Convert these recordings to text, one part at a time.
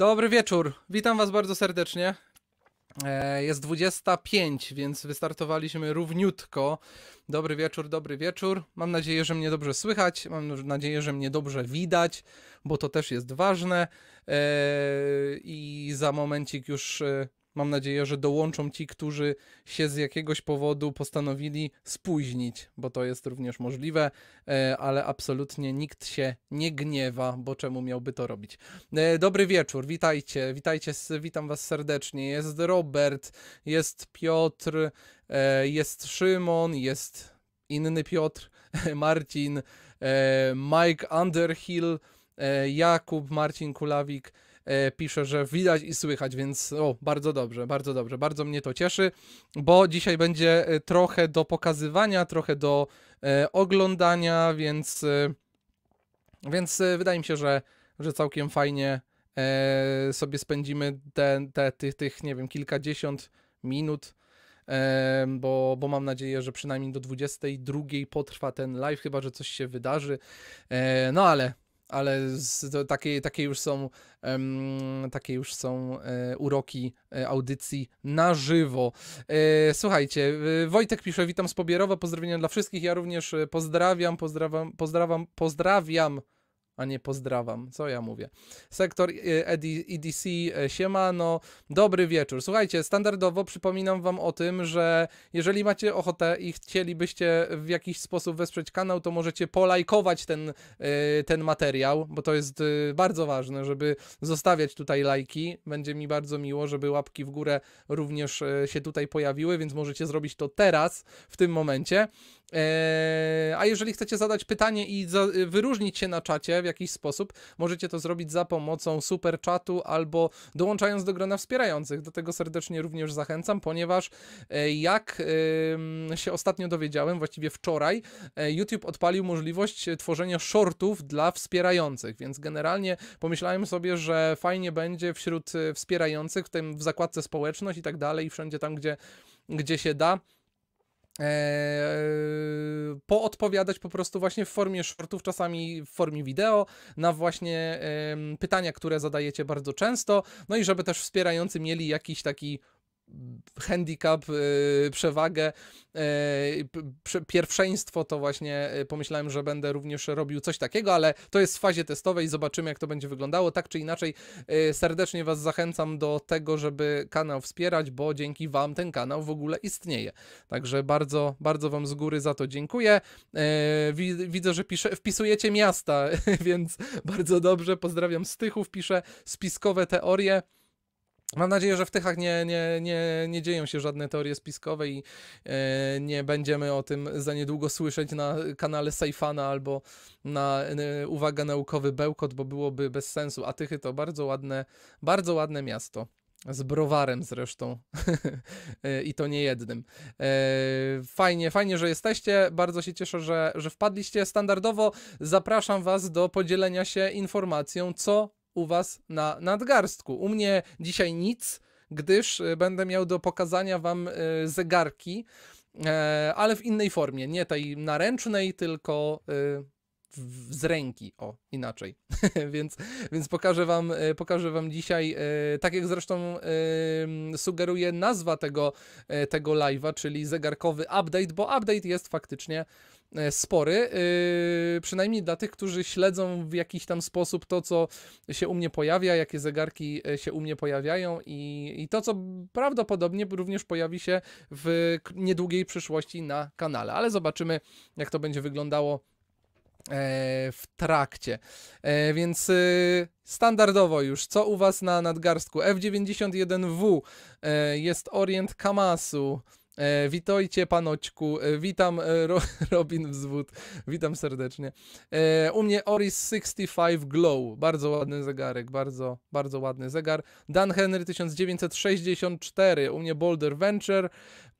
Dobry wieczór, witam Was bardzo serdecznie. E, jest 25, więc wystartowaliśmy równiutko. Dobry wieczór, dobry wieczór. Mam nadzieję, że mnie dobrze słychać, mam nadzieję, że mnie dobrze widać, bo to też jest ważne. E, I za momencik już e, Mam nadzieję, że dołączą ci, którzy się z jakiegoś powodu postanowili spóźnić, bo to jest również możliwe, e, ale absolutnie nikt się nie gniewa, bo czemu miałby to robić. E, dobry wieczór, witajcie, witajcie, witam was serdecznie. Jest Robert, jest Piotr, e, jest Szymon, jest inny Piotr, Marcin, Mike Underhill, Jakub, Marcin Kulawik. E, pisze, że widać i słychać, więc o, bardzo dobrze, bardzo dobrze, bardzo mnie to cieszy, bo dzisiaj będzie e, trochę do pokazywania, trochę do e, oglądania, więc, więc wydaje mi się, że, że całkiem fajnie sobie spędzimy te, te, tych, tych, nie wiem, kilkadziesiąt minut, bo, bo mam nadzieję, że przynajmniej do 22 potrwa ten live, chyba że coś się wydarzy. No ale ale z, to, takie, takie już są, um, takie już są e, uroki e, audycji na żywo. E, słuchajcie, Wojtek pisze, witam z Pobierowa, pozdrowienia dla wszystkich, ja również e, pozdrawiam, pozdrawiam, pozdrawiam, pozdrawiam a nie pozdrawiam. Co ja mówię? Sektor e, EDC, e e, siemano, dobry wieczór. Słuchajcie, standardowo przypominam wam o tym, że jeżeli macie ochotę i chcielibyście w jakiś sposób wesprzeć kanał, to możecie polajkować ten, ten materiał, bo to jest bardzo ważne, żeby zostawiać tutaj lajki. Będzie mi bardzo miło, żeby łapki w górę również się tutaj pojawiły, więc możecie zrobić to teraz, w tym momencie. Eee, a jeżeli chcecie zadać pytanie i wyróżnić się na czacie w jakiś sposób, możecie to zrobić za pomocą super czatu albo dołączając do grona wspierających. Do tego serdecznie również zachęcam, ponieważ e, jak się ostatnio dowiedziałem, właściwie wczoraj, e, YouTube odpalił możliwość tworzenia shortów dla wspierających, więc generalnie pomyślałem sobie, że fajnie będzie wśród wspierających, w tym w zakładce społeczność i tak dalej, wszędzie tam, gdzie, gdzie się da e, poodpowiadać po prostu właśnie w formie shortów, czasami w formie wideo, na właśnie e, pytania, które zadajecie bardzo często, no i żeby też wspierający mieli jakiś taki handicap, y, przewagę, y, pierwszeństwo, to właśnie y, pomyślałem, że będę również robił coś takiego, ale to jest w fazie testowej, zobaczymy jak to będzie wyglądało. Tak czy inaczej, serdecznie Was zachęcam do tego, żeby kanał wspierać, bo dzięki Wam ten kanał w ogóle istnieje. Także bardzo, bardzo Wam z góry za to dziękuję. Widzę, że pisze, wpisujecie miasta, więc bardzo dobrze, pozdrawiam Stychów, piszę spiskowe teorie. Mam nadzieję, że w Tychach nie, nie, nie, nie dzieją się żadne teorie spiskowe i e, nie będziemy o tym za niedługo słyszeć na kanale Sejfana albo na e, Uwaga Naukowy Bełkot, bo byłoby bez sensu. A Tychy to bardzo ładne, bardzo ładne miasto. Z browarem zresztą. E, I to nie jednym. E, fajnie, fajnie, że jesteście. Bardzo się cieszę, że, że wpadliście. Standardowo zapraszam Was do podzielenia się informacją, co u was na nadgarstku. U mnie dzisiaj nic, gdyż y, będę miał do pokazania wam y, zegarki, e, ale w innej formie, nie tej naręcznej, tylko y, z ręki, o, inaczej. więc, więc pokażę wam, pokażę wam dzisiaj, tak jak zresztą sugeruje nazwa tego, tego live'a, czyli zegarkowy update, bo update jest faktycznie E, spory, y, przynajmniej dla tych, którzy śledzą w jakiś tam sposób to, co się u mnie pojawia, jakie zegarki e, się u mnie pojawiają i, i to, co prawdopodobnie również pojawi się w niedługiej przyszłości na kanale, ale zobaczymy, jak to będzie wyglądało e, w trakcie. Więc y, standardowo już, co u Was na nadgarstku? F91W jest orient Kamasu, E, witajcie, panoćku. E, witam, e, Ro Robin Wzwód. Witam serdecznie. E, u mnie Oris 65 Glow. Bardzo ładny zegarek, bardzo, bardzo ładny zegar. Dan Henry 1964. U mnie Boulder Venture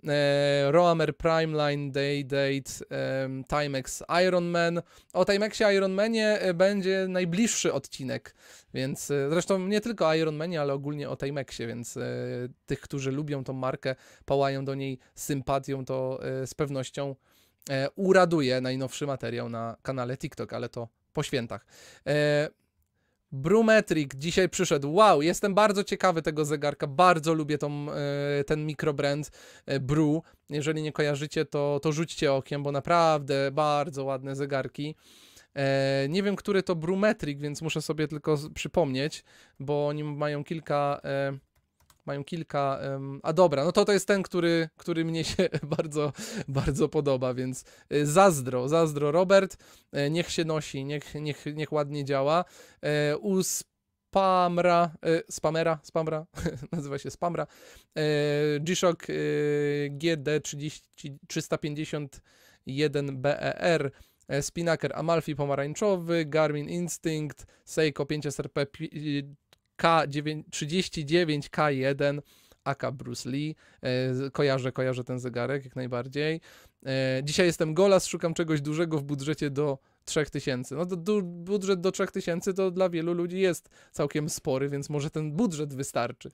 e, Roamer Primeline, Day Date, e, Timex Iron Man. O Timexie Iron Manie e, będzie najbliższy odcinek, więc e, zresztą nie tylko o Iron Manie, ale ogólnie o Timexie, więc e, tych, którzy lubią tą markę, pałają do niej sympatią, to e, z pewnością e, uraduje najnowszy materiał na kanale TikTok, ale to po świętach. E, Brumetric dzisiaj przyszedł. Wow, jestem bardzo ciekawy tego zegarka. Bardzo lubię tą, e, ten mikrobrand e, Bru. Jeżeli nie kojarzycie, to, to rzućcie okiem, bo naprawdę bardzo ładne zegarki. E, nie wiem, który to Brumetric, więc muszę sobie tylko przypomnieć, bo oni mają kilka mają kilka. A dobra, no to to jest ten, który, który mnie się bardzo, bardzo podoba, więc e, zazdro, zazdro Robert. E, niech się nosi, niech, niech, niech ładnie działa. E, u Spamra, Spamera, Spamra, nazywa się Spamra. G-Shock GD 351 BER. Spinaker Amalfi pomarańczowy, Garmin Instinct, Seiko 5SRP K39K1 aka Bruce Lee. E, kojarzę, kojarzę ten zegarek jak najbardziej. E, dzisiaj jestem golas, szukam czegoś dużego w budżecie do 3000. No to du- budżet do 3000 to dla wielu ludzi jest całkiem spory, więc może ten budżet wystarczy.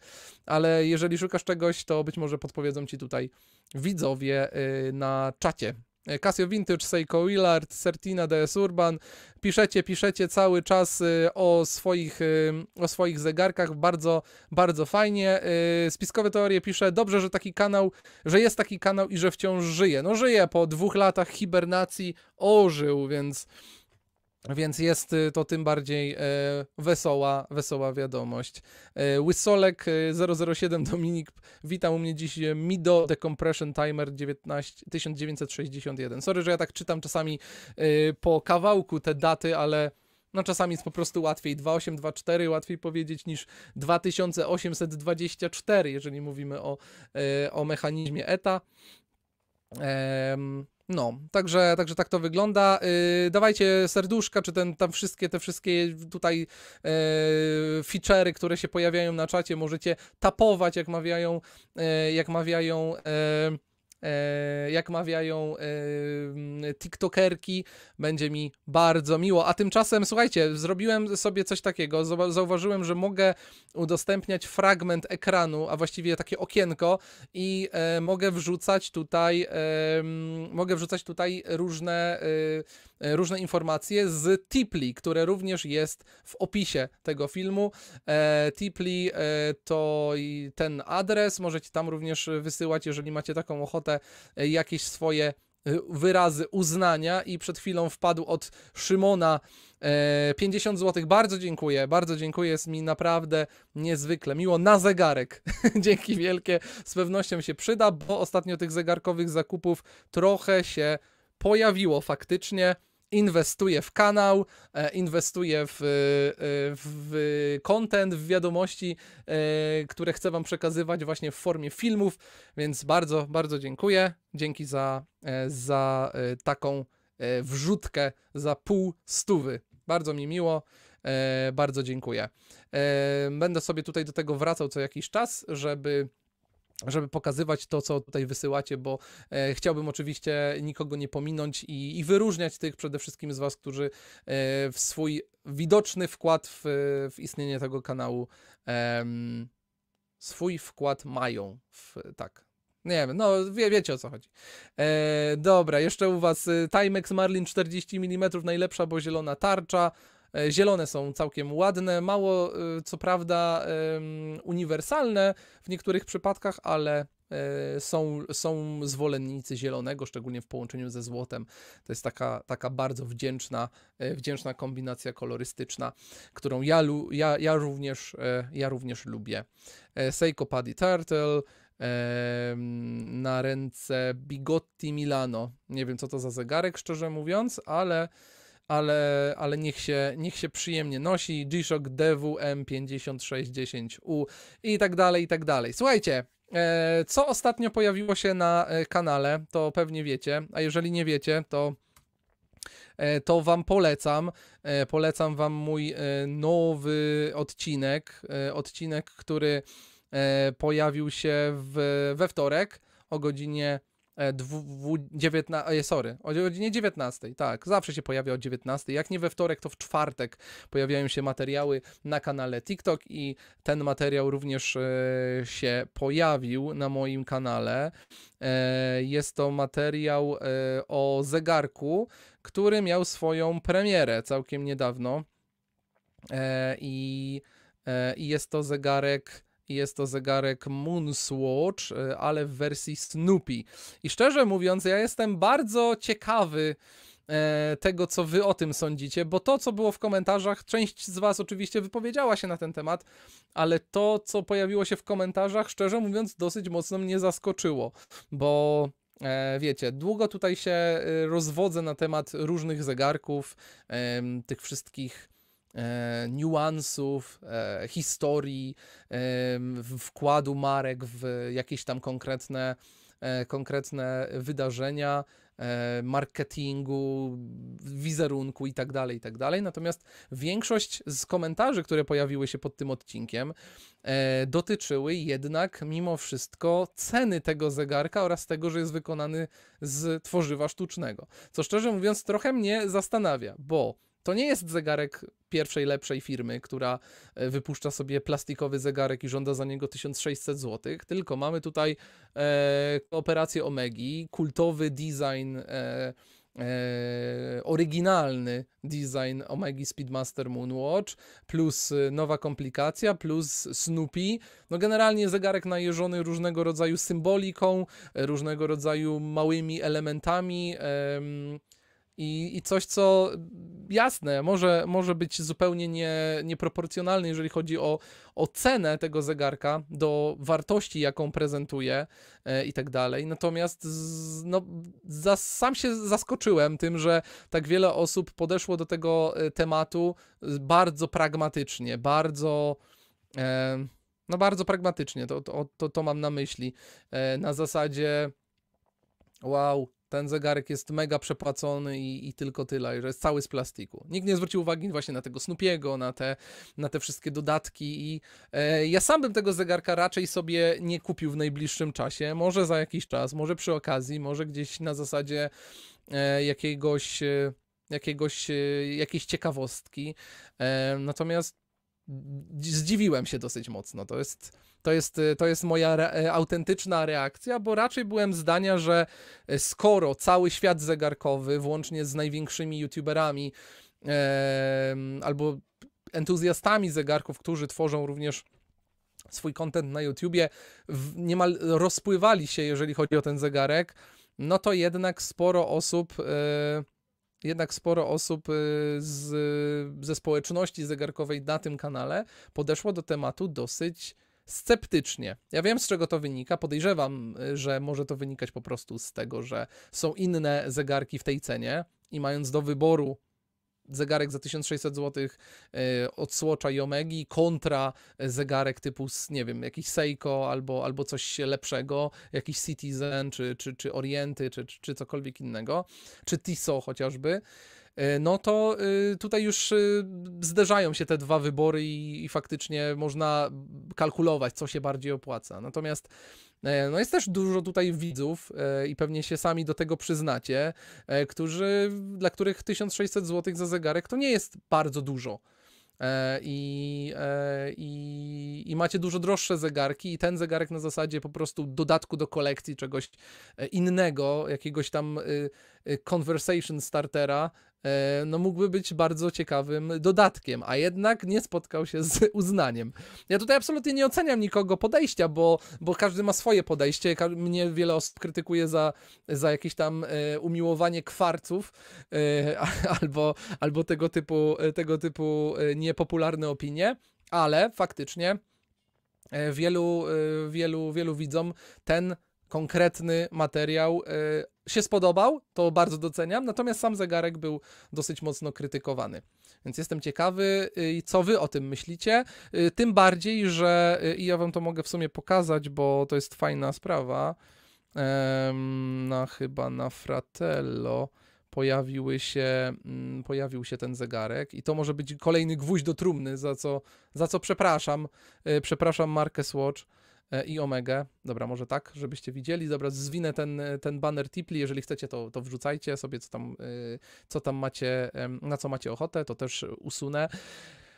Ale jeżeli szukasz czegoś, to być może podpowiedzą ci tutaj widzowie e, na czacie E, Casio Vintage, Seiko Willard, Certina DS Urban. Piszecie, piszecie cały czas y, o swoich, y, o swoich zegarkach, bardzo, bardzo fajnie. Y, spiskowe teorie pisze, dobrze, że taki kanał, że jest taki kanał i że wciąż żyje. No żyje po dwóch latach hibernacji, ożył, więc więc jest y, to tym bardziej e, wesoła, wesoła wiadomość. E, Łysolek 007 e, Dominik witam u mnie dziś Mido Decompression Timer 19, 1961. Sorry, że ja tak czytam czasami po kawałku te daty, ale no czasami jest po prostu łatwiej 2824 łatwiej powiedzieć niż 2824, jeżeli mówimy o, o mechanizmie ETA. Um, no, także, także tak to wygląda. Yy, dawajcie serduszka, czy ten, tam wszystkie te wszystkie tutaj yy, feature'y, które się pojawiają na czacie, możecie tapować, jak mawiają, yy, jak mawiają. Yy, E, jak mawiają e, TikTokerki, będzie mi bardzo miło. A tymczasem, słuchajcie, zrobiłem sobie coś takiego. Zauważyłem, że mogę udostępniać fragment ekranu, a właściwie takie okienko, i e, mogę wrzucać tutaj, mogę wrzucać tutaj różne E, różne informacje z Tipli, które również jest w opisie tego filmu. E, Tipli e, to ten adres, możecie tam również wysyłać, jeżeli macie taką ochotę, e, jakieś swoje e, wyrazy uznania i przed chwilą wpadł od Szymona 50 zł. Bardzo dziękuję, bardzo dziękuję, jest mi naprawdę niezwykle miło. Na zegarek, dzięki wielkie, z pewnością się przyda, bo ostatnio tych zegarkowych zakupów trochę się pojawiło faktycznie inwestuje w kanał, e, inwestuje e, w, w content, w wiadomości, e, które chcę Wam przekazywać właśnie w formie filmów, więc bardzo, bardzo dziękuję. Dzięki za, za taką wrzutkę za pół stówy. Bardzo mi miło. Bardzo dziękuję. Będę sobie tutaj do tego wracał co jakiś czas, żeby żeby pokazywać to, co tutaj wysyłacie, bo e, chciałbym oczywiście nikogo nie pominąć i, i, wyróżniać tych przede wszystkim z Was, którzy e, w swój widoczny wkład w, w istnienie tego kanału e, swój wkład mają. W, tak. Nie wiem, no wie, wiecie o co chodzi. E, dobra, jeszcze u Was y, Timex Marlin 40 mm, najlepsza, bo zielona tarcza. E, zielone są całkiem ładne, mało e, co prawda uniwersalne w niektórych przypadkach, ale e, są, są zwolennicy zielonego, szczególnie w połączeniu ze złotem. To jest taka, taka bardzo wdzięczna, wdzięczna kombinacja kolorystyczna, którą ja, ja, ja, również, ja również lubię. Seiko Paddy Turtle, na ręce Bigotti Milano. Nie wiem, co to za zegarek, szczerze mówiąc, ale ale, ale niech, się, niech się przyjemnie nosi. G-Shock DWM5610U i tak dalej, i tak dalej. Słuchajcie, e, co ostatnio pojawiło się na e, kanale, to pewnie wiecie, a jeżeli nie wiecie, to e, to Wam polecam. Polecam Wam mój nowy odcinek. Odcinek, który pojawił się w, we wtorek o godzinie E, dwu, dwu, e, sorry, o godzinie 19, tak, zawsze się pojawia o 19, jak nie we wtorek, to w czwartek pojawiają się materiały na kanale TikTok i ten materiał również e, się pojawił na moim kanale. Jest to materiał o zegarku, który miał swoją premierę całkiem niedawno i jest to zegarek jest to zegarek Moonswatch, e, ale w wersji Snoopy. I szczerze mówiąc, ja jestem bardzo ciekawy e, tego, co wy o tym sądzicie, bo to, co było w komentarzach, część z was oczywiście wypowiedziała się na ten temat, ale to, co pojawiło się w komentarzach, szczerze mówiąc, dosyć mocno mnie zaskoczyło, bo e, Wiecie, długo tutaj się rozwodzę na temat różnych zegarków, tych wszystkich e, niuansów, e, historii, e, wkładu marek w jakieś tam konkretne, e, konkretne wydarzenia, e, marketingu, wizerunku itd., tak itd. Tak Natomiast większość z komentarzy, które pojawiły się pod tym odcinkiem, e, dotyczyły jednak mimo wszystko ceny tego zegarka oraz tego, że jest wykonany z tworzywa sztucznego. Co szczerze mówiąc trochę mnie zastanawia, bo to nie jest zegarek pierwszej, lepszej firmy, która e, wypuszcza sobie plastikowy zegarek i żąda za niego 1600 zł, tylko mamy tutaj e, operację Omegi, kultowy design. E, E, oryginalny design Omegi Speedmaster Moonwatch, plus e, nowa komplikacja, plus Snoopy. No generalnie zegarek najeżony różnego rodzaju symboliką, e, różnego rodzaju małymi elementami. E, i, I coś, co mm, jasne, może, może być zupełnie nie, nieproporcjonalne, jeżeli chodzi o, o cenę tego zegarka do wartości, jaką prezentuje e, i tak dalej. Natomiast z, no, za, sam się zaskoczyłem tym, że tak wiele osób podeszło do tego e, tematu e, bardzo pragmatycznie, bardzo. E, no bardzo pragmatycznie, to, to, to, to mam na myśli. E, na zasadzie wow, ten zegarek jest mega przepłacony i, i tylko tyle, że jest cały z plastiku. Nikt nie zwrócił uwagi właśnie na tego snupiego, na te, na te wszystkie dodatki i e, ja sam bym tego zegarka raczej sobie nie kupił w najbliższym czasie. Może za jakiś czas, może przy okazji, może gdzieś na zasadzie e, jakiegoś, e, jakiegoś, e, jakiejś ciekawostki. E, natomiast zdziwiłem się dosyć mocno. To jest, to jest, to jest moja re e, autentyczna reakcja, bo raczej byłem zdania, że e, skoro cały świat zegarkowy, włącznie z największymi youtuberami e, albo entuzjastami zegarków, którzy tworzą również swój content na YouTubie, niemal rozpływali się, jeżeli chodzi o ten zegarek, no to jednak sporo osób. E, jednak sporo osób y, z, ze społeczności zegarkowej na tym kanale podeszło do tematu dosyć sceptycznie. Ja wiem, z czego to wynika. Podejrzewam, y, że może to wynikać po prostu z tego, że są inne zegarki w tej cenie i mając do wyboru zegarek za 1600 zł e, od Swatcha i Omegi kontra e, zegarek typu, nie wiem, jakiś Seiko albo, albo coś lepszego, jakiś Citizen czy, czy, czy Orienty czy, czy, czy cokolwiek innego, czy Tissot chociażby. E, no to y, tutaj już y, zderzają się te dwa wybory i, i faktycznie można kalkulować, co się bardziej opłaca. Natomiast e, no jest też dużo tutaj widzów e, i pewnie się sami do tego przyznacie, którzy, dla których 1600 zł za zegarek to nie jest bardzo dużo. I, i, I, macie dużo droższe zegarki, i ten zegarek na zasadzie po prostu dodatku do kolekcji czegoś innego, jakiegoś tam y, conversation startera, E, no mógłby być bardzo ciekawym dodatkiem, a jednak nie spotkał się z uznaniem. Ja tutaj absolutnie nie oceniam nikogo podejścia, bo, bo każdy ma swoje podejście. Mnie wiele osób krytykuje za, za jakieś tam e, umiłowanie kwarców e, albo, albo tego, typu, tego typu niepopularne opinie, ale faktycznie wielu, wielu, wielu widzom ten konkretny materiał się spodobał, to bardzo doceniam, natomiast sam zegarek był dosyć mocno krytykowany. Więc jestem ciekawy, y, co wy o tym myślicie. Y, tym bardziej, że y, i ja wam to mogę w sumie pokazać, bo to jest fajna sprawa. Na chyba na Fratello pojawiły się, mm, pojawił się ten zegarek i to może być kolejny gwóźdź do trumny, za co, za co przepraszam. Przepraszam markę Swatch E, i Omega. Dobra, może tak, żebyście widzieli. Dobra, zwinę ten, ten banner Tipli. Jeżeli chcecie, to, to wrzucajcie sobie, co tam, y, co tam macie, na co macie ochotę, to też usunę.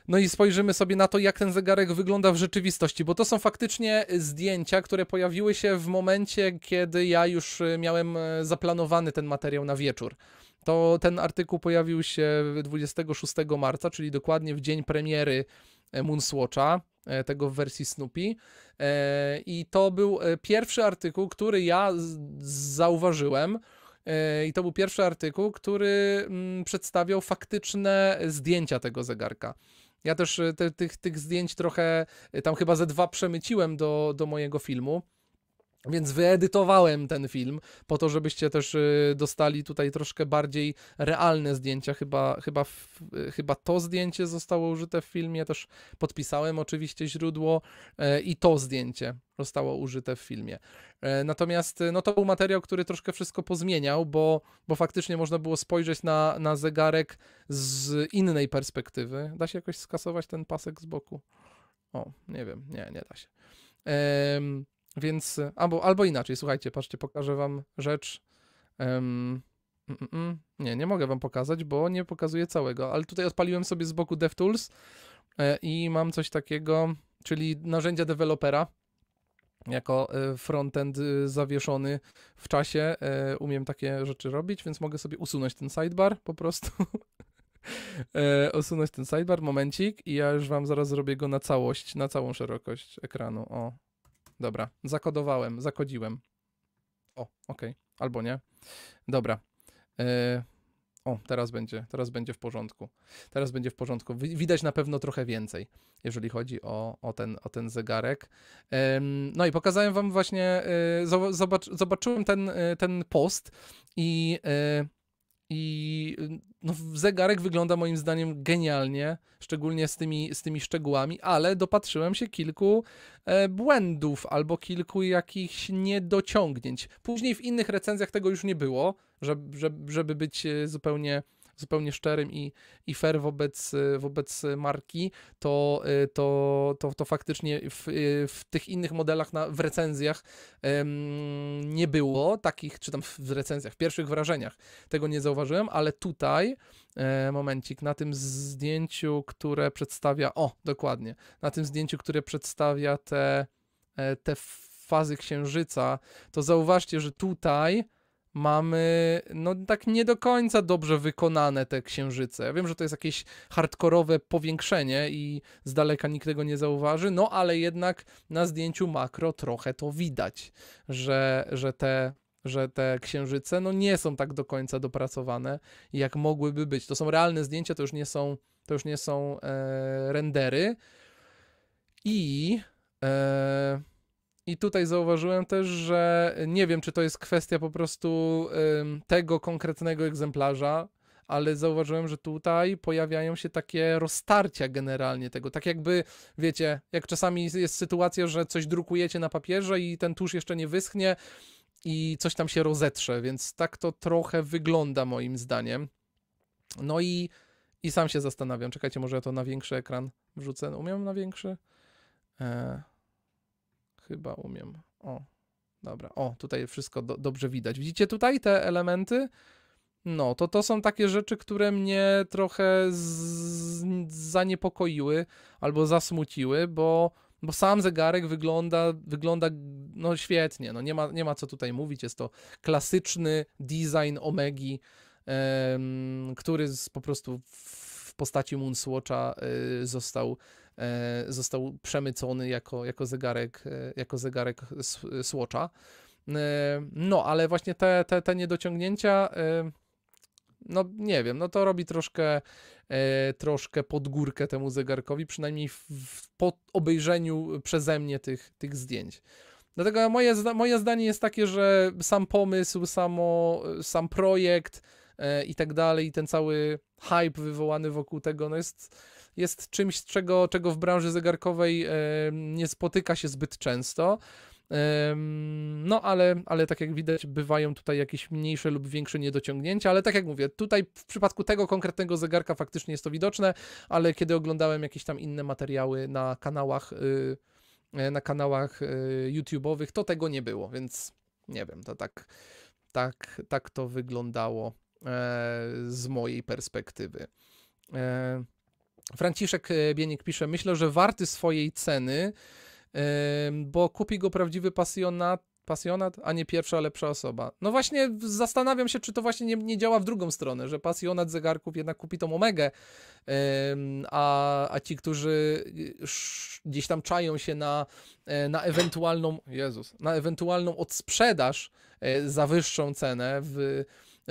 No i spojrzymy sobie na to, jak ten zegarek wygląda w rzeczywistości, bo to są faktycznie zdjęcia, które pojawiły się w momencie, kiedy ja już y, miałem e, zaplanowany ten materiał na wieczór. To ten artykuł pojawił się 26 marca, czyli dokładnie w dzień premiery e, Moonswatcha. E, tego w wersji Snoopy. I to był pierwszy artykuł, który ja zauważyłem. Mm, I to był pierwszy artykuł, który przedstawiał faktyczne zdjęcia tego zegarka. Ja też e, te, tych, tych zdjęć trochę, e, tam chyba ze dwa przemyciłem do, do mojego filmu. Więc wyedytowałem ten film po to, żebyście też y, dostali tutaj troszkę bardziej realne zdjęcia. Chyba, chyba, y, chyba to zdjęcie zostało użyte w filmie, też podpisałem oczywiście źródło e, i to zdjęcie zostało użyte w filmie. E, natomiast no, to był materiał, który troszkę wszystko pozmieniał, bo, bo faktycznie można było spojrzeć na, na zegarek z innej perspektywy. Da się jakoś skasować ten pasek z boku? O, nie wiem, nie, nie da się. Um, więc y, albo, albo inaczej, słuchajcie, patrzcie, pokażę wam rzecz. Um, mm, mm, nie, nie mogę wam pokazać, bo nie pokazuję całego, ale tutaj odpaliłem sobie z boku DevTools e, i mam coś takiego, czyli narzędzia dewelopera. Jako e, frontend y, zawieszony w czasie e, umiem takie rzeczy robić, więc mogę sobie usunąć ten sidebar po prostu. usunąć ten sidebar, momencik i ja już wam zaraz zrobię go na całość, na całą szerokość ekranu. O, Dobra, zakodowałem, zakodziłem. O, okej, okay. albo nie. Dobra. E, o, teraz będzie, teraz będzie w porządku. Teraz będzie w porządku. Widać na pewno trochę więcej, jeżeli chodzi o, o, ten, o ten zegarek. No i pokazałem wam właśnie, e, zobaczyłem ten, e, ten post i i no, zegarek wygląda moim zdaniem genialnie, szczególnie z tymi, z tymi szczegółami, ale dopatrzyłem się kilku e, błędów albo kilku jakichś niedociągnięć. Później w innych recenzjach tego już nie było, żeby, żeby być e, zupełnie zupełnie szczerym i, i fair wobec, wobec marki, to, y, to, to, to faktycznie w, y, w tych innych modelach na, w recenzjach em, nie było takich, czy tam w recenzjach, w pierwszych wrażeniach tego nie zauważyłem, ale tutaj, e, momencik, na tym zdjęciu, które przedstawia, o, dokładnie, na tym zdjęciu, które przedstawia te, e, te fazy księżyca, to zauważcie, że tutaj mamy no tak nie do końca dobrze wykonane te księżyce. Ja wiem, że to jest jakieś hardkorowe powiększenie i z daleka nikt tego nie zauważy, no ale jednak na zdjęciu makro trochę to widać, że, że te że te księżyce no nie są tak do końca dopracowane, jak mogłyby być. To są realne zdjęcia, to już nie są, to już nie są e, rendery. I e, i tutaj zauważyłem też, że nie wiem, czy to jest kwestia po prostu tego konkretnego egzemplarza, ale zauważyłem, że tutaj pojawiają się takie roztarcia generalnie tego. Tak jakby, wiecie, jak czasami jest sytuacja, że coś drukujecie na papierze i ten tusz jeszcze nie wyschnie i coś tam się rozetrze, więc tak to trochę wygląda moim zdaniem. No i, i sam się zastanawiam. Czekajcie, może ja to na większy ekran wrzucę. Umiem na większy? Eee. Chyba umiem. O, dobra. O, tutaj wszystko do, dobrze widać. Widzicie tutaj te elementy? No, to to są takie rzeczy, które mnie trochę z, zaniepokoiły albo zasmuciły, bo, bo sam zegarek wygląda, wygląda no świetnie, no nie ma, nie ma co tutaj mówić, jest to klasyczny design Omegi, em, który z, po prostu w, w postaci Moonswatcha y, został E, został przemycony jako, jako zegarek, e, jako zegarek słocza e, No, ale właśnie te, te, te niedociągnięcia no nie wiem, no to robi troszkę, troszkę pod górkę temu zegarkowi, przynajmniej w, w, po obejrzeniu przeze mnie tych, tych zdjęć. Dlatego moje, moje zdanie jest takie, że sam pomysł, samo, sam projekt i tak dalej, i ten cały hype wywołany wokół tego, no jest jest czymś, czego, czego w branży zegarkowej nie spotyka się zbyt często. No, ale, ale tak jak widać, bywają tutaj jakieś mniejsze lub większe niedociągnięcia, ale tak jak mówię, tutaj w przypadku tego konkretnego zegarka faktycznie jest to widoczne, ale kiedy oglądałem jakieś tam inne materiały na kanałach, y, na kanałach y, YouTube'owych, to tego nie było, więc nie wiem, to tak, tak, tak to wyglądało e, z mojej perspektywy. E, Franciszek e, Bienik pisze, myślę, że warty swojej ceny, e, bo kupi go prawdziwy pasjonat, pasjonat, a nie pierwsza lepsza osoba. No właśnie zastanawiam się, czy to właśnie nie, nie działa w drugą stronę, że pasjonat zegarków jednak kupi tą omegę, a, a ci, którzy y, gdzieś tam czają się na, e, na ewentualną, Jezus, na ewentualną odsprzedaż za wyższą cenę w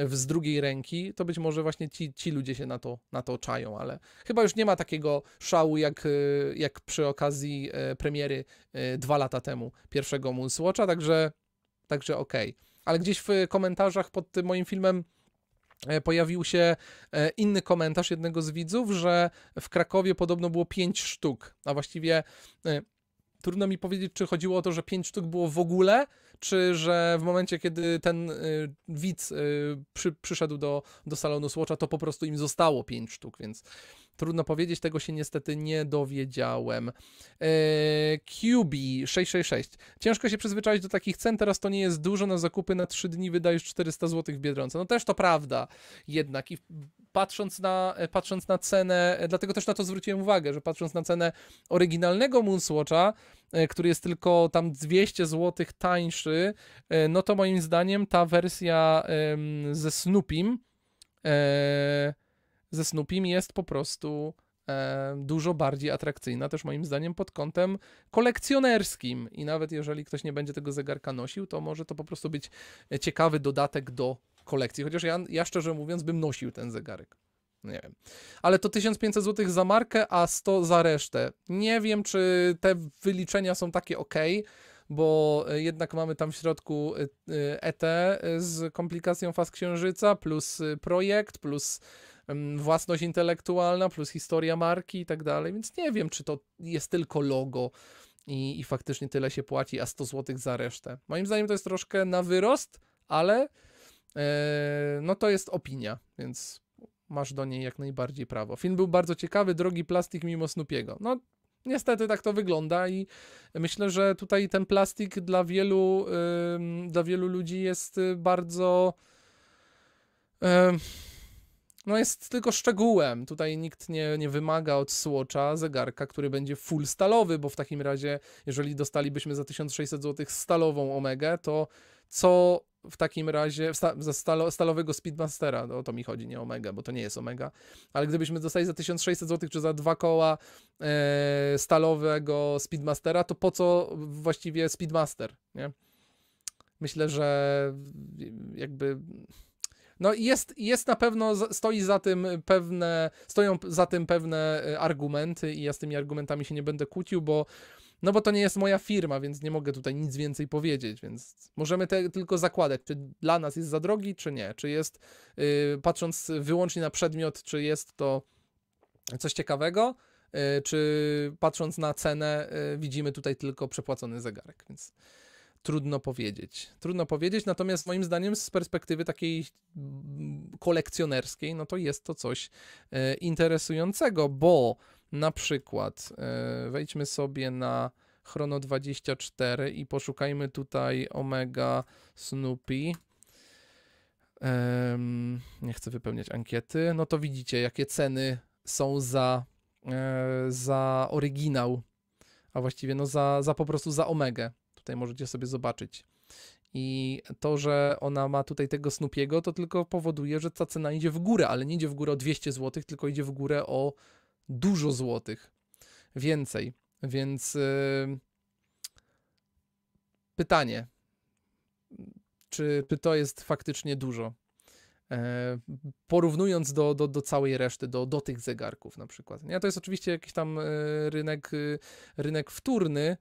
z drugiej ręki, to być może właśnie ci, ci ludzie się na to, na to czają, ale chyba już nie ma takiego szału jak, y, jak przy okazji e, premiery e, dwa lata temu pierwszego Moonswatcha, także, także okej. Okay. Ale gdzieś w komentarzach pod tym moim filmem e, pojawił się inny komentarz jednego z widzów, że w Krakowie podobno było pięć sztuk, a właściwie trudno mi powiedzieć, czy chodziło o to, że pięć sztuk było w ogóle, czy że w momencie, kiedy ten y, widz y, przy, przyszedł do, do salonu Słocza, to po prostu im zostało pięć sztuk, więc trudno powiedzieć, tego się niestety nie dowiedziałem. Y, QB666. Ciężko się przyzwyczaić do takich cen, teraz to nie jest dużo, na zakupy na 3 dni wydajesz 400 zł w Biedronce. No też to prawda jednak i patrząc na, e, patrząc na cenę, e, dlatego też na to zwróciłem uwagę, że patrząc na cenę oryginalnego Moonswatcha, e, który jest tylko tam 200 zł tańszy, no to moim zdaniem ta wersja ze Snoopim ze Snoopim jest po prostu dużo bardziej atrakcyjna, też moim zdaniem pod kątem kolekcjonerskim. I nawet jeżeli ktoś nie będzie tego zegarka nosił, to może to po prostu być ciekawy dodatek do kolekcji, chociaż ja, ja szczerze mówiąc bym nosił ten zegarek. No nie wiem. Ale to 1500 zł za markę, a 100 za resztę. Nie wiem, czy te wyliczenia są takie ok, bo e, jednak mamy tam w środku ET e, e z komplikacją faz księżyca, plus projekt, plus własność intelektualna, plus historia marki i tak dalej, więc nie wiem, czy to jest tylko logo i, i faktycznie tyle się płaci, a 100 zł za resztę. Moim zdaniem to jest troszkę na wyrost, ale Yy, no to jest opinia, więc masz do niej jak najbardziej prawo. Film był bardzo ciekawy, drogi plastik mimo Snupiego. No, niestety tak to wygląda i myślę, że tutaj ten plastik dla wielu, yy, dla wielu ludzi jest y, bardzo... Yy, no jest tylko szczegółem. Tutaj nikt nie, nie wymaga od Słocza zegarka, który będzie full stalowy, bo w takim razie, jeżeli dostalibyśmy za 1600 zł stalową Omegę, to co w takim razie za stalo, stalowego Speedmastera, no, o to mi chodzi, nie Omega, bo to nie jest Omega, ale gdybyśmy dostali za 1600 zł czy za dwa koła e, stalowego Speedmastera, to po co właściwie Speedmaster, nie? Myślę, że jakby... No jest, jest na pewno, stoi za tym pewne, stoją za tym pewne e, argumenty i ja z tymi argumentami się nie będę kłócił, bo no bo to nie jest moja firma, więc nie mogę tutaj nic więcej powiedzieć, więc możemy te, tylko zakładać, czy dla nas jest za drogi, czy nie. Czy jest, yy, patrząc wyłącznie na przedmiot, czy jest to coś ciekawego, yy, czy patrząc na cenę, yy, widzimy tutaj tylko przepłacony zegarek, więc trudno powiedzieć. Trudno powiedzieć, natomiast moim zdaniem z perspektywy takiej mm, kolekcjonerskiej, no to jest to coś y, interesującego, bo na przykład e, wejdźmy sobie na Chrono 24 i poszukajmy tutaj Omega Snoopy. nie chcę wypełniać ankiety. No to widzicie, jakie ceny są za, e, za oryginał, a właściwie no za, za po prostu za Omegę. Tutaj możecie sobie zobaczyć. I to, że ona ma tutaj tego Snoopiego, to tylko powoduje, że ta cena idzie w górę, ale nie idzie w górę o 200 zł, tylko idzie w górę o dużo złotych, więcej. Więc yy, pytanie, czy to jest faktycznie dużo? E, porównując do, do, do całej reszty, do, do tych zegarków na przykład. Nie? To jest oczywiście jakiś tam e, rynek, y, rynek wtórny,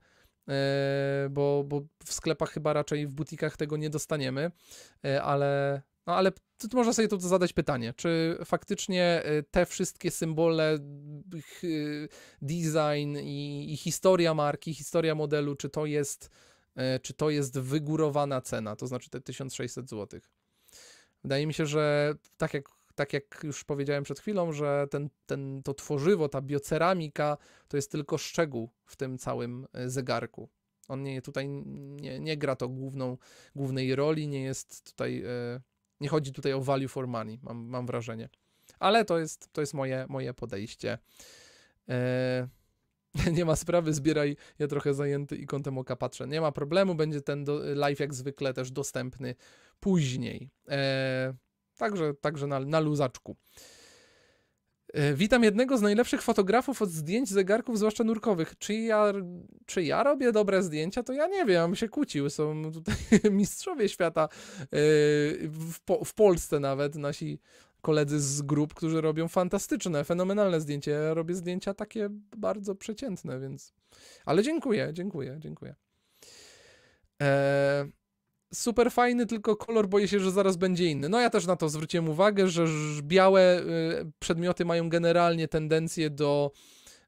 e, bo, bo w sklepach chyba raczej w butikach tego nie dostaniemy, ale no ale można sobie tu zadać pytanie, czy faktycznie y, te wszystkie symbole, y, design i, i historia marki, historia modelu, czy to jest, y, czy to jest wygórowana cena, to znaczy te 1600 zł. Wydaje mi się, że tak jak tak jak już powiedziałem przed chwilą, że ten, ten, to tworzywo, ta bioceramika to jest tylko szczegół w tym całym zegarku. On nie, tutaj nie, nie gra to główną, głównej roli, nie jest tutaj. Yy nie chodzi tutaj o value for money, mam, mam wrażenie. Ale to jest, to jest moje, moje podejście. E, nie ma sprawy, zbieraj, ja trochę zajęty i kątem oka patrzę. Nie ma problemu, będzie ten do, live jak zwykle też dostępny później. E, także także na, na luzaczku. E, witam jednego z najlepszych fotografów od zdjęć zegarków, zwłaszcza nurkowych. Czy ja, czy ja robię dobre zdjęcia? To ja nie wiem, się kłócił. Są tutaj mistrzowie świata e, w, po, w Polsce nawet, nasi koledzy z grup, którzy robią fantastyczne, fenomenalne zdjęcia. Ja robię zdjęcia takie bardzo przeciętne, więc... Ale dziękuję, dziękuję, dziękuję. Eee super fajny, tylko kolor boję się, że zaraz będzie inny. No ja też na to zwróciłem uwagę, że białe y, przedmioty mają generalnie tendencję do,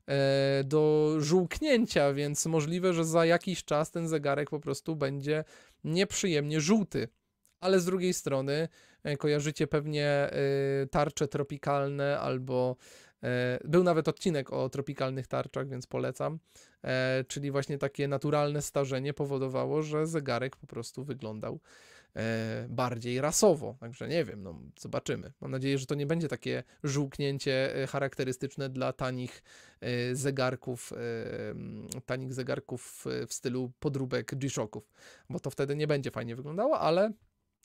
e, do żółknięcia, więc możliwe, że za jakiś czas ten zegarek po prostu będzie nieprzyjemnie żółty. Ale z drugiej strony e, kojarzycie pewnie e, tarcze tropikalne albo E, był nawet odcinek o tropikalnych tarczach, więc polecam. E, czyli właśnie takie naturalne starzenie powodowało, że zegarek po prostu wyglądał e, bardziej rasowo. Także nie wiem, no zobaczymy. Mam nadzieję, że to nie będzie takie żółknięcie charakterystyczne dla tanich zegarków, tanich zegarków w stylu podróbek G-Shocków, bo to wtedy nie będzie fajnie wyglądało, ale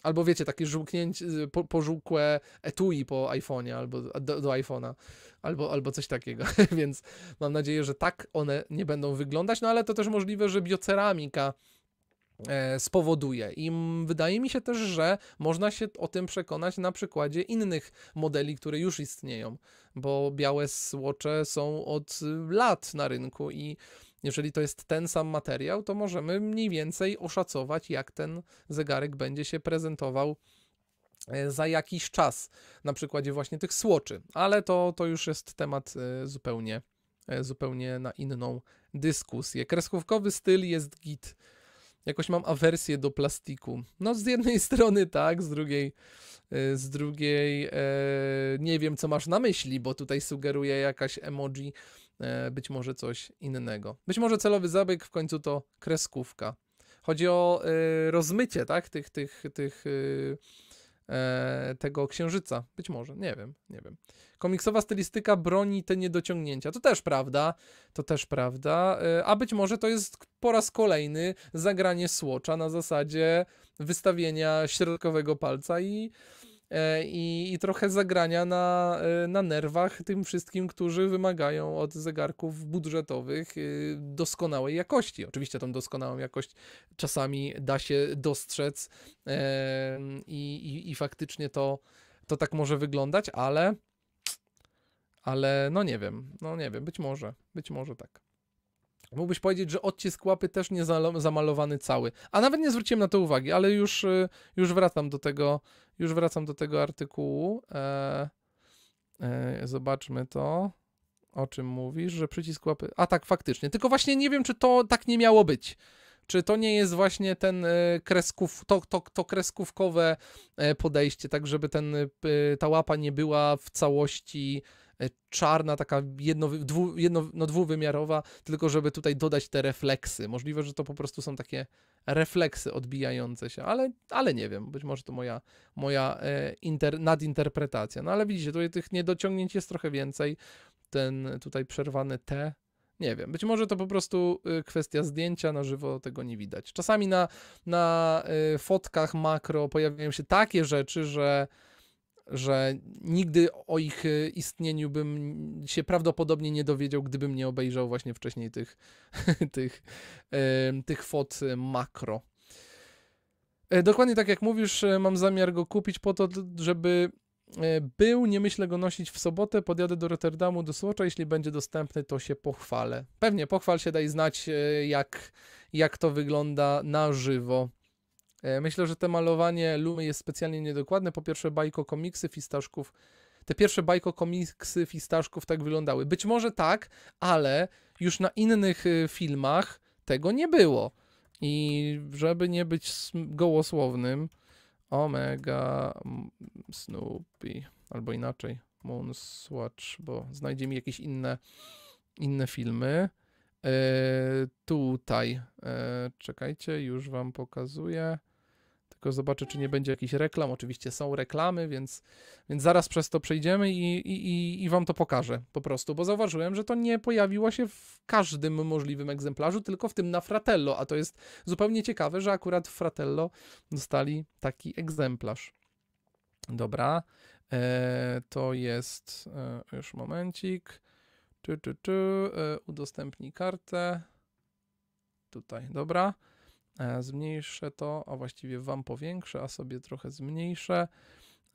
Albo wiecie, takie żółknięcie, y, po, pożółkłe etui po iPhone'ie albo do, do iPhone'a, albo, albo coś takiego. Więc mam nadzieję, że tak one nie będą wyglądać, no ale to też możliwe, że bioceramika e, spowoduje. I wydaje mi się też, że można się o tym przekonać na przykładzie innych modeli, które już istnieją, bo białe słocze są od y, lat na rynku i jeżeli to jest ten sam materiał, to możemy mniej więcej oszacować, jak ten zegarek będzie się prezentował e, za jakiś czas, na przykładzie właśnie tych słoczy, ale to, to już jest temat e, zupełnie, e, zupełnie na inną dyskusję. Kreskówkowy styl jest git. Jakoś mam awersję do plastiku. No z jednej strony tak, z drugiej z drugiej nie wiem co masz na myśli, bo tutaj sugeruje jakaś emoji E, być może coś innego. Być może celowy zabieg w końcu to kreskówka. Chodzi o e, rozmycie, tak, tych, tych, tych y, e, tego księżyca. Być może, nie wiem, nie wiem. Komiksowa stylistyka broni te niedociągnięcia. To też prawda, to też prawda. A być może to jest po raz kolejny zagranie słocza na zasadzie wystawienia środkowego palca i E, i, i trochę zagrania na, e, na nerwach tym wszystkim, którzy wymagają od zegarków budżetowych e, doskonałej jakości. Oczywiście tą doskonałą jakość czasami da się dostrzec i, i, i faktycznie to, to tak może wyglądać, ale ale no nie wiem, no nie wiem, być może, być może tak. Mógłbyś powiedzieć, że odcisk łapy też nie zamalowany cały. A nawet nie zwróciłem na to uwagi, ale już, y, już wracam do tego, już wracam do tego artykułu. E, e, zobaczmy to. O czym mówisz, że przycisk łapy. A tak, faktycznie. Tylko właśnie nie wiem, czy to tak nie miało być. Czy to nie jest właśnie ten y, kresków, to, to, to kreskówkowe e, podejście, tak żeby ten, y, ta łapa nie była w całości E, czarna, taka jedno, dwu, jedno, no dwuwymiarowa, tylko żeby tutaj dodać te refleksy. Możliwe, że to po prostu są takie refleksy odbijające się, ale, ale nie wiem, być może to moja, moja e, inter, nadinterpretacja. No ale widzicie, tutaj tych niedociągnięć jest trochę więcej. Ten tutaj przerwany T nie wiem, być może to po prostu e, kwestia zdjęcia, na żywo tego nie widać. Czasami na, na fotkach makro pojawiają się takie rzeczy, że że nigdy o ich y, istnieniu bym się prawdopodobnie nie dowiedział, gdybym nie obejrzał właśnie wcześniej tych, tych, tych fot y, makro. E, dokładnie tak jak mówisz, e, mam zamiar go kupić po to, żeby e, był, nie myślę go nosić w sobotę, podjadę do Rotterdamu, do Słucza, jeśli będzie dostępny, to się pochwalę. Pewnie, pochwal się, daj znać, jak, jak to wygląda na żywo. E, myślę, że te malowanie Lumy jest specjalnie niedokładne. Po pierwsze, bajko komiksy fistaszków. Te pierwsze bajko komiksy fistaszków tak wyglądały. Być może tak, ale już na innych y, filmach tego nie było. I żeby nie być gołosłownym, Omega Snoopy, albo inaczej, Moonswatch, bo znajdzie mi jakieś inne, inne filmy. Yy, tutaj, yy, czekajcie, już wam pokazuję tylko zobaczę, czy nie będzie jakichś reklam. Oczywiście są reklamy, więc, więc zaraz przez to przejdziemy i, i, i wam to pokażę po prostu, bo zauważyłem, że to nie pojawiło się w każdym możliwym egzemplarzu, tylko w tym na Fratello, a to jest zupełnie ciekawe, że akurat Fratello dostali taki egzemplarz. Dobra, e, to jest, e, już momencik, Czy, czy, czy, e, udostępnij kartę, tutaj, dobra. E, zmniejszę to, a właściwie wam powiększę, a sobie trochę zmniejszę.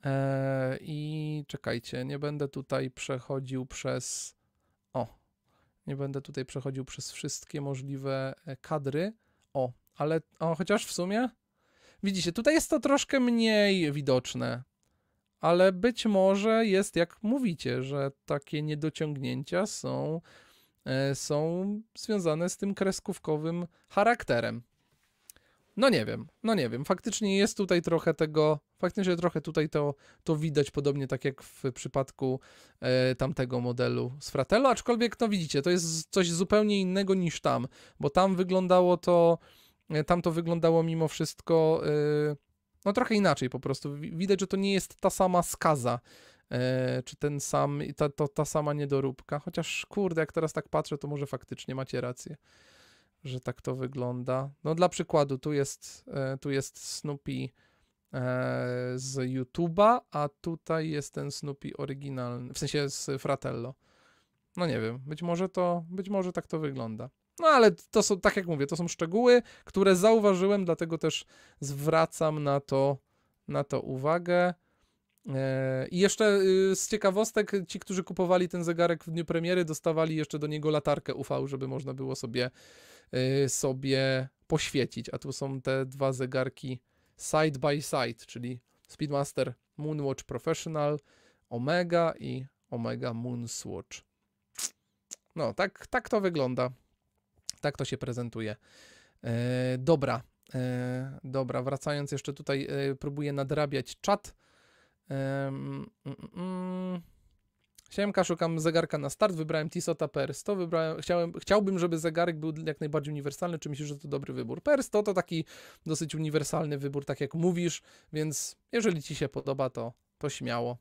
E, I czekajcie, nie będę tutaj przechodził przez. O, nie będę tutaj przechodził przez wszystkie możliwe e, kadry. O, ale o, chociaż w sumie. Widzicie, tutaj jest to troszkę mniej widoczne, ale być może jest jak mówicie, że takie niedociągnięcia są, są związane z tym kreskówkowym charakterem. No nie wiem, no nie wiem. Faktycznie jest tutaj trochę tego, faktycznie trochę tutaj to, to widać, podobnie tak jak w przypadku e, tamtego modelu z Fratello, aczkolwiek no widzicie, to jest coś zupełnie innego niż tam, bo tam wyglądało to, e, tam to wyglądało mimo wszystko, e, no trochę inaczej po prostu. Widać, że to nie jest ta sama skaza, e, czy ten sam, ta, to, ta sama niedoróbka, chociaż kurde, jak teraz tak patrzę, to może faktycznie macie rację że tak to wygląda. No dla przykładu, tu jest, e, tu jest Snoopy e, z YouTube'a, a tutaj jest ten Snoopy oryginalny, w sensie z Fratello. No nie wiem, być może to, być może tak to wygląda. No ale to są, tak jak mówię, to są szczegóły, które zauważyłem, dlatego też zwracam na to, na to uwagę. E, I jeszcze y, z ciekawostek, ci, którzy kupowali ten zegarek w dniu premiery, dostawali jeszcze do niego latarkę UV, żeby można było sobie, y, sobie poświecić. A tu są te dwa zegarki side by side, czyli Speedmaster Moonwatch Professional Omega i Omega Moonswatch. No, tak, tak to wygląda. Tak to się prezentuje. E, dobra. E, dobra, wracając jeszcze tutaj, e, próbuję nadrabiać czat. Um, mm, mm. Siemka, szukam zegarka na start, wybrałem Tissota Persto, wybrałem, chciałem, chciałbym, żeby zegarek był jak najbardziej uniwersalny, czy myślisz, że to dobry wybór? PR100 to taki dosyć uniwersalny wybór, tak jak mówisz, więc jeżeli Ci się podoba, to, to śmiało.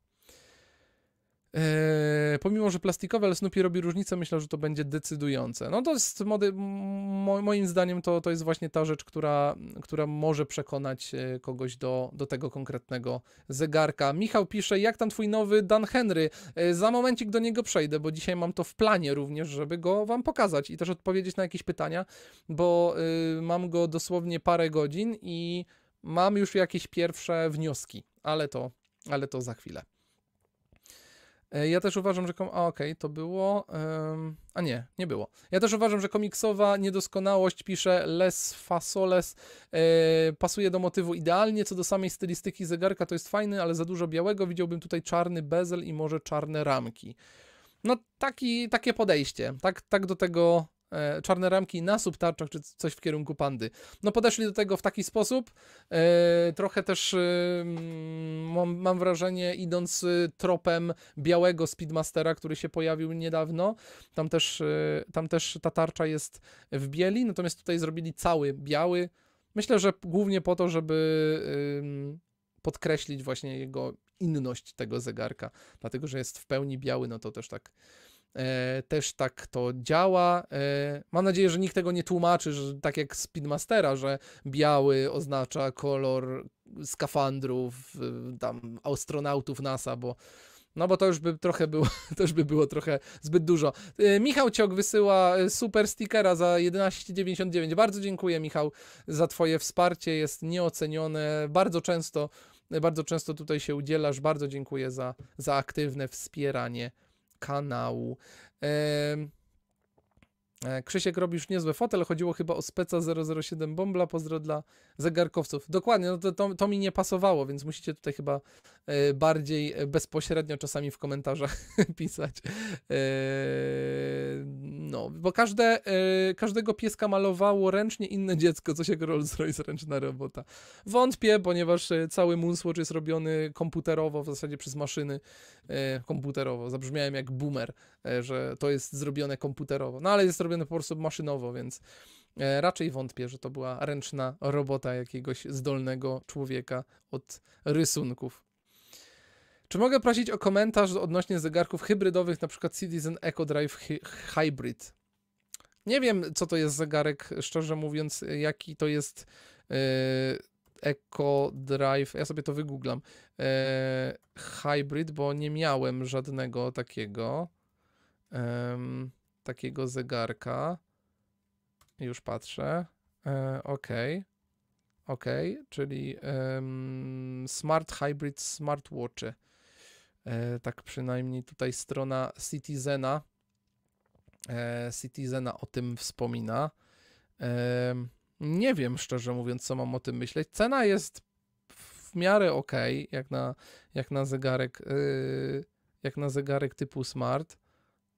Eee, pomimo, że plastikowe, ale Snoopy robi różnicę, myślę, że to będzie decydujące. No to jest, mody, mo, moim zdaniem, to, to jest właśnie ta rzecz, która, która może przekonać e, kogoś do, do tego konkretnego zegarka. Michał pisze, jak tam twój nowy Dan Henry? Eee, za momencik do niego przejdę, bo dzisiaj mam to w planie również, żeby go wam pokazać i też odpowiedzieć na jakieś pytania, bo e, mam go dosłownie parę godzin i mam już jakieś pierwsze wnioski, ale to, ale to za chwilę. E, ja też uważam, że. Kom- okej, okay, to było. Um, a nie, nie było. Ja też uważam, że komiksowa niedoskonałość, pisze Les Fasoles, e, pasuje do motywu idealnie. Co do samej stylistyki zegarka, to jest fajny, ale za dużo białego. Widziałbym tutaj czarny bezel i może czarne ramki. No, taki, takie podejście. Tak, tak do tego E, czarne ramki na subtarczach, czy coś w kierunku pandy. No podeszli do tego w taki sposób, e, trochę też e, mm, mam, mam, wrażenie idąc tropem białego Speedmastera, który się pojawił niedawno, tam też, tam też ta tarcza jest w bieli, natomiast tutaj zrobili cały biały, myślę, że głównie po to, żeby podkreślić właśnie jego inność tego zegarka, dlatego, że jest w pełni biały, no to też tak E, też tak to działa. E, mam nadzieję, że nikt tego nie tłumaczy, że tak jak Speedmastera, że biały oznacza kolor skafandrów, y, tam astronautów NASA, bo no bo to już by trochę było, to już by było trochę zbyt dużo. E, Michał Ciok wysyła super stickera za 11,99. Bardzo dziękuję Michał za twoje wsparcie, jest nieocenione. Bardzo często, bardzo często tutaj się udzielasz. Bardzo dziękuję za, za aktywne wspieranie kanału. Yy, E, Krzysiek robi już niezły fotel, chodziło chyba o speca 007 Bombla, pozdro dla zegarkowców. Dokładnie, no to, to, to mi nie pasowało, więc musicie tutaj chyba e, bardziej e, bezpośrednio czasami w komentarzach pisać. No, bo każde, każdego pieska malowało ręcznie inne dziecko, coś jak Rolls Royce, ręczna robota. Wątpię, ponieważ cały Moonswatch jest robiony komputerowo, w zasadzie przez maszyny komputerowo. Zabrzmiałem jak boomer, że to jest zrobione komputerowo. No ale jest zrobione po prostu maszynowo, więc e, raczej wątpię, że to była ręczna robota jakiegoś zdolnego człowieka od rysunków. Czy mogę prosić o komentarz odnośnie zegarków hybrydowych, np. Citizen Eco Drive Hybrid? Nie wiem, co to jest zegarek, szczerze mówiąc, jaki to jest yy, e, Eco Drive. Ja sobie to wygooglam. Yy, hybrid, bo nie miałem żadnego takiego. Um, takiego zegarka. Już patrzę. E, ok. Ok, czyli um, Smart Hybrid smartwatch. E, tak przynajmniej tutaj strona Citizena. E, Citizena o tym wspomina. E, nie wiem szczerze mówiąc, co mam o tym myśleć. Cena jest w miarę ok, jak na, jak na zegarek, y, jak na zegarek typu smart.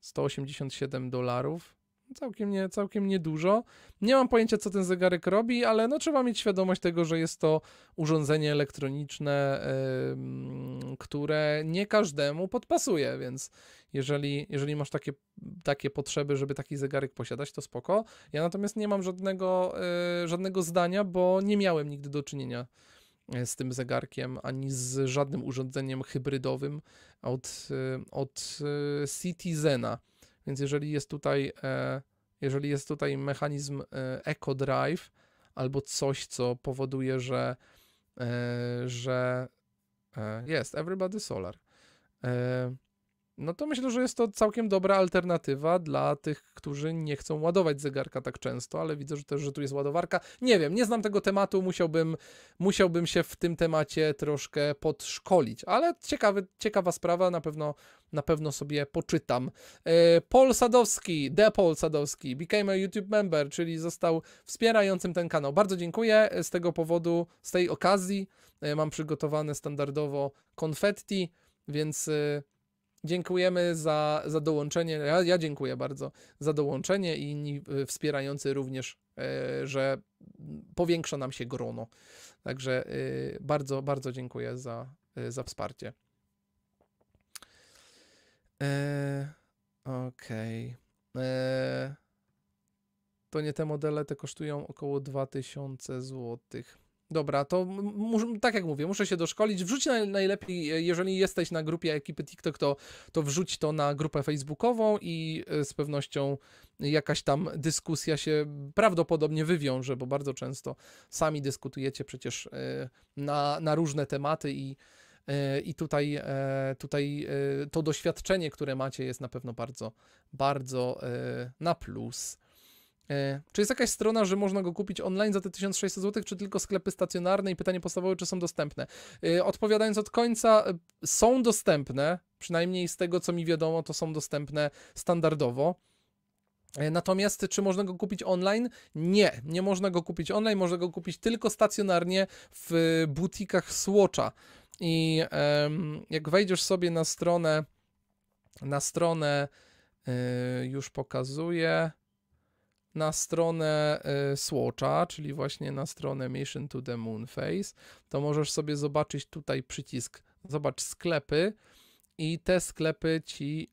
187 dolarów. Całkiem, nie, całkiem niedużo. Nie mam pojęcia, co ten zegarek robi, ale no, trzeba mieć świadomość tego, że jest to urządzenie elektroniczne, yy, które nie każdemu podpasuje, więc jeżeli, jeżeli masz takie, takie potrzeby, żeby taki zegarek posiadać, to spoko. Ja natomiast nie mam żadnego, yy, żadnego zdania, bo nie miałem nigdy do czynienia e, z tym zegarkiem, ani z żadnym urządzeniem hybrydowym, od, y, od y, Citizena. Więc jeżeli jest tutaj, e, jeżeli jest tutaj mechanizm e, Eco Drive albo coś, co powoduje, że, e, że jest Everybody Solar no to myślę, że jest to całkiem dobra alternatywa dla tych, którzy nie chcą ładować zegarka tak często, ale widzę że też, że tu jest ładowarka. Nie wiem, nie znam tego tematu, musiałbym, musiałbym się w tym temacie troszkę podszkolić, ale ciekawy, ciekawa sprawa, na pewno, na pewno sobie poczytam. E, Paul Sadowski, The Paul Sadowski, became a YouTube member, czyli został wspierającym ten kanał. Bardzo dziękuję z tego powodu, z tej okazji. E, mam przygotowane standardowo konfetti, więc e, Dziękujemy za, za dołączenie. Ja, ja dziękuję bardzo za dołączenie i inni y, wspierający również, e, że powiększa nam się grono. Także y, bardzo, bardzo dziękuję za, y, za wsparcie. Ok. E, okej. Okay. E, to nie te modele, te kosztują około 2000 zł. Dobra, to tak jak mówię, muszę się doszkolić. Wrzuć na najlepiej, e, jeżeli jesteś na grupie ekipy TikTok, to, to wrzuć to na grupę facebookową i e, z pewnością jakaś tam dyskusja się prawdopodobnie wywiąże, bo bardzo często sami dyskutujecie przecież e, na, na różne tematy i, i tutaj, tutaj to doświadczenie, które macie, jest na pewno bardzo, bardzo na plus. E, czy jest jakaś strona, że można go kupić online za te 1600 zł, czy tylko sklepy stacjonarne? I pytanie podstawowe, czy są dostępne? E, odpowiadając od końca, e, są dostępne, przynajmniej z tego co mi wiadomo, to są dostępne standardowo. Natomiast czy można go kupić online? Nie, nie można go kupić online, można go kupić tylko stacjonarnie w butikach Słocza. I jak wejdziesz sobie na stronę, na stronę, już pokazuję na stronę y, Swatcha, czyli właśnie na stronę Mission to the Moon to możesz sobie zobaczyć tutaj przycisk, zobacz sklepy i te sklepy ci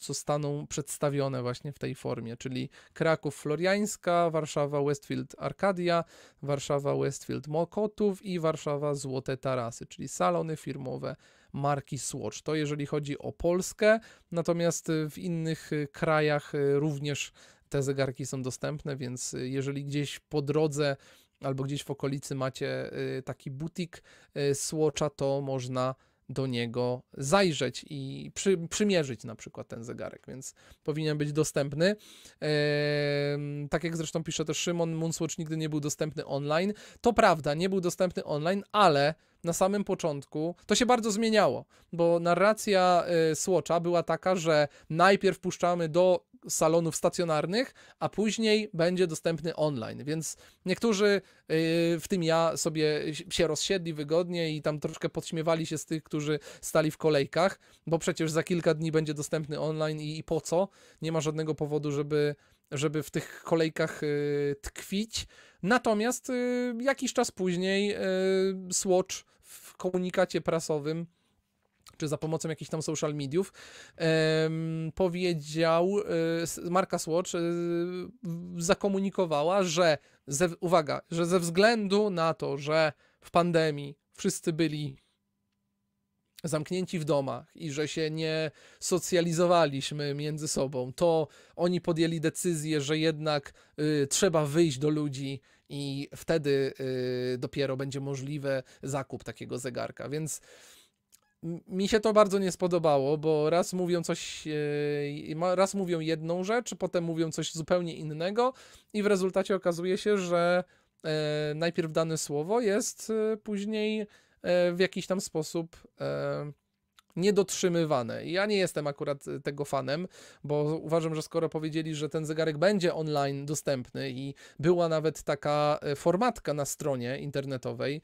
zostaną przedstawione właśnie w tej formie, czyli Kraków Floriańska, Warszawa Westfield Arcadia, Warszawa Westfield Mokotów i Warszawa Złote Tarasy, czyli salony firmowe marki Swatch. To jeżeli chodzi o Polskę, natomiast y, w innych y, krajach y, również te zegarki są dostępne, więc jeżeli gdzieś po drodze albo gdzieś w okolicy macie taki butik Swatcha, to można do niego zajrzeć i przy, przymierzyć na przykład ten zegarek, więc powinien być dostępny. Eee, tak jak zresztą pisze też Szymon, Moonswatch nigdy nie był dostępny online. To prawda, nie był dostępny online, ale na samym początku, to się bardzo zmieniało, bo narracja y, Słocza była taka, że najpierw puszczamy do salonów stacjonarnych, a później będzie dostępny online, więc niektórzy, y, w tym ja, sobie się rozsiedli wygodnie i tam troszkę podśmiewali się z tych, którzy stali w kolejkach, bo przecież za kilka dni będzie dostępny online i, i po co? Nie ma żadnego powodu, żeby, żeby w tych kolejkach y, tkwić. Natomiast y, jakiś czas później Swatch komunikacie prasowym czy za pomocą jakichś tam social mediów, powiedział, e, marka Swatch e, zakomunikowała, że, ze, uwaga, że ze względu na to, że w pandemii wszyscy byli zamknięci w domach i że się nie socjalizowaliśmy między sobą, to oni podjęli decyzję, że jednak y, trzeba wyjść do ludzi i wtedy y, dopiero będzie możliwe zakup takiego zegarka, więc mi się to bardzo nie spodobało, bo raz mówią coś, y, raz mówią jedną rzecz, potem mówią coś zupełnie innego i w rezultacie okazuje się, że e, najpierw dane słowo jest y, później e, w jakiś tam sposób e, niedotrzymywane. Ja nie jestem akurat y, tego fanem, bo uważam, że skoro powiedzieli, że ten zegarek będzie online dostępny i była nawet taka y, formatka na stronie internetowej,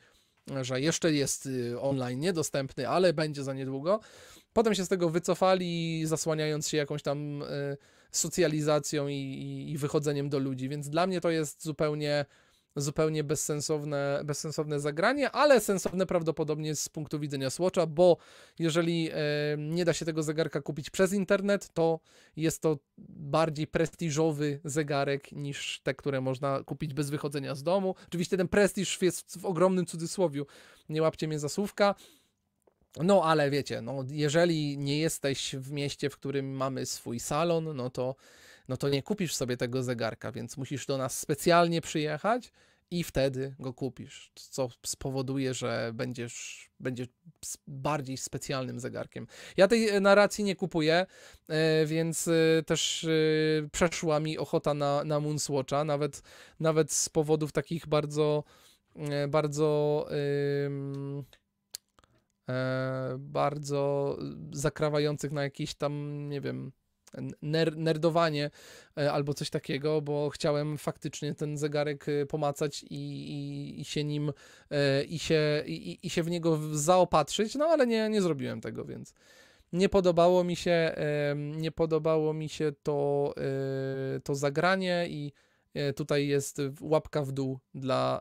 że jeszcze jest y, online niedostępny, ale będzie za niedługo. Potem się z tego wycofali, zasłaniając się jakąś tam socjalizacją i, i, i wychodzeniem do ludzi, więc dla mnie to jest zupełnie zupełnie bezsensowne, bezsensowne zagranie, ale sensowne prawdopodobnie z punktu widzenia Swatcha, bo jeżeli e, nie da się tego zegarka kupić przez internet, to jest to bardziej prestiżowy zegarek niż te, które można kupić bez wychodzenia z domu. Oczywiście ten prestiż jest w ogromnym cudzysłowiu, nie łapcie mnie za słówka. No, ale wiecie, no, jeżeli nie jesteś w mieście, w którym mamy swój salon, no to no to nie kupisz sobie tego zegarka, więc musisz do nas specjalnie przyjechać i wtedy go kupisz, co spowoduje, że będziesz, będziesz bardziej specjalnym zegarkiem. Ja tej e, narracji nie kupuję, e, więc e, też przeszła mi ochota na, na Moonswatcha, nawet, nawet z powodów takich bardzo, bardzo. bardzo zakrawających na jakiś tam, nie wiem, ner nerdowanie e, albo coś takiego, bo chciałem faktycznie ten zegarek e, pomacać i, i, i się nim e, i się, i, i się w niego zaopatrzyć, no ale nie, nie zrobiłem tego, więc nie podobało mi się, nie podobało mi się to, to zagranie i tutaj jest łapka w dół dla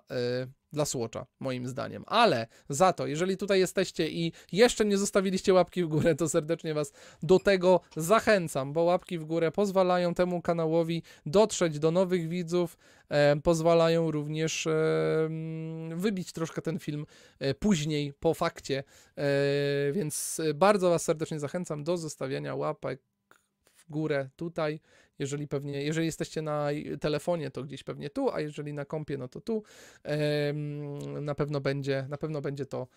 dla Słocza, moim zdaniem. Ale za to, jeżeli tutaj jesteście i jeszcze nie zostawiliście łapki w górę, to serdecznie Was do tego zachęcam, bo łapki w górę pozwalają temu kanałowi dotrzeć do nowych widzów, e, pozwalają również e, mm, wybić troszkę ten film e, później, po fakcie. E, więc bardzo Was serdecznie zachęcam do zostawiania łapek górę tutaj, jeżeli pewnie, jeżeli jesteście na telefonie, to gdzieś pewnie tu, a jeżeli na kompie, no to tu. Na pewno będzie, na pewno będzie to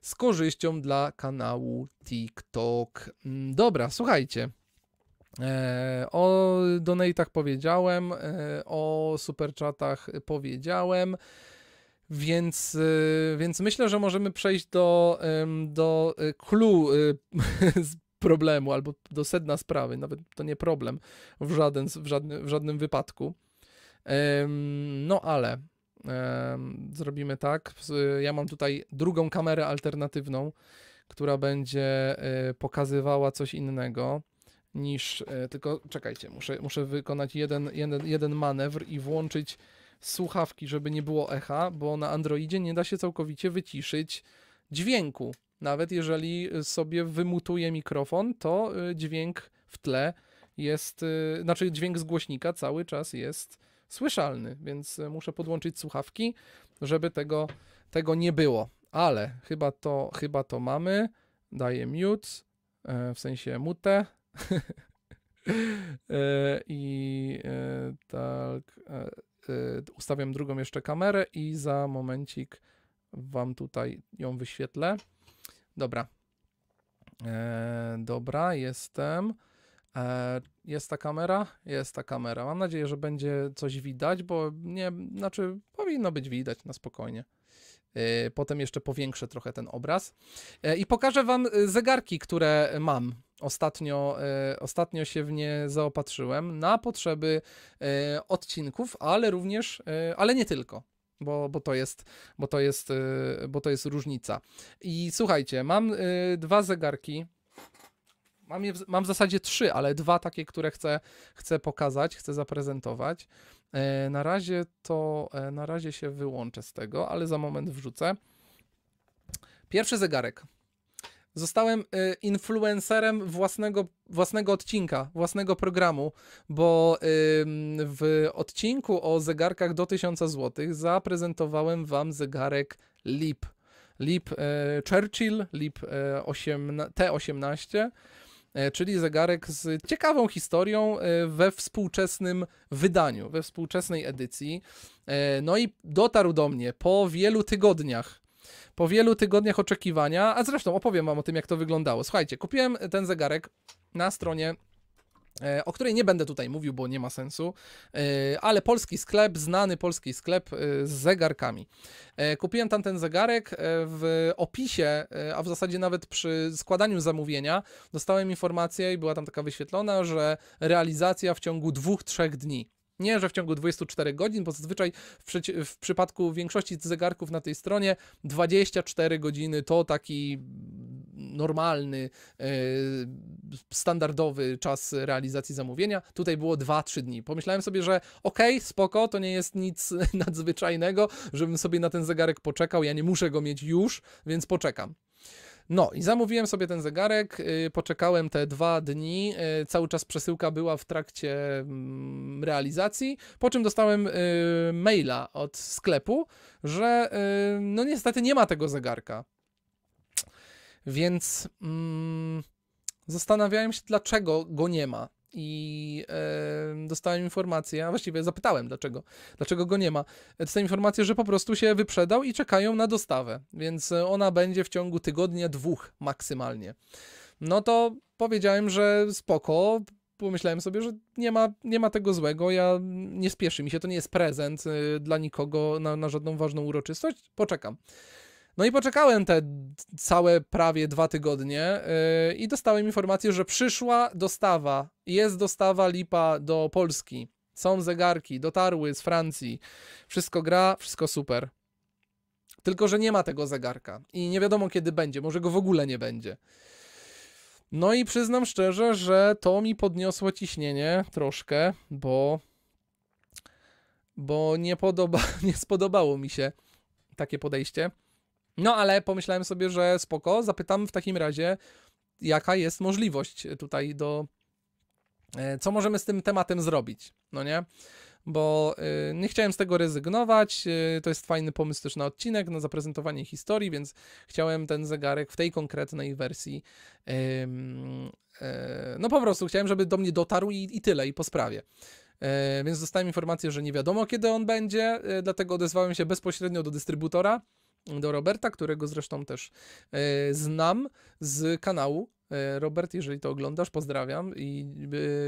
z korzyścią dla kanału TikTok. Mm, dobra, słuchajcie. E, o donatach powiedziałem, e, o superchatach powiedziałem. Więc, e, więc myślę, że możemy przejść do, do clue problemu albo do sedna sprawy, nawet to nie problem w, żaden, w, żadny, w żadnym wypadku. No ale zrobimy tak. Ja mam tutaj drugą kamerę alternatywną, która będzie e, pokazywała coś innego niż. E, tylko czekajcie, muszę, muszę wykonać jeden, jeden, jeden manewr i włączyć słuchawki, żeby nie było echa, bo na Androidzie nie da się całkowicie wyciszyć dźwięku. Nawet jeżeli y, sobie wymutuję mikrofon, to y, dźwięk w tle jest, y, znaczy dźwięk z głośnika cały czas jest słyszalny, więc muszę podłączyć słuchawki, żeby tego, tego nie było. Ale chyba to, chyba to mamy. Daję mute, e, w sensie mute. E, I e, tak ustawiam drugą jeszcze kamerę i za momencik wam tutaj ją wyświetlę. Dobra. E, dobra, jestem. E, jest ta kamera? Jest ta kamera. Mam nadzieję, że będzie coś widać, bo nie, znaczy powinno być widać na spokojnie. E, potem jeszcze powiększę trochę ten obraz e, i pokażę Wam e, zegarki, które mam. Ostatnio, e, ostatnio się w nie zaopatrzyłem na potrzeby e, odcinków, ale również, e, ale nie tylko bo, bo, to jest, bo, to jest, y, bo to jest różnica. I słuchajcie, mam y, dwa zegarki. Mam, je, mam w zasadzie trzy, ale dwa takie, które chcę, chcę pokazać, chcę zaprezentować. E, na razie to, e, na razie się wyłączę z tego, ale za moment wrzucę. Pierwszy zegarek Zostałem e, influencerem własnego, własnego odcinka, własnego programu, bo w odcinku o zegarkach do 1000 zł zaprezentowałem wam zegarek LIP. LIP e, Churchill, LIP 8, e, T18 czyli zegarek z ciekawą historią we współczesnym wydaniu, we współczesnej edycji. No i dotarł do mnie po wielu tygodniach po wielu tygodniach oczekiwania, a zresztą opowiem wam o tym, jak to wyglądało. Słuchajcie, kupiłem ten zegarek na stronie e, o której nie będę tutaj mówił, bo nie ma sensu, e, ale polski sklep, znany polski sklep e, z zegarkami. Kupiłem tam ten zegarek w opisie, a w zasadzie nawet przy składaniu zamówienia dostałem informację i była tam taka wyświetlona, że realizacja w ciągu dwóch, trzech dni. Nie, że w ciągu 24 godzin, bo zazwyczaj w, w przypadku większości zegarków na tej stronie 24 godziny to taki normalny, e, standardowy czas realizacji zamówienia. Tutaj było 2-3 dni. Pomyślałem sobie, że okej, okay, spoko, to nie jest nic nadzwyczajnego, żebym sobie na ten zegarek poczekał. Ja nie muszę go mieć już, więc poczekam. No i zamówiłem sobie ten zegarek, y, poczekałem te dwa dni, y, cały czas przesyłka była w trakcie mm, realizacji, po czym dostałem y, maila od sklepu, że no niestety nie ma tego zegarka. Więc mm, zastanawiałem się, dlaczego go nie ma i e, dostałem informację, a właściwie zapytałem dlaczego, dlaczego go nie ma. Dostałem informację, że po prostu się wyprzedał i czekają na dostawę, więc ona będzie w ciągu tygodnia, dwóch maksymalnie. No to powiedziałem, że spoko, pomyślałem sobie, że nie ma, nie ma tego złego, ja nie spieszy mi się, to nie jest prezent y, dla nikogo na, na żadną ważną uroczystość, poczekam. No i poczekałem te całe prawie dwa tygodnie yy, i dostałem informację, że przyszła dostawa. Jest dostawa lipa do Polski. Są zegarki, dotarły z Francji. Wszystko gra, wszystko super. Tylko, że nie ma tego zegarka i nie wiadomo kiedy będzie, może go w ogóle nie będzie. No i przyznam szczerze, że to mi podniosło ciśnienie troszkę, bo, bo nie, podoba, nie spodobało mi się takie podejście. No ale pomyślałem sobie, że spoko, zapytam w takim razie, jaka jest możliwość tutaj do. E, co możemy z tym tematem zrobić, no nie? Bo e, nie chciałem z tego rezygnować. E, to jest fajny pomysł też na odcinek, na zaprezentowanie historii, więc chciałem ten zegarek w tej konkretnej wersji. No po prostu chciałem, żeby do mnie dotarł i, i tyle, i po sprawie. Więc dostałem informację, że nie wiadomo kiedy on będzie, dlatego odezwałem się bezpośrednio do dystrybutora do Roberta, którego zresztą też e, znam z kanału. E, Robert, jeżeli to oglądasz, pozdrawiam i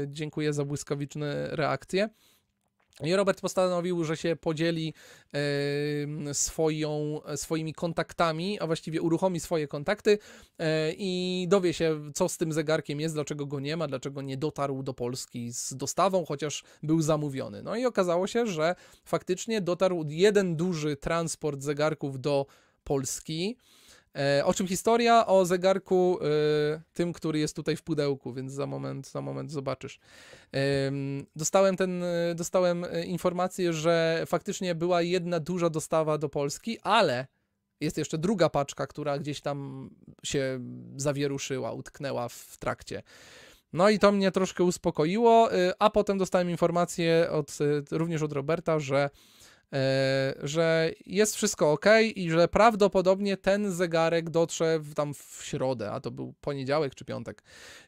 e, dziękuję za błyskawiczne reakcje. No I Robert postanowił, że się podzieli swoją, swoimi kontaktami, a właściwie uruchomi swoje kontakty e, i dowie się, co z tym zegarkiem jest, dlaczego go nie ma, dlaczego nie dotarł do Polski z dostawą, chociaż był zamówiony. No i okazało się, że faktycznie dotarł jeden duży transport zegarków do Polski. E, o czym historia? O zegarku e, tym, który jest tutaj w pudełku, więc za moment, za moment zobaczysz. E, dostałem, ten, dostałem informację, że faktycznie była jedna duża dostawa do Polski, ale jest jeszcze druga paczka, która gdzieś tam się zawieruszyła, utknęła w trakcie. No i to mnie troszkę uspokoiło, e, a potem dostałem informację od, e, również od Roberta, że E, że jest wszystko ok i że prawdopodobnie ten zegarek dotrze w, tam w środę, a to był poniedziałek czy piątek,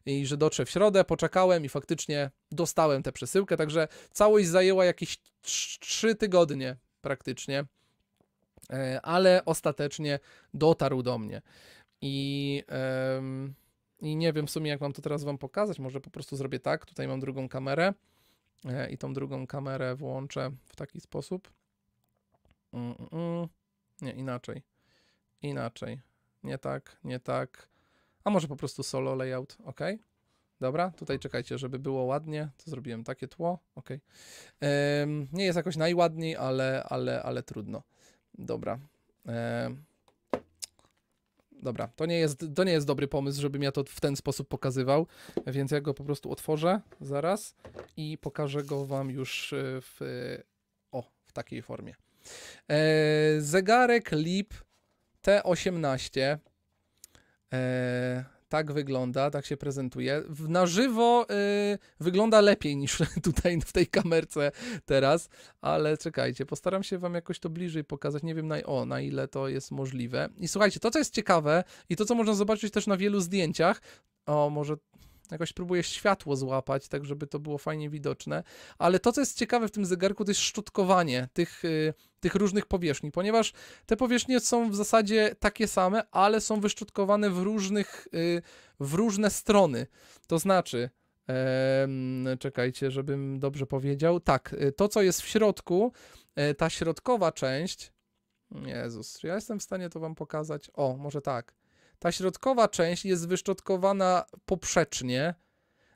i że dotrze w środę. Poczekałem i faktycznie dostałem tę przesyłkę, także całość zajęła jakieś 3 tygodnie praktycznie, e, ale ostatecznie dotarł do mnie. I. Um, i nie wiem w sumie, jak mam to teraz Wam pokazać. Może po prostu zrobię tak. Tutaj mam drugą kamerę e, i tą drugą kamerę włączę w taki sposób. Mm, mm, nie, inaczej. Inaczej. Nie tak, nie tak. A może po prostu solo layout, ok? Dobra, tutaj czekajcie, żeby było ładnie, to zrobiłem takie tło, ok. nie jest jakoś najładniej, ale, ale, ale trudno. Dobra. Ym, dobra, to nie, jest, to nie jest dobry pomysł, żebym ja to w ten sposób pokazywał, więc ja go po prostu otworzę zaraz i pokażę go Wam już e, w, o, w takiej formie. E, zegarek Lip T18. E, tak wygląda, tak się prezentuje. Na żywo y, wygląda lepiej niż tutaj w tej kamerce teraz, ale czekajcie, postaram się wam jakoś to bliżej pokazać. Nie wiem na, o, na ile to jest możliwe. I słuchajcie, to co jest ciekawe i to co można zobaczyć też na wielu zdjęciach, o może Jakoś próbuję światło złapać, tak żeby to było fajnie widoczne. Ale to, co jest ciekawe w tym zegarku, to jest szczotkowanie tych, y, tych różnych powierzchni, ponieważ te powierzchnie są w zasadzie takie same, ale są wyszczotkowane w różnych, y, w różne strony. To znaczy, czekajcie, żebym dobrze powiedział. Tak, y, to co jest w środku, ta środkowa część. Jezus, ja jestem w stanie to wam pokazać. O, może tak. Ta środkowa część jest wyszczotkowana poprzecznie,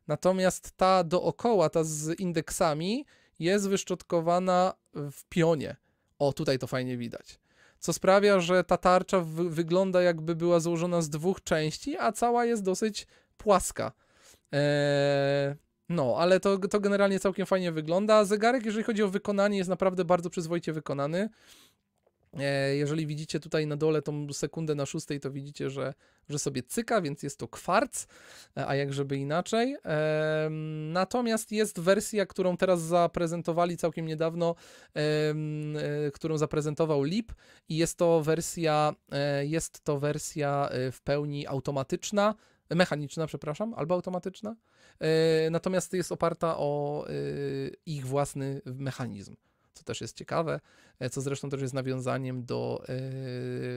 natomiast ta dookoła, ta z indeksami, jest wyszczotkowana w pionie. O, tutaj to fajnie widać. Co sprawia, że ta tarcza wygląda jakby była złożona z dwóch części, a cała jest dosyć płaska. Eee, no, ale to, to generalnie całkiem fajnie wygląda. Zegarek, jeżeli chodzi o wykonanie, jest naprawdę bardzo przyzwoicie wykonany. E, jeżeli widzicie tutaj na dole tą sekundę na szóstej, to widzicie, że, że sobie cyka, więc jest to kwarc, e, a jak żeby inaczej. Natomiast jest wersja, którą teraz zaprezentowali całkiem niedawno, e, którą zaprezentował Lip i jest to wersja, jest to wersja w pełni automatyczna, mechaniczna, przepraszam, albo automatyczna. Natomiast jest oparta o ich własny mechanizm co też jest ciekawe, e, co zresztą też jest nawiązaniem do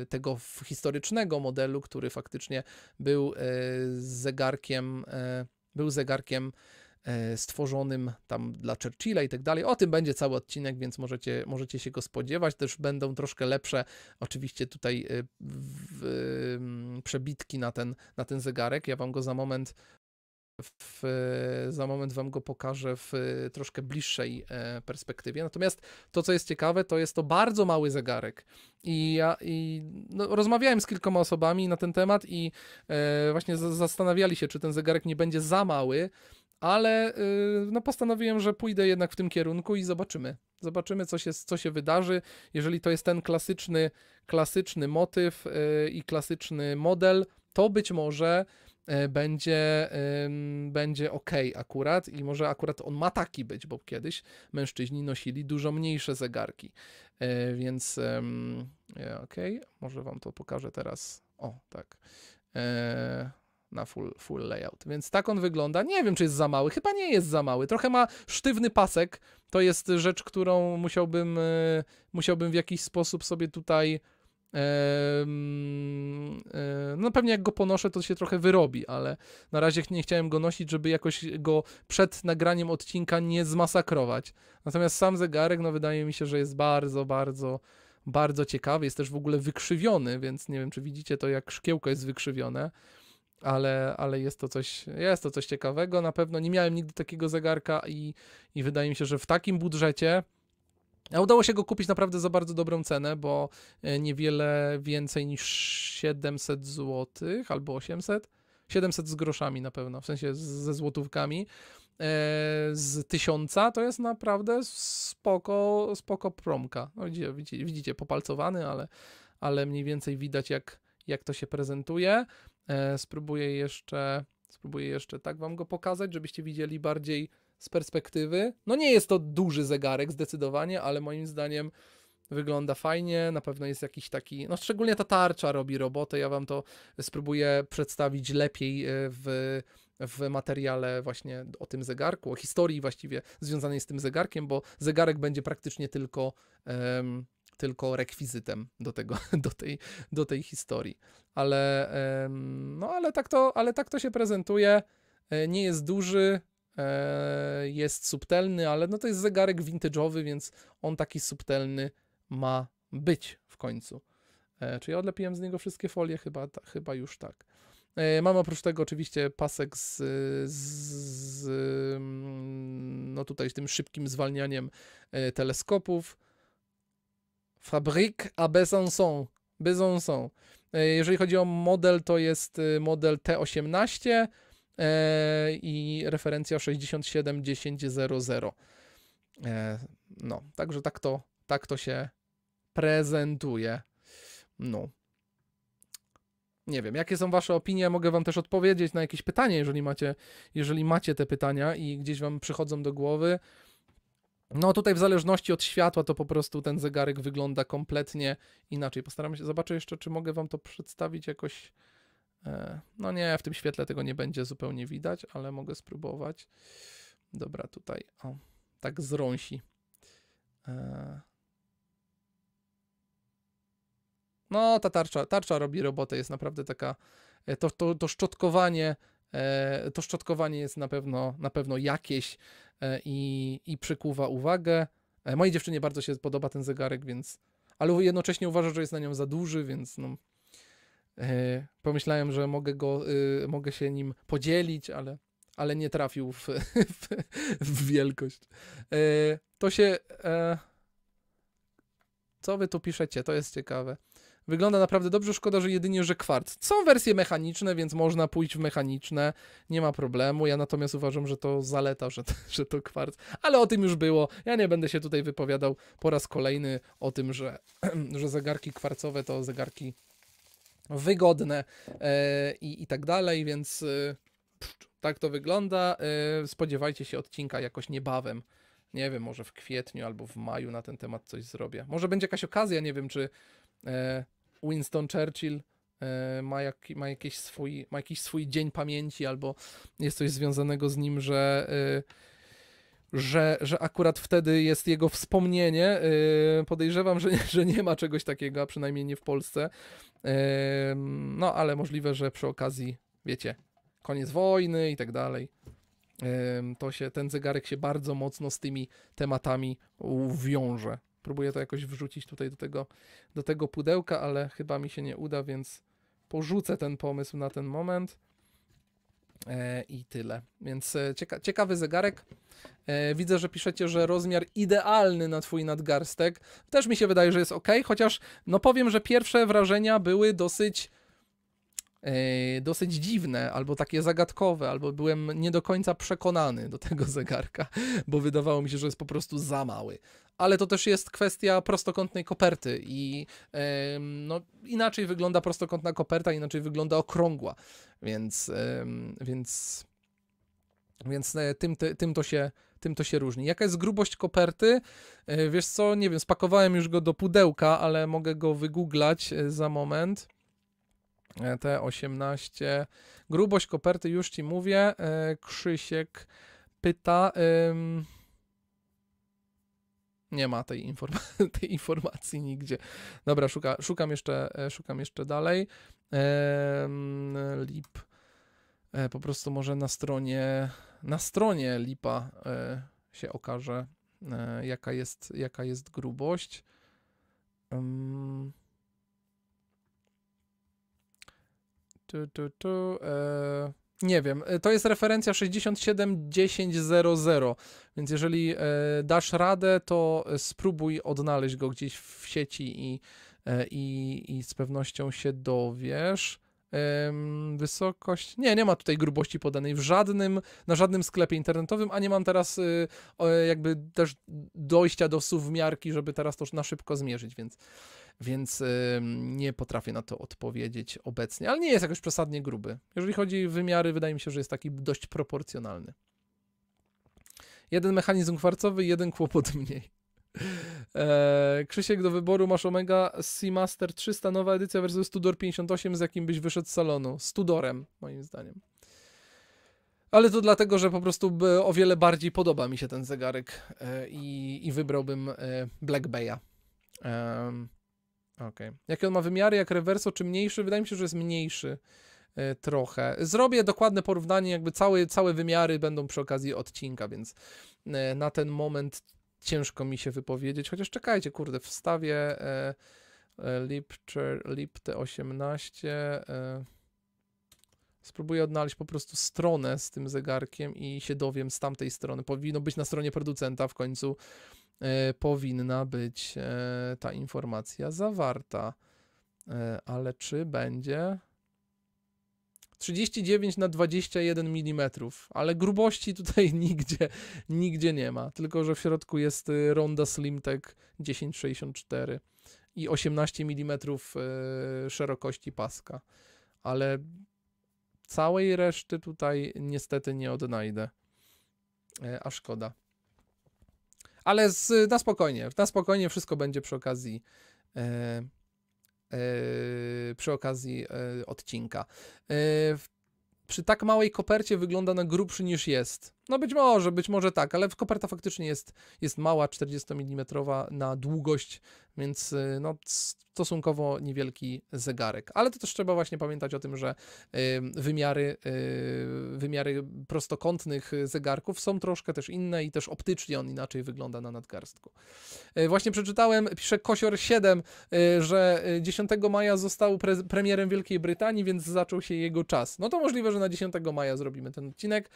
e, tego historycznego modelu, który faktycznie był e, zegarkiem, był zegarkiem stworzonym tam dla Churchilla i tak dalej. O tym będzie cały odcinek, więc możecie, możecie się go spodziewać. Też będą troszkę lepsze oczywiście tutaj w, w, przebitki na ten, na ten zegarek. Ja wam go za moment w, e, za moment wam go pokażę w e, troszkę bliższej e, perspektywie. Natomiast to, co jest ciekawe, to jest to bardzo mały zegarek. I ja i, no, rozmawiałem z kilkoma osobami na ten temat i e, właśnie z, zastanawiali się, czy ten zegarek nie będzie za mały, ale no, postanowiłem, że pójdę jednak w tym kierunku i zobaczymy. Zobaczymy, co się, co się wydarzy. Jeżeli to jest ten klasyczny, klasyczny motyw i klasyczny model, to być może E, będzie, będzie ok akurat i może akurat on ma taki być, bo kiedyś mężczyźni nosili dużo mniejsze zegarki, e, więc e, ok, może wam to pokażę teraz, o tak, na full, full layout, więc tak on wygląda, nie wiem czy jest za mały, chyba nie jest za mały, trochę ma sztywny pasek, to jest rzecz, którą musiałbym, musiałbym w jakiś sposób sobie tutaj E, no pewnie jak go ponoszę, to się trochę wyrobi, ale na razie nie chciałem go nosić, żeby jakoś go przed nagraniem odcinka nie zmasakrować. Natomiast sam zegarek, no wydaje mi się, że jest bardzo, bardzo, bardzo ciekawy. Jest też w ogóle wykrzywiony, więc nie wiem, czy widzicie to, jak szkiełko jest wykrzywione. Ale, ale jest, to coś, jest to coś ciekawego. Na pewno nie miałem nigdy takiego zegarka i, i wydaje mi się, że w takim budżecie a udało się go kupić naprawdę za bardzo dobrą cenę, bo e, niewiele więcej niż 700 zł albo 800. 700 z groszami na pewno, w sensie ze złotówkami. E, z tysiąca to jest naprawdę spoko, spoko promka. No, widzicie, widzicie, popalcowany, ale, ale mniej więcej widać, jak, jak to się prezentuje. E, spróbuję jeszcze, spróbuję jeszcze tak wam go pokazać, żebyście widzieli bardziej z perspektywy. No nie jest to duży zegarek zdecydowanie, ale moim zdaniem wygląda fajnie, na pewno jest jakiś taki, no szczególnie ta tarcza robi robotę, ja wam to spróbuję przedstawić lepiej e, w, w materiale właśnie o tym zegarku, o historii właściwie związanej z tym zegarkiem, bo zegarek będzie praktycznie tylko, um, tylko rekwizytem do tego, do tej, do tej historii, ale no ale tak to, ale tak to się prezentuje, e, nie jest duży, E, jest subtelny, ale no to jest zegarek vintage'owy, więc on taki subtelny ma być w końcu. E, Czyli odlepiłem z niego wszystkie folie, chyba, ta, chyba już tak. E, mam oprócz tego oczywiście pasek z, z, z, mm, no tutaj tym szybkim zwalnianiem teleskopów. Fabrique à Besançon. Besançon. Jeżeli chodzi o model, to jest model T18. E, i referencja 671000. E, no, także tak to, tak to się prezentuje. No. Nie wiem, jakie są wasze opinie, mogę wam też odpowiedzieć na jakieś pytanie, jeżeli macie, jeżeli macie te pytania i gdzieś wam przychodzą do głowy. No tutaj w zależności od światła to po prostu ten zegarek wygląda kompletnie inaczej. Postaram się, zobaczę jeszcze, czy mogę wam to przedstawić jakoś E, no nie, w tym świetle tego nie będzie zupełnie widać, ale mogę spróbować. Dobra, tutaj, o, tak zrąsi. E, no, ta tarcza, tarcza robi robotę, jest naprawdę taka, e, to, to, to szczotkowanie, to szczotkowanie jest na pewno, na pewno jakieś i, i przykuwa uwagę. Mojej dziewczynie bardzo się podoba ten zegarek, więc, ale jednocześnie uważa, że jest na nią za duży, więc no, E, pomyślałem, że mogę, go, y, mogę się nim podzielić, ale, ale nie trafił w, w, w wielkość. E, to się. E, co wy tu piszecie? To jest ciekawe. Wygląda naprawdę dobrze, szkoda, że jedynie, że kwarc. Są wersje mechaniczne, więc można pójść w mechaniczne, nie ma problemu. Ja natomiast uważam, że to zaleta, że to, że to kwarc. Ale o tym już było. Ja nie będę się tutaj wypowiadał po raz kolejny o tym, że, że zegarki kwarcowe to zegarki wygodne e, i, i tak dalej, więc e, tak to wygląda. E, spodziewajcie się odcinka jakoś niebawem. Nie wiem, może w kwietniu albo w maju na ten temat coś zrobię. Może będzie jakaś okazja, nie wiem, czy Winston Churchill ma, jak, ma, jakiś swój, ma jakiś swój dzień pamięci albo jest coś związanego z nim, że że, że akurat wtedy jest jego wspomnienie. Yy, podejrzewam, że, że nie ma czegoś takiego, a przynajmniej nie w Polsce. Yy, no ale możliwe, że przy okazji, wiecie, koniec wojny i tak dalej. Yy, to się, ten zegarek się bardzo mocno z tymi tematami wiąże. Próbuję to jakoś wrzucić tutaj do tego, do tego pudełka, ale chyba mi się nie uda, więc porzucę ten pomysł na ten moment. E, I tyle. Więc e, cieka ciekawy zegarek. E, widzę, że piszecie, że rozmiar idealny na twój nadgarstek. Też mi się wydaje, że jest ok, chociaż no powiem, że pierwsze wrażenia były dosyć E, dosyć dziwne, albo takie zagadkowe, albo byłem nie do końca przekonany do tego zegarka, bo wydawało mi się, że jest po prostu za mały. Ale to też jest kwestia prostokątnej koperty i no, inaczej wygląda prostokątna koperta, inaczej wygląda okrągła, więc, więc, więc e, tym, tym to się tym to się różni. Jaka jest grubość koperty? E, wiesz co, nie wiem, spakowałem już go do pudełka, ale mogę go wygooglać za moment. E, T18. Grubość koperty już ci mówię. E, Krzysiek pyta. Ym... Nie ma tej, inform tej, informacji nigdzie. Dobra, szuka, szukam, jeszcze, e, szukam jeszcze dalej. Ym, lip. Po prostu może na stronie, na stronie lipa się okaże, jaka jest, jaka jest grubość. Ym... Tu, tu, tu, e, nie wiem, e, to jest referencja 671000, więc jeżeli e, dasz radę, to e, spróbuj odnaleźć go gdzieś w sieci i, e, i, i z pewnością się dowiesz wysokość. Nie, nie ma tutaj grubości podanej w żadnym, na żadnym sklepie internetowym, a nie mam teraz y, jakby też dojścia do suwmiarki, żeby teraz to na szybko zmierzyć, więc, więc nie potrafię na to odpowiedzieć obecnie, ale nie jest jakoś przesadnie gruby. Jeżeli chodzi o wymiary, wydaje mi się, że jest taki dość proporcjonalny. Jeden mechanizm kwarcowy, jeden kłopot mniej. E, Krzysiek, do wyboru masz Omega Seamaster 300, nowa edycja versus Studor 58, z jakim byś wyszedł z salonu. Z Tudorem, moim zdaniem. Ale to dlatego, że po prostu o wiele bardziej podoba mi się ten zegarek e, i, i, wybrałbym e, Black Bay'a. Eee, okay. Jakie on ma wymiary, jak reverso, czy mniejszy? Wydaje mi się, że jest mniejszy trochę. Zrobię dokładne porównanie, jakby całe, całe wymiary będą przy okazji odcinka, więc na ten moment ciężko mi się wypowiedzieć, chociaż czekajcie, kurde, wstawię e, e, Lipcher, Lipte 18. E, spróbuję odnaleźć po prostu stronę z tym zegarkiem i się dowiem z tamtej strony. Powinno być na stronie producenta w końcu. E, powinna być e, ta informacja zawarta. E, ale czy będzie? 39 na 21 mm, ale grubości tutaj nigdzie, nigdzie nie ma, tylko że w środku jest y, Ronda Slimtek 1064 i 18 mm y, szerokości paska, ale całej reszty tutaj niestety nie odnajdę, e, a szkoda. Ale z, na spokojnie, na spokojnie wszystko będzie przy okazji e, E, przy okazji e, odcinka. E, przy tak małej kopercie wygląda na grubszy niż jest. No być może, być może tak, ale koperta faktycznie jest, jest mała, 40 mm na długość, więc y, no, stosunkowo niewielki zegarek. Ale to też trzeba właśnie pamiętać o tym, że wymiary, y, wymiary prostokątnych zegarków są troszkę też inne i też optycznie on inaczej wygląda na nadgarstku. Y, właśnie przeczytałem, pisze Kosior7, że 10 maja został pre premierem Wielkiej Brytanii, więc zaczął się jego czas. No to możliwe, że na 10 maja zrobimy ten odcinek.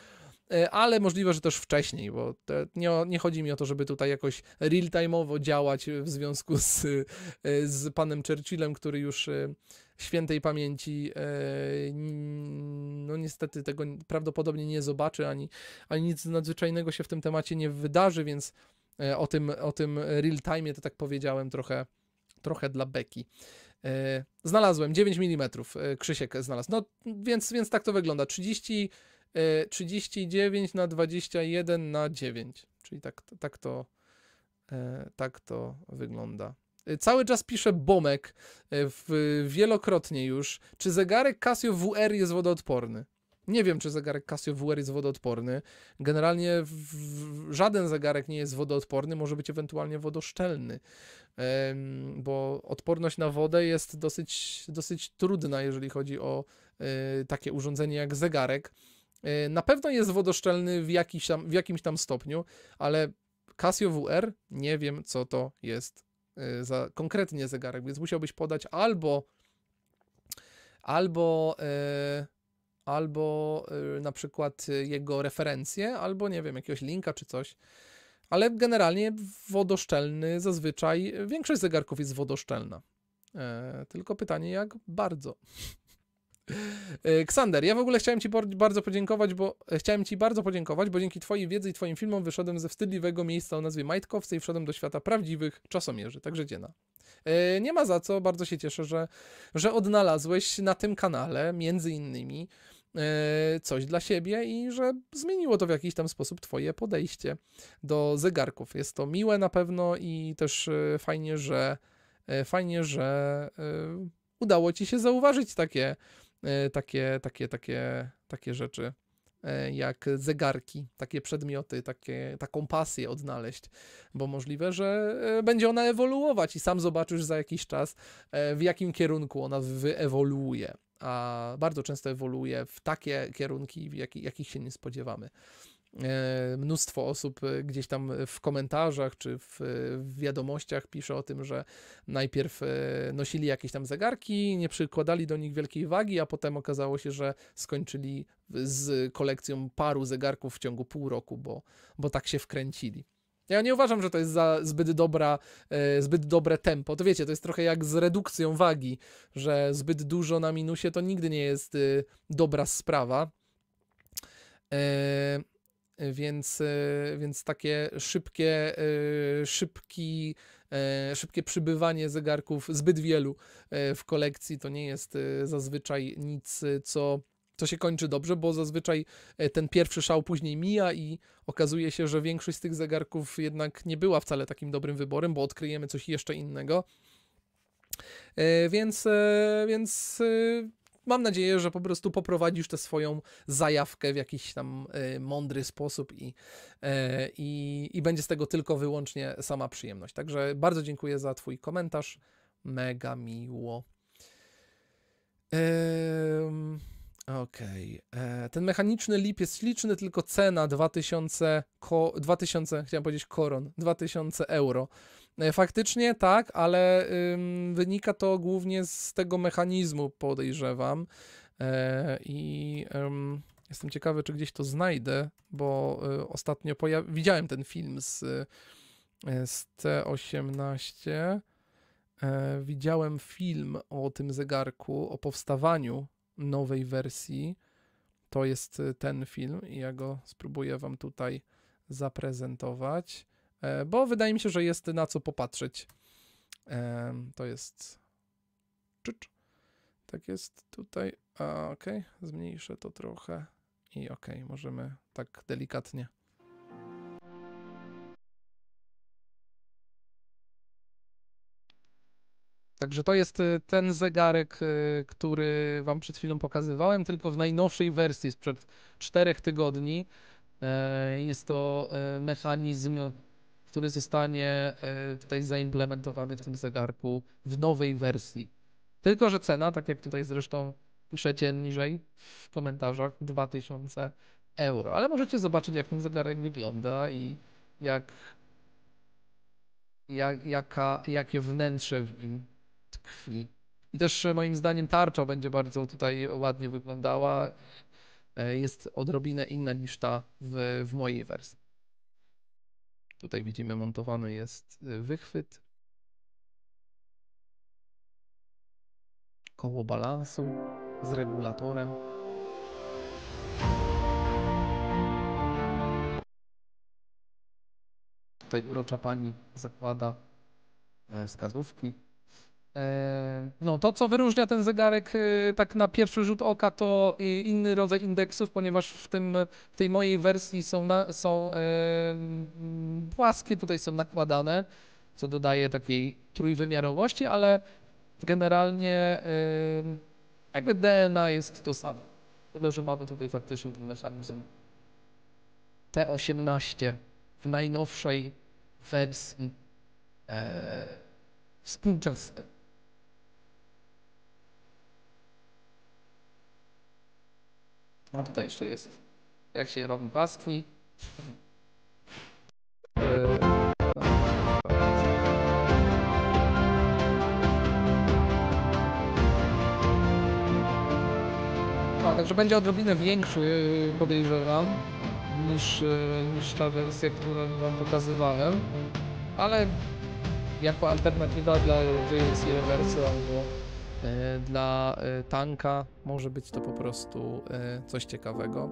E, ale możliwe, że też wcześniej, bo nie, nie, chodzi mi o to, żeby tutaj jakoś real-time'owo działać w związku z, e, z panem Churchillem, który już e, świętej pamięci no niestety tego prawdopodobnie nie zobaczy, ani, ani nic nadzwyczajnego się w tym temacie nie wydarzy, więc o tym, o tym real-time'ie to tak powiedziałem trochę, trochę dla beki. Znalazłem 9 mm, Krzysiek znalazł. No więc, więc tak to wygląda. 30 39 e, na 21 na 9. Czyli tak, tak, to, e, tak to wygląda. E, cały czas pisze Bomek w, wielokrotnie już. Czy zegarek Casio WR jest wodoodporny? Nie wiem, czy zegarek Casio WR jest wodoodporny. Generalnie w, w, żaden zegarek nie jest wodoodporny, może być ewentualnie wodoszczelny, ym, bo odporność na wodę jest dosyć, dosyć trudna, jeżeli chodzi o y, takie urządzenie jak zegarek. E, na pewno jest wodoszczelny w, jakiś tam, w jakimś tam stopniu, ale Casio WR nie wiem, co to jest e, za konkretnie zegarek, więc musiałbyś podać albo albo e, albo na przykład jego referencję, albo nie wiem, jakiegoś linka czy coś. Ale generalnie wodoszczelny zazwyczaj większość zegarków jest wodoszczelna. tylko pytanie, jak bardzo. Ksander, e, ja w ogóle chciałem Ci bardzo podziękować, bo e, chciałem Ci bardzo podziękować, bo dzięki Twojej wiedzy i Twoim filmom wyszedłem ze wstydliwego miejsca o nazwie Majtkowce i wszedłem do świata prawdziwych czasomierzy, także dziena. E, nie ma za co, bardzo się cieszę, że, że odnalazłeś na tym kanale, między innymi, coś dla siebie i że zmieniło to w jakiś tam sposób Twoje podejście do zegarków. Jest to miłe na pewno i też fajnie, że fajnie, że udało Ci się zauważyć takie E, takie, takie, takie, takie rzeczy e, jak zegarki, takie przedmioty, takie, taką pasję odnaleźć, bo możliwe, że e, będzie ona ewoluować i sam zobaczysz za jakiś czas, w jakim kierunku ona wyewoluuje. A bardzo często ewoluuje w takie kierunki, w jakich, jakich się nie spodziewamy. E, mnóstwo osób e, gdzieś tam w komentarzach czy e, w wiadomościach pisze o tym, że najpierw nosili jakieś tam zegarki, nie przykładali do nich wielkiej wagi, a potem okazało się, że skończyli z kolekcją paru zegarków w ciągu pół roku, bo, bo tak się wkręcili. Ja nie uważam, że to jest za zbyt, dobra, zbyt dobre tempo. To wiecie, to jest trochę jak z redukcją wagi, że zbyt dużo na minusie to nigdy nie jest dobra sprawa. Więc, e, więc takie szybkie, e, szybki, e, szybkie przybywanie zegarków, zbyt wielu w kolekcji, to nie jest zazwyczaj nic, co co się kończy dobrze, bo zazwyczaj ten pierwszy szał później mija i okazuje się, że większość z tych zegarków jednak nie była wcale takim dobrym wyborem, bo odkryjemy coś jeszcze innego. Więc, więc mam nadzieję, że po prostu poprowadzisz tę swoją zajawkę w jakiś tam y, mądry sposób i, e, i, i będzie z tego tylko wyłącznie sama przyjemność. Także bardzo dziękuję za Twój komentarz. Mega miło. Ehm, Okej. Okay. E, ten mechaniczny lip jest śliczny, tylko cena 2000, ko, 2000, chciałem powiedzieć koron, 2000 euro. E, faktycznie tak, ale ym, wynika to głównie z tego mechanizmu, podejrzewam. E, I ym, jestem ciekawy, czy gdzieś to znajdę, bo y, ostatnio widziałem ten film z, y, z T18. E, widziałem film o tym zegarku, o powstawaniu nowej wersji. To jest y, ten film i ja go spróbuję Wam tutaj zaprezentować. E, bo wydaje mi się, że jest na co popatrzeć. E, to jest. Czycz. Tak jest tutaj. Ok, zmniejszę to trochę. I ok, możemy tak delikatnie. Także to jest y, ten zegarek, y, który Wam przed chwilą pokazywałem, tylko w najnowszej wersji sprzed czterech tygodni. E, jest to mechanizm który zostanie e, tutaj zaimplementowany w tym zegarku w nowej wersji. Tylko, że cena, tak jak tutaj zresztą piszecie niżej w komentarzach, 2000 euro. Ale możecie zobaczyć, jak ten zegarek wygląda i jak, jak, jaka, jakie wnętrze w nim tkwi. I też e, moim zdaniem tarcza będzie bardzo tutaj ładnie wyglądała. E, jest odrobinę inna niż ta w, w mojej wersji. Tutaj widzimy montowany jest y, wychwyt, koło balansu z regulatorem. Tutaj urocza pani zakłada e, wskazówki E, no to, co wyróżnia ten zegarek e, tak na pierwszy rzut oka, to e, inny rodzaj indeksów, ponieważ w, tym, w tej mojej wersji są, na, są płaskie, tutaj są nakładane, co dodaje takiej trójwymiarowości, ale generalnie jakby DNA jest to samo. Tyle, że mamy tutaj faktycznie ten mechanizm T18 w najnowszej wersji e, współczesnej. No tutaj jeszcze jest. Jak się robi paski. Yy, no, także będzie odrobinę większy, yy, podejrzewam, niż, yy, niż ta wersja, którą wam pokazywałem. Ale jako alternatywa dla JS1 wersji albo E, dla e, tanka może być to po prostu e, coś ciekawego.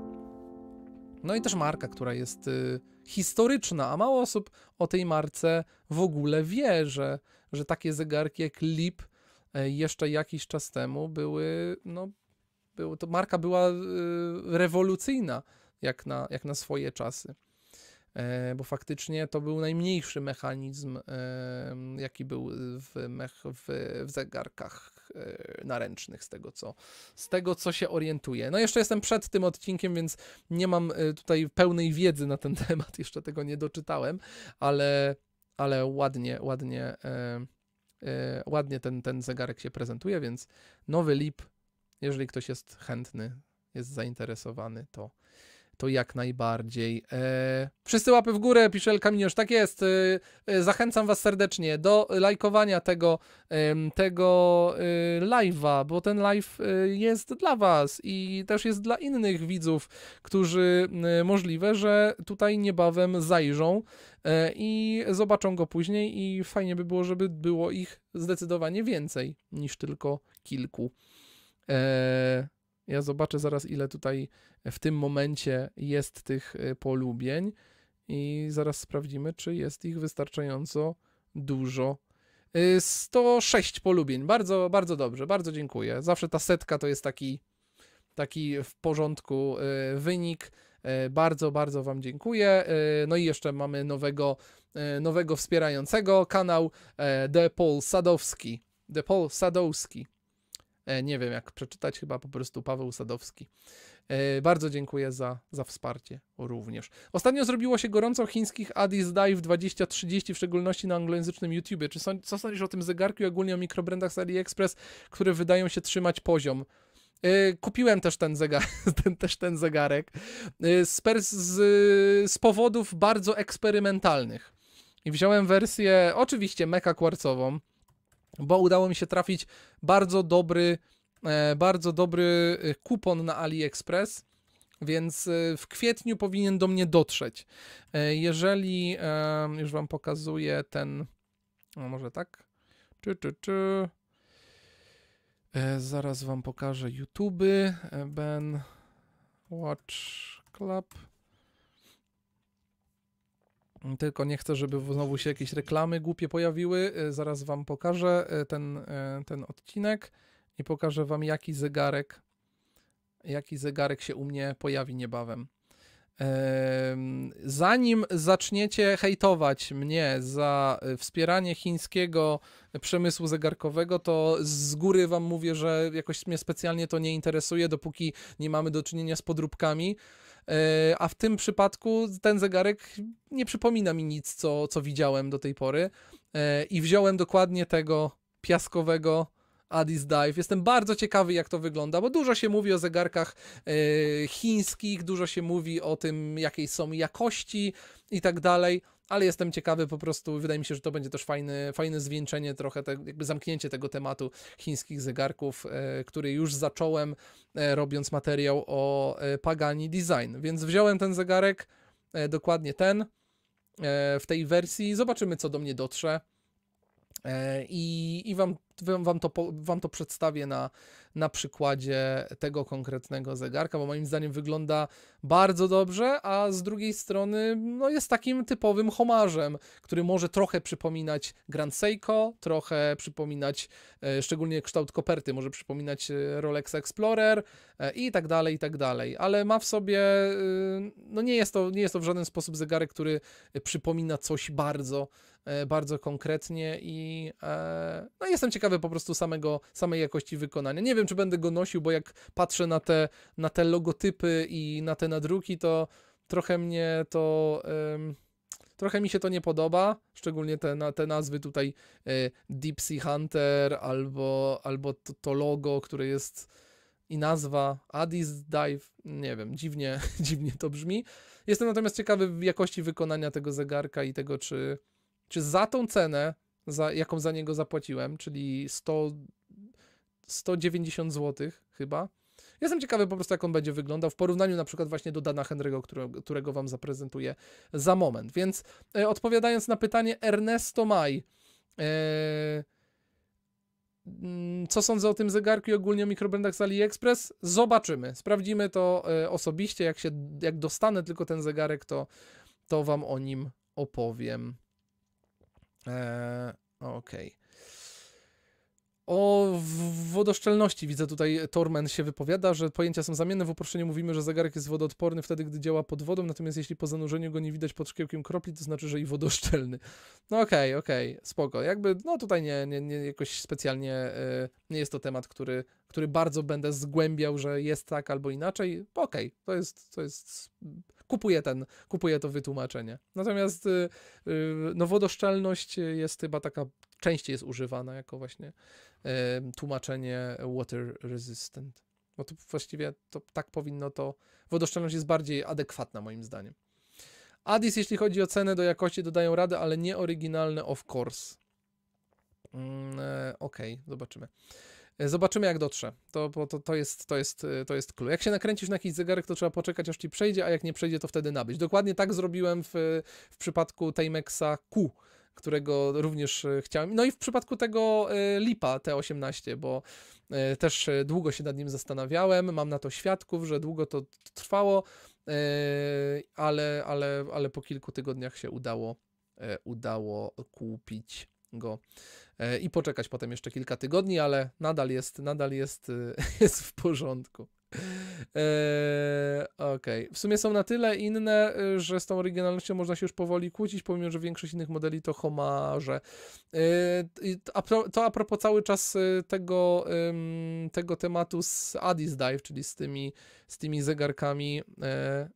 No i też marka, która jest y, historyczna, a mało osób o tej marce w ogóle wie, że, że takie zegarki jak Lip jeszcze jakiś czas temu były, no, było, to marka była y, rewolucyjna jak na, jak na swoje czasy. Bo faktycznie to był najmniejszy mechanizm, jaki był w, mech, w, w zegarkach E, naręcznych, z tego, co, z tego co się orientuję. No jeszcze jestem przed tym odcinkiem, więc nie mam e, tutaj pełnej wiedzy na ten temat, jeszcze tego nie doczytałem, ale, ale ładnie, ładnie, e, ładnie ten, ten zegarek się prezentuje, więc nowy lip, jeżeli ktoś jest chętny, jest zainteresowany, to to jak najbardziej. E, wszyscy łapy w górę, pisze El Caminiusz, tak jest. E, e, zachęcam was serdecznie do lajkowania tego, e, tego live'a, bo ten live e, jest dla was i też jest dla innych widzów, którzy możliwe, że tutaj niebawem zajrzą e, i zobaczą go później i fajnie by było, żeby było ich zdecydowanie więcej niż tylko kilku. Eee, ja zobaczę zaraz, ile tutaj w tym momencie jest tych y, polubień i zaraz sprawdzimy, czy jest ich wystarczająco dużo. 106 y, polubień. Bardzo, bardzo dobrze, bardzo dziękuję. Zawsze ta setka to jest taki, taki w porządku y, wynik. Bardzo, bardzo Wam dziękuję. No i jeszcze mamy nowego, nowego wspierającego kanał, The Paul Sadowski. The Paul Sadowski. E, nie wiem jak przeczytać, chyba po prostu Paweł Sadowski. E, bardzo dziękuję za, za wsparcie również. Ostatnio zrobiło się gorąco chińskich Addis Dive 2030, w szczególności na anglojęzycznym YouTubie. Czy są, co sądzisz o tym zegarku i ogólnie o mikrobrandach z AliExpress, które wydają się trzymać poziom? E, kupiłem też ten, zegar, ten, też ten zegarek z, z, z powodów bardzo eksperymentalnych. I wziąłem wersję, oczywiście, meka kwarcową, bo udało mi się trafić bardzo dobry, e, bardzo dobry e, kupon na AliExpress więc e, w kwietniu powinien do mnie dotrzeć. Jeżeli już wam pokazuję ten. No może tak? Czy, czy, czy. Zaraz wam pokażę YouTube. Ben Watch Club. Tylko nie chcę, żeby znowu się jakieś reklamy głupie pojawiły. E, zaraz wam pokażę e, ten, e, ten odcinek i pokażę wam, jaki zegarek, jaki zegarek się u mnie pojawi niebawem. Zanim zaczniecie hejtować mnie za wspieranie chińskiego przemysłu zegarkowego, to z góry wam mówię, że jakoś mnie specjalnie to nie interesuje, dopóki nie mamy do czynienia z podróbkami. E, a w tym przypadku ten zegarek nie przypomina mi nic, co, co widziałem do tej pory. E, I wziąłem dokładnie tego piaskowego Addis Dive. Jestem bardzo ciekawy, jak to wygląda, bo dużo się mówi o zegarkach e, chińskich, dużo się mówi o tym, jakiej są jakości i tak dalej ale jestem ciekawy po prostu, wydaje mi się, że to będzie też fajne, fajne zwieńczenie, trochę te, jakby zamknięcie tego tematu chińskich zegarków, e, który już zacząłem e, robiąc materiał o e, Pagani Design, więc wziąłem ten zegarek, e, dokładnie ten, e, w tej wersji, zobaczymy co do mnie dotrze e, i, i wam, wam, to, wam to przedstawię na, na przykładzie tego konkretnego zegarka, bo moim zdaniem wygląda bardzo dobrze, a z drugiej strony no, jest takim typowym homarzem, który może trochę przypominać Grand Seiko, trochę przypominać, e, szczególnie kształt koperty, może przypominać e, Rolex Explorer e, i tak dalej, i tak dalej, ale ma w sobie, e, no nie jest, to, nie jest to w żaden sposób zegarek, który przypomina coś bardzo, e, bardzo konkretnie i e, no, jestem ciekawy po prostu samego, samej jakości wykonania. Nie wiem, wiem, czy będę go nosił, bo jak patrzę na te, na te logotypy i na te nadruki, to trochę mnie to. Um, trochę mi się to nie podoba, szczególnie te, na, te nazwy tutaj e, Deep Sea Hunter albo, albo to, to logo, które jest i nazwa Addis Dive, nie wiem, dziwnie, dziwnie to brzmi. Jestem natomiast ciekawy jakości wykonania tego zegarka i tego, czy, czy za tą cenę, za, jaką za niego zapłaciłem, czyli 100 190 zł chyba. jestem ciekawy po prostu, jak on będzie wyglądał w porównaniu na przykład właśnie do Dana Henry'ego, którego, którego Wam zaprezentuję za moment. Więc e, odpowiadając na pytanie Ernesto Maj, e, mm, co sądzę o tym zegarku i ogólnie o mikrobrandach z AliExpress? Zobaczymy. Sprawdzimy to e, osobiście. Jak, się, jak dostanę tylko ten zegarek, to, to Wam o nim opowiem. E, okej. Okay. O wodoszczelności widzę tutaj e, Tormen się wypowiada, że pojęcia są zamienne. W uproszczeniu mówimy, że zegarek jest wodoodporny wtedy, gdy działa pod wodą, natomiast jeśli po zanurzeniu go nie widać pod szkiełkiem kropli, to znaczy, że i wodoszczelny. No okej, okay, okej, okay, spoko. Jakby, no tutaj nie, nie, nie jakoś specjalnie, yy, nie jest to temat, który, który bardzo będę zgłębiał, że jest tak albo inaczej. Okej, okay, to jest, to jest kupuję ten, kupuję to wytłumaczenie. Natomiast y, y, no wodoszczelność y, jest chyba taka, częściej jest używana jako właśnie tłumaczenie water resistant. Bo to właściwie to tak powinno to, wodoszczelność jest bardziej adekwatna moim zdaniem. Addis, jeśli chodzi o cenę do jakości, dodają radę, ale nie oryginalne, of course. Mm, e, Okej, okay, zobaczymy. E, zobaczymy, jak dotrze. To, bo to, to, jest, to, jest, e, to jest clue. Jak się nakręcisz na jakiś zegarek, to trzeba poczekać, aż ci przejdzie, a jak nie przejdzie, to wtedy nabyć. Dokładnie tak zrobiłem w, w przypadku Timexa Q którego również e, chciałem. No i w przypadku tego Lipa T18, bo też długo się nad nim zastanawiałem, mam na to świadków, że długo to trwało, ale, ale, ale po kilku tygodniach się udało, udało kupić go e, i poczekać potem jeszcze kilka tygodni, ale nadal jest, nadal jest, e, jest w porządku. Eee, Okej. Okay. W sumie są na tyle inne, e, że z tą oryginalnością można się już powoli kłócić, pomimo, że większość innych modeli to homarze. Eee, to, to a propos cały czas tego, tego tematu z Addis Dive, czyli z tymi, z tymi zegarkami. Eee,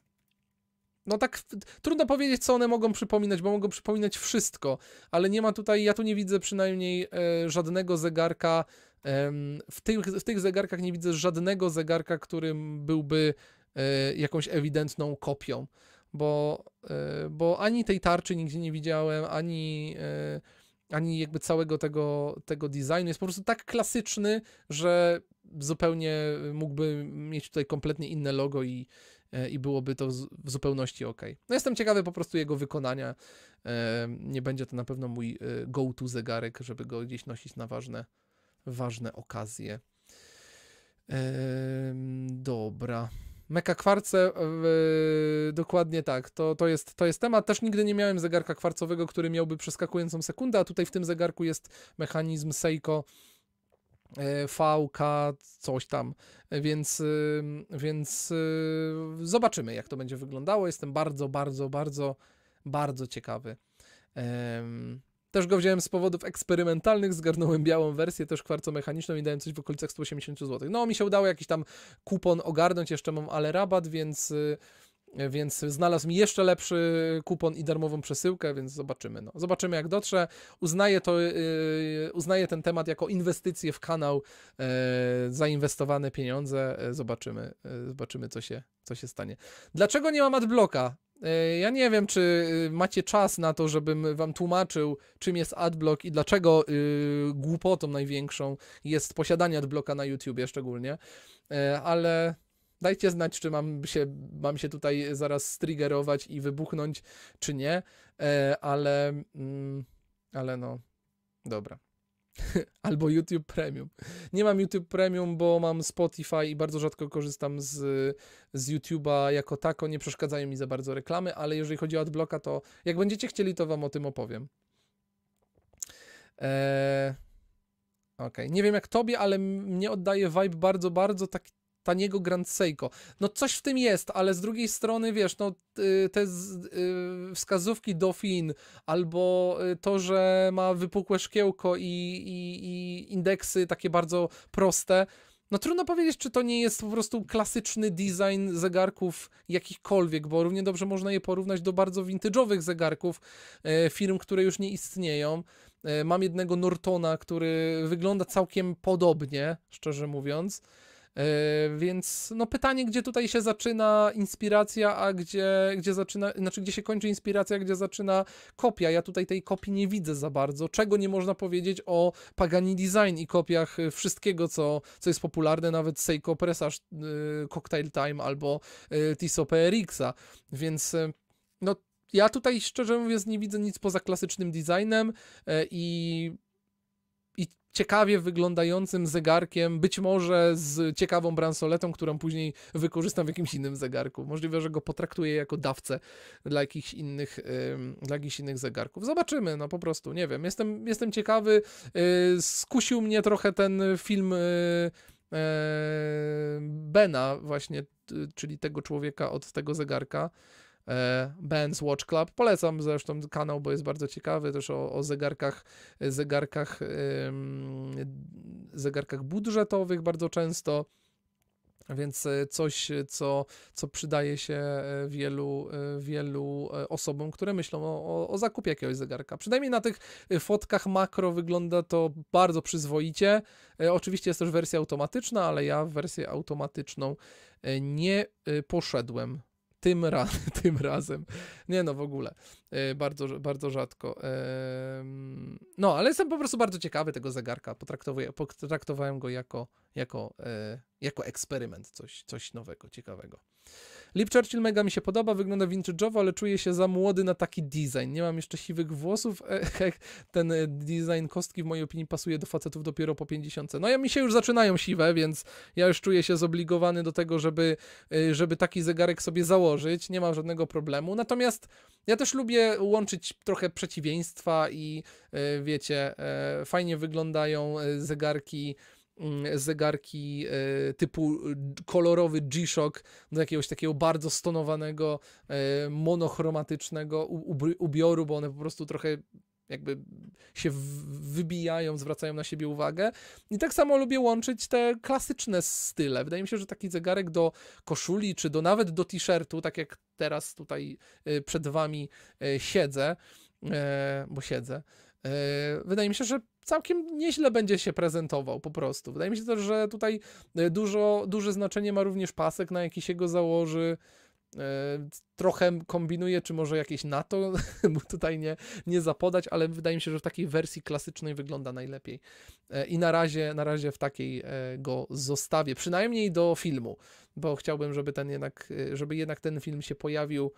no tak trudno powiedzieć, co one mogą przypominać, bo mogą przypominać wszystko, ale nie ma tutaj, ja tu nie widzę przynajmniej e, żadnego zegarka, e, w, tych, w tych zegarkach nie widzę żadnego zegarka, którym byłby e, jakąś ewidentną kopią, bo, e, bo ani tej tarczy nigdzie nie widziałem, ani e, ani jakby całego tego, tego designu. Jest po prostu tak klasyczny, że zupełnie mógłby mieć tutaj kompletnie inne logo i, E, i byłoby to w zupełności ok. No jestem ciekawy po prostu jego wykonania. E, nie będzie to na pewno mój e, go-to zegarek, żeby go gdzieś nosić na ważne, ważne okazje. Dobra. Meka kwarce, yy, dokładnie tak, to, to, jest, to jest temat. Też nigdy nie miałem zegarka kwarcowego, który miałby przeskakującą sekundę, a tutaj w tym zegarku jest mechanizm Seiko E, VK, coś tam, więc, więc y, zobaczymy, jak to będzie wyglądało. Jestem bardzo, bardzo, bardzo, bardzo ciekawy. Też go wziąłem z powodów eksperymentalnych, zgarnąłem białą wersję, też kwarcomechaniczną i dałem coś w okolicach 180 zł. No, mi się udało jakiś tam kupon ogarnąć, jeszcze mam ale rabat, więc y, więc znalazł mi jeszcze lepszy kupon i darmową przesyłkę, więc zobaczymy. No. Zobaczymy jak dotrze. Uznaję, to, yy, uznaję ten temat jako inwestycję w kanał, yy, zainwestowane pieniądze. Y, zobaczymy, yy, zobaczymy co, się, co się stanie. Dlaczego nie mam adblocka? Y, ja nie wiem, czy y, macie czas na to, żebym wam tłumaczył, czym jest adblock i dlaczego yy, głupotą największą jest posiadanie adblocka na YouTubie szczególnie, ale Dajcie znać, czy mam się, mam się tutaj zaraz striggerować i wybuchnąć, czy nie, e, ale, mm, ale no, dobra. Albo YouTube Premium. Nie mam YouTube Premium, bo mam Spotify i bardzo rzadko korzystam z, z YouTube'a jako tako. Nie przeszkadzają mi za bardzo reklamy, ale jeżeli chodzi o adblocka, to jak będziecie chcieli, to wam o tym opowiem. Eee, Okej. Okay. Nie wiem jak tobie, ale mnie oddaje vibe bardzo, bardzo taki taniego Grand Seiko. No coś w tym jest, ale z drugiej strony, wiesz, no y, te y, wskazówki dolphin, albo y, to, że ma wypukłe szkiełko i, i, i indeksy takie bardzo proste, no trudno powiedzieć, czy to nie jest po prostu klasyczny design zegarków jakichkolwiek, bo równie dobrze można je porównać do bardzo vintage'owych zegarków e, firm, które już nie istnieją. E, mam jednego Nortona, który wygląda całkiem podobnie, szczerze mówiąc. E, więc no pytanie, gdzie tutaj się zaczyna inspiracja, a gdzie, gdzie zaczyna, znaczy gdzie się kończy inspiracja, gdzie zaczyna kopia. Ja tutaj tej kopii nie widzę za bardzo, czego nie można powiedzieć o Pagani Design i kopiach e, wszystkiego, co, co jest popularne, nawet Seiko Pressage, e, Cocktail Time albo Tissot PRX-a, więc no ja tutaj szczerze mówiąc nie widzę nic poza klasycznym designem i i ciekawie wyglądającym zegarkiem, być może z ciekawą bransoletą, którą później wykorzystam w jakimś innym zegarku. Możliwe, że go potraktuję jako dawcę dla jakichś innych, dla jakichś innych zegarków. Zobaczymy, no po prostu, nie wiem. Jestem, jestem ciekawy. Y, skusił mnie trochę ten film y, e, Bena właśnie, y, czyli tego człowieka od tego zegarka. E, Ben's Watch Club. Polecam zresztą kanał, bo jest bardzo ciekawy też o, o zegarkach, zegarkach, zegarkach budżetowych bardzo często. Więc e, coś, co, co przydaje się e, wielu, wielu osobom, które myślą o, o, zakupie jakiegoś zegarka. Przynajmniej na tych fotkach makro wygląda to bardzo przyzwoicie. Oczywiście jest też wersja automatyczna, ale ja w wersję automatyczną nie poszedłem tym, ra tym razem. Nie no, w ogóle. E, bardzo, bardzo rzadko. No, ale jestem po prostu bardzo ciekawy tego zegarka. potraktowałem go jako, jako, e, jako eksperyment, coś, coś nowego, ciekawego. Lip Churchill mega mi się podoba, wygląda vintage'owo, ale czuję się za młody na taki design. Nie mam jeszcze siwych włosów, e, ten e, design kostki w mojej opinii pasuje do facetów dopiero po 50. No ja mi się już zaczynają siwe, więc ja już czuję się zobligowany do tego, żeby, e, żeby taki zegarek sobie założyć, nie mam żadnego problemu. Natomiast ja też lubię łączyć trochę przeciwieństwa i wiecie, fajnie wyglądają zegarki Mm, zegarki e, typu e, kolorowy G-Shock do jakiegoś takiego bardzo stonowanego, e, monochromatycznego ubioru, bo one po prostu trochę jakby się wybijają, zwracają na siebie uwagę. I tak samo lubię łączyć te klasyczne style. Wydaje mi się, że taki zegarek do koszuli, czy do nawet do t-shirtu, tak jak teraz tutaj przed wami siedzę, bo siedzę, E, wydaje mi się, że całkiem nieźle będzie się prezentował po prostu. Wydaje mi się też, że tutaj e, dużo, duże znaczenie ma również pasek, na jaki się go założy. E, trochę kombinuje, czy może jakieś NATO mu tutaj nie, nie zapodać, ale wydaje mi się, że w takiej wersji klasycznej wygląda najlepiej. I na razie, na razie w takiej go zostawię, przynajmniej do filmu, bo chciałbym, żeby ten jednak, żeby jednak ten film się pojawił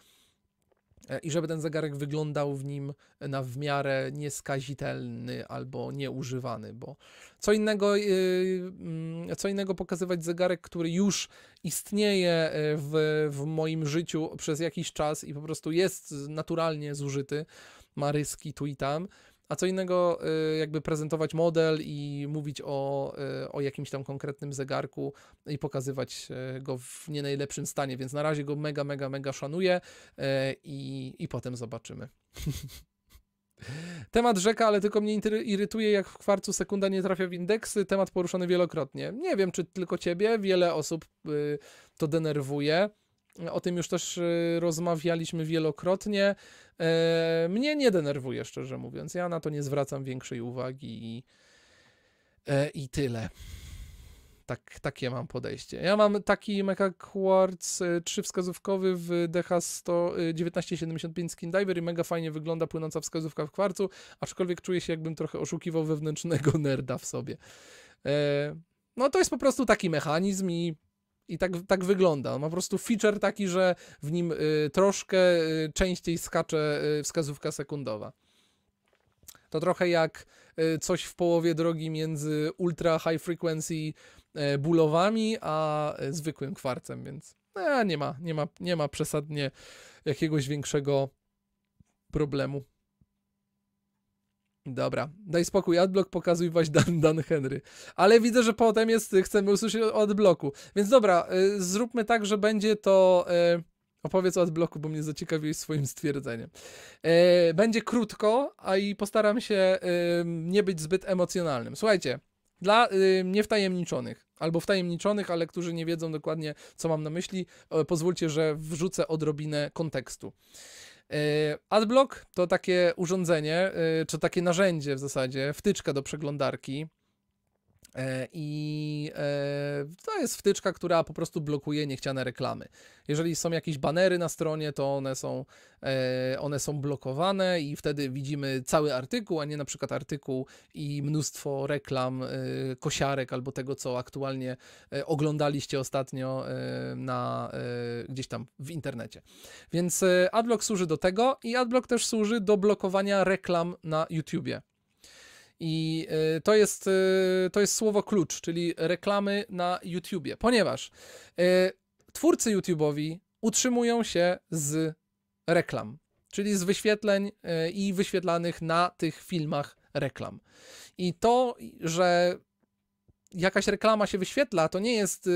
E, i żeby ten zegarek wyglądał w nim e, na w miarę nieskazitelny albo nieużywany, bo co innego, e, mm, co innego pokazywać zegarek, który już istnieje w, w moim życiu przez jakiś czas i po prostu jest naturalnie zużyty, ma ryski tu i tam, a co innego y, jakby prezentować model i mówić o, y, o jakimś tam konkretnym zegarku i pokazywać y, go w nie najlepszym stanie, więc na razie go mega, mega, mega szanuję i, i potem zobaczymy. Temat rzeka, ale tylko mnie irytuje, jak w kwarcu sekunda nie trafia w indeksy. Temat poruszony wielokrotnie. Nie wiem, czy tylko ciebie, wiele osób to denerwuje. O tym już też y, rozmawialiśmy wielokrotnie. E, mnie nie denerwuje, szczerze mówiąc. Ja na to nie zwracam większej uwagi i, e, i tyle. Tak, takie mam podejście. Ja mam taki Mecha Quartz 3 y, wskazówkowy w DH 1975 y, Skin Diver i mega fajnie wygląda płynąca wskazówka w kwarcu, aczkolwiek czuję się jakbym trochę oszukiwał wewnętrznego nerda w sobie. E, no to jest po prostu taki mechanizm i i tak, tak wygląda. On ma po prostu feature taki, że w nim y, troszkę y, częściej skacze y, wskazówka sekundowa. To trochę jak y, coś w połowie drogi między ultra high frequency e, bólowami, a e, zwykłym kwarcem, więc e, nie, ma, nie, ma, nie ma przesadnie jakiegoś większego problemu. Dobra, daj spokój, adblock pokazuj właśnie Dan, Dan Henry. Ale widzę, że potem jest, chcemy usłyszeć o adblocku. Więc dobra, y, zróbmy tak, że będzie to... Y, opowiedz o adblocku, bo mnie zaciekawiłeś swoim stwierdzeniem. Y, będzie krótko, a i postaram się nie być zbyt emocjonalnym. Słuchajcie, dla y, niewtajemniczonych, albo wtajemniczonych, ale którzy nie wiedzą dokładnie, co mam na myśli, y, pozwólcie, że wrzucę odrobinę kontekstu. E, Adblock to takie urządzenie, e, czy takie narzędzie w zasadzie, wtyczka do przeglądarki, E, I e, to jest wtyczka, która po prostu blokuje niechciane reklamy. Jeżeli są jakieś banery na stronie, to one są, e, one są blokowane i wtedy widzimy cały artykuł, a nie na przykład artykuł i mnóstwo reklam, kosiarek albo tego, co aktualnie oglądaliście ostatnio na, gdzieś tam w internecie. Więc Adblock służy do tego i Adblock też służy do blokowania reklam na YouTubie. I y, to jest, y, to jest słowo klucz, czyli reklamy na YouTubie, ponieważ y, twórcy YouTubeowi utrzymują się z reklam, czyli z wyświetleń i wyświetlanych na tych filmach reklam. I to, że jakaś reklama się wyświetla, to nie jest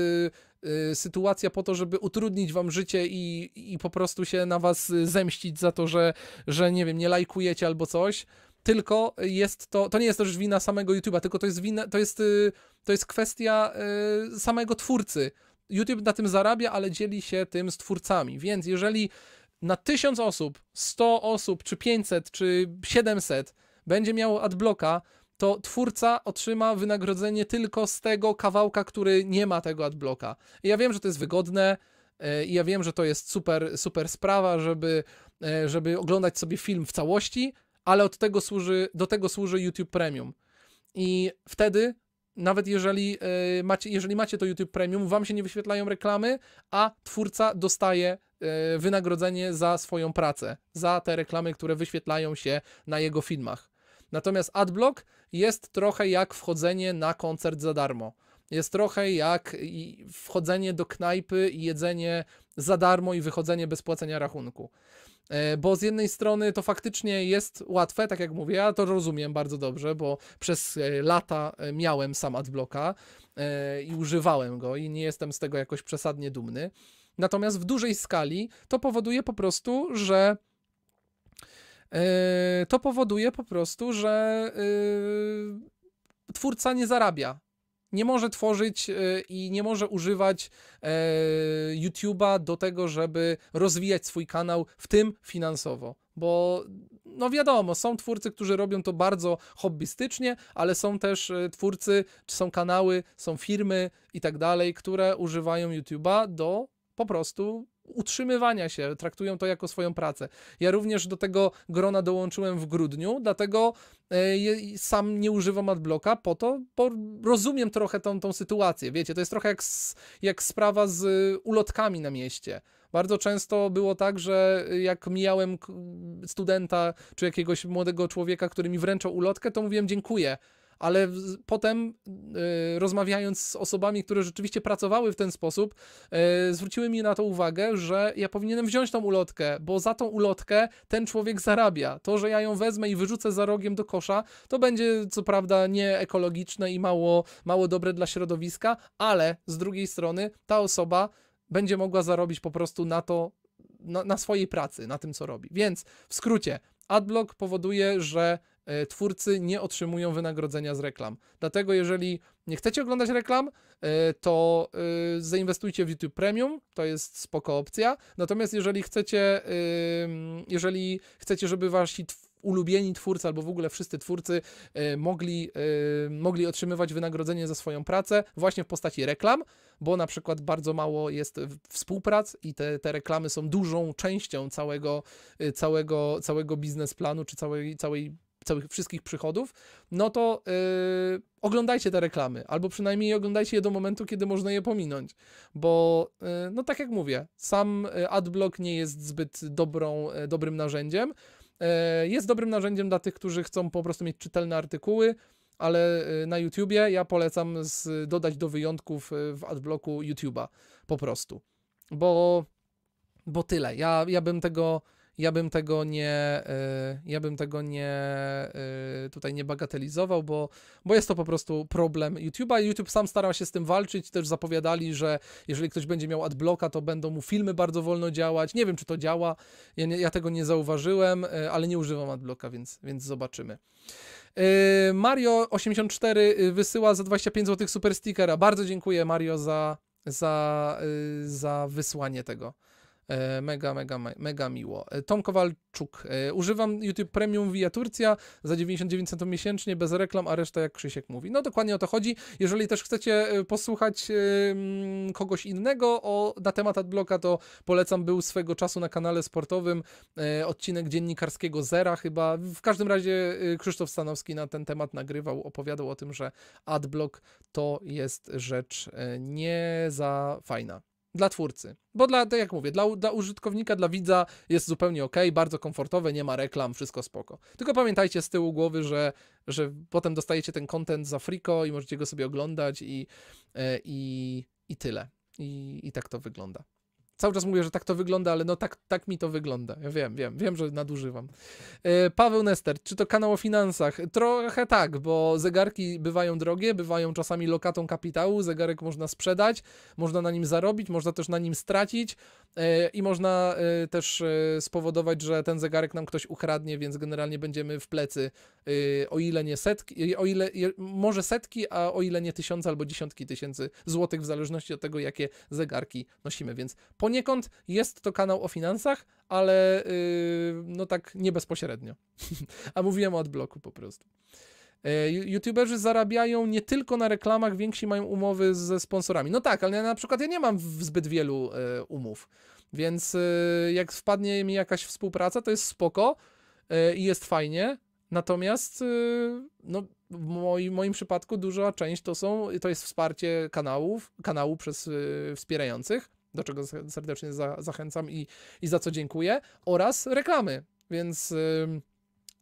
sytuacja po to, żeby utrudnić wam życie i, i po prostu się na was zemścić za to, że, że nie wiem, nie lajkujecie albo coś tylko jest to, to nie jest też wina samego YouTube'a, tylko to jest wina, to jest, y, to jest kwestia y, samego twórcy. YouTube na tym zarabia, ale dzieli się tym z twórcami, więc jeżeli na 1000 osób, 100 osób, czy 500, czy 700 będzie miało adblocka, to twórca otrzyma wynagrodzenie tylko z tego kawałka, który nie ma tego adblocka. I ja wiem, że to jest wygodne, e, i ja wiem, że to jest super, super sprawa, żeby, e, żeby oglądać sobie film w całości, ale od tego służy, do tego służy YouTube Premium. I wtedy, nawet jeżeli, e, macie, jeżeli macie to YouTube Premium, wam się nie wyświetlają reklamy, a twórca dostaje e, wynagrodzenie za swoją pracę, za te reklamy, które wyświetlają się na jego filmach. Natomiast Adblock jest trochę jak wchodzenie na koncert za darmo. Jest trochę jak wchodzenie do knajpy i jedzenie za darmo i wychodzenie bez płacenia rachunku. E, bo z jednej strony to faktycznie jest łatwe, tak jak mówię, ja to rozumiem bardzo dobrze, bo przez e, lata e, miałem sam adblocka i używałem go i nie jestem z tego jakoś przesadnie dumny. Natomiast w dużej skali to powoduje po prostu, że to powoduje po prostu, że twórca nie zarabia nie może tworzyć e, i nie może używać e, YouTube'a do tego, żeby rozwijać swój kanał, w tym finansowo bo no wiadomo, są twórcy, którzy robią to bardzo hobbystycznie, ale są też e, twórcy, czy są kanały, są firmy i tak dalej, które używają YouTube'a do po prostu utrzymywania się, traktują to jako swoją pracę. Ja również do tego grona dołączyłem w grudniu, dlatego e, sam nie używam adblocka po to, bo rozumiem trochę tą, tą sytuację. Wiecie, to jest trochę jak, jak sprawa z e, ulotkami na mieście. Bardzo często było tak, że e, jak mijałem studenta czy jakiegoś młodego człowieka, który mi wręczał ulotkę, to mówiłem dziękuję ale potem y, rozmawiając z osobami, które rzeczywiście pracowały w ten sposób, y, zwróciły mi na to uwagę, że ja powinienem wziąć tą ulotkę, bo za tą ulotkę ten człowiek zarabia. To, że ja ją wezmę i wyrzucę za rogiem do kosza, to będzie co prawda nieekologiczne i mało, mało dobre dla środowiska, ale z drugiej strony ta osoba będzie mogła zarobić po prostu na to, na, na swojej pracy, na tym co robi. Więc w skrócie, adblock powoduje, że E, twórcy nie otrzymują wynagrodzenia z reklam. Dlatego jeżeli nie chcecie oglądać reklam, e, to e, zainwestujcie w YouTube Premium, to jest spoko opcja. Natomiast jeżeli chcecie, jeżeli chcecie, żeby wasi ulubieni twórcy albo w ogóle wszyscy twórcy mogli, mogli otrzymywać wynagrodzenie za swoją pracę właśnie w postaci reklam, bo na przykład bardzo mało jest współprac i te, te reklamy są dużą częścią całego, całego, całego biznesplanu czy całej, całej całych wszystkich przychodów, no to yy, oglądajcie te reklamy, albo przynajmniej oglądajcie je do momentu, kiedy można je pominąć, bo yy, no tak jak mówię, sam adblock nie jest zbyt dobrą, e, dobrym narzędziem. Yy, jest dobrym narzędziem dla tych, którzy chcą po prostu mieć czytelne artykuły, ale y, na YouTubie ja polecam z, dodać do wyjątków y, w adblocku YouTube'a po prostu, bo, bo tyle. Ja, ja bym tego ja bym tego nie, e, ja bym tego nie, e, tutaj nie bagatelizował, bo, bo jest to po prostu problem YouTube'a. YouTube sam starał się z tym walczyć, też zapowiadali, że jeżeli ktoś będzie miał adblocka, to będą mu filmy bardzo wolno działać. Nie wiem, czy to działa, ja, nie, ja tego nie zauważyłem, e, ale nie używam adblocka, więc, więc zobaczymy. Mario84 wysyła za 25 zł super stickera. Bardzo dziękuję Mario za, za, za wysłanie tego. E, mega, mega, mega miło. E, Tom Kowalczuk. E, używam YouTube Premium via Turcja za 99 centów miesięcznie, bez reklam, a reszta jak Krzysiek mówi. No dokładnie o to chodzi. Jeżeli też chcecie posłuchać kogoś innego o, na temat adblocka, to polecam, był swego czasu na kanale sportowym odcinek dziennikarskiego Zera chyba. W każdym razie Krzysztof Stanowski na ten temat nagrywał, opowiadał o tym, że adblock to jest rzecz nie za fajna dla twórcy. Bo dla, tak jak mówię, dla, dla użytkownika, dla widza jest zupełnie ok, bardzo komfortowe, nie ma reklam, wszystko spoko. Tylko pamiętajcie z tyłu głowy, że, że potem dostajecie ten content za friko i możecie go sobie oglądać i, e, i, i tyle. I, I tak to wygląda cały czas mówię, że tak to wygląda, ale no tak, tak mi to wygląda. Ja wiem, wiem, wiem, że nadużywam. E, Paweł Nester, czy to kanał o finansach? Trochę tak, bo zegarki bywają drogie, bywają czasami lokatą kapitału, zegarek można sprzedać, można na nim zarobić, można też na nim stracić e, i można e, też spowodować, że ten zegarek nam ktoś ukradnie, więc generalnie będziemy w plecy, o ile nie setki, o ile, może setki, a o ile nie tysiące albo dziesiątki tysięcy złotych, w zależności od tego, jakie zegarki nosimy, więc ponieważ Poniekąd jest to kanał o finansach, ale yy, no tak nie bezpośrednio. A mówiłem o bloku po prostu. E, YouTuberzy zarabiają nie tylko na reklamach, więksi mają umowy ze sponsorami. No tak, ale na przykład ja nie mam zbyt wielu e, umów, więc e, jak wpadnie mi jakaś współpraca, to jest spoko i jest fajnie. Natomiast no, w moim, moim przypadku duża część to są, to jest wsparcie kanałów, kanału przez wspierających do czego serdecznie za, zachęcam i, i za co dziękuję, oraz reklamy, więc...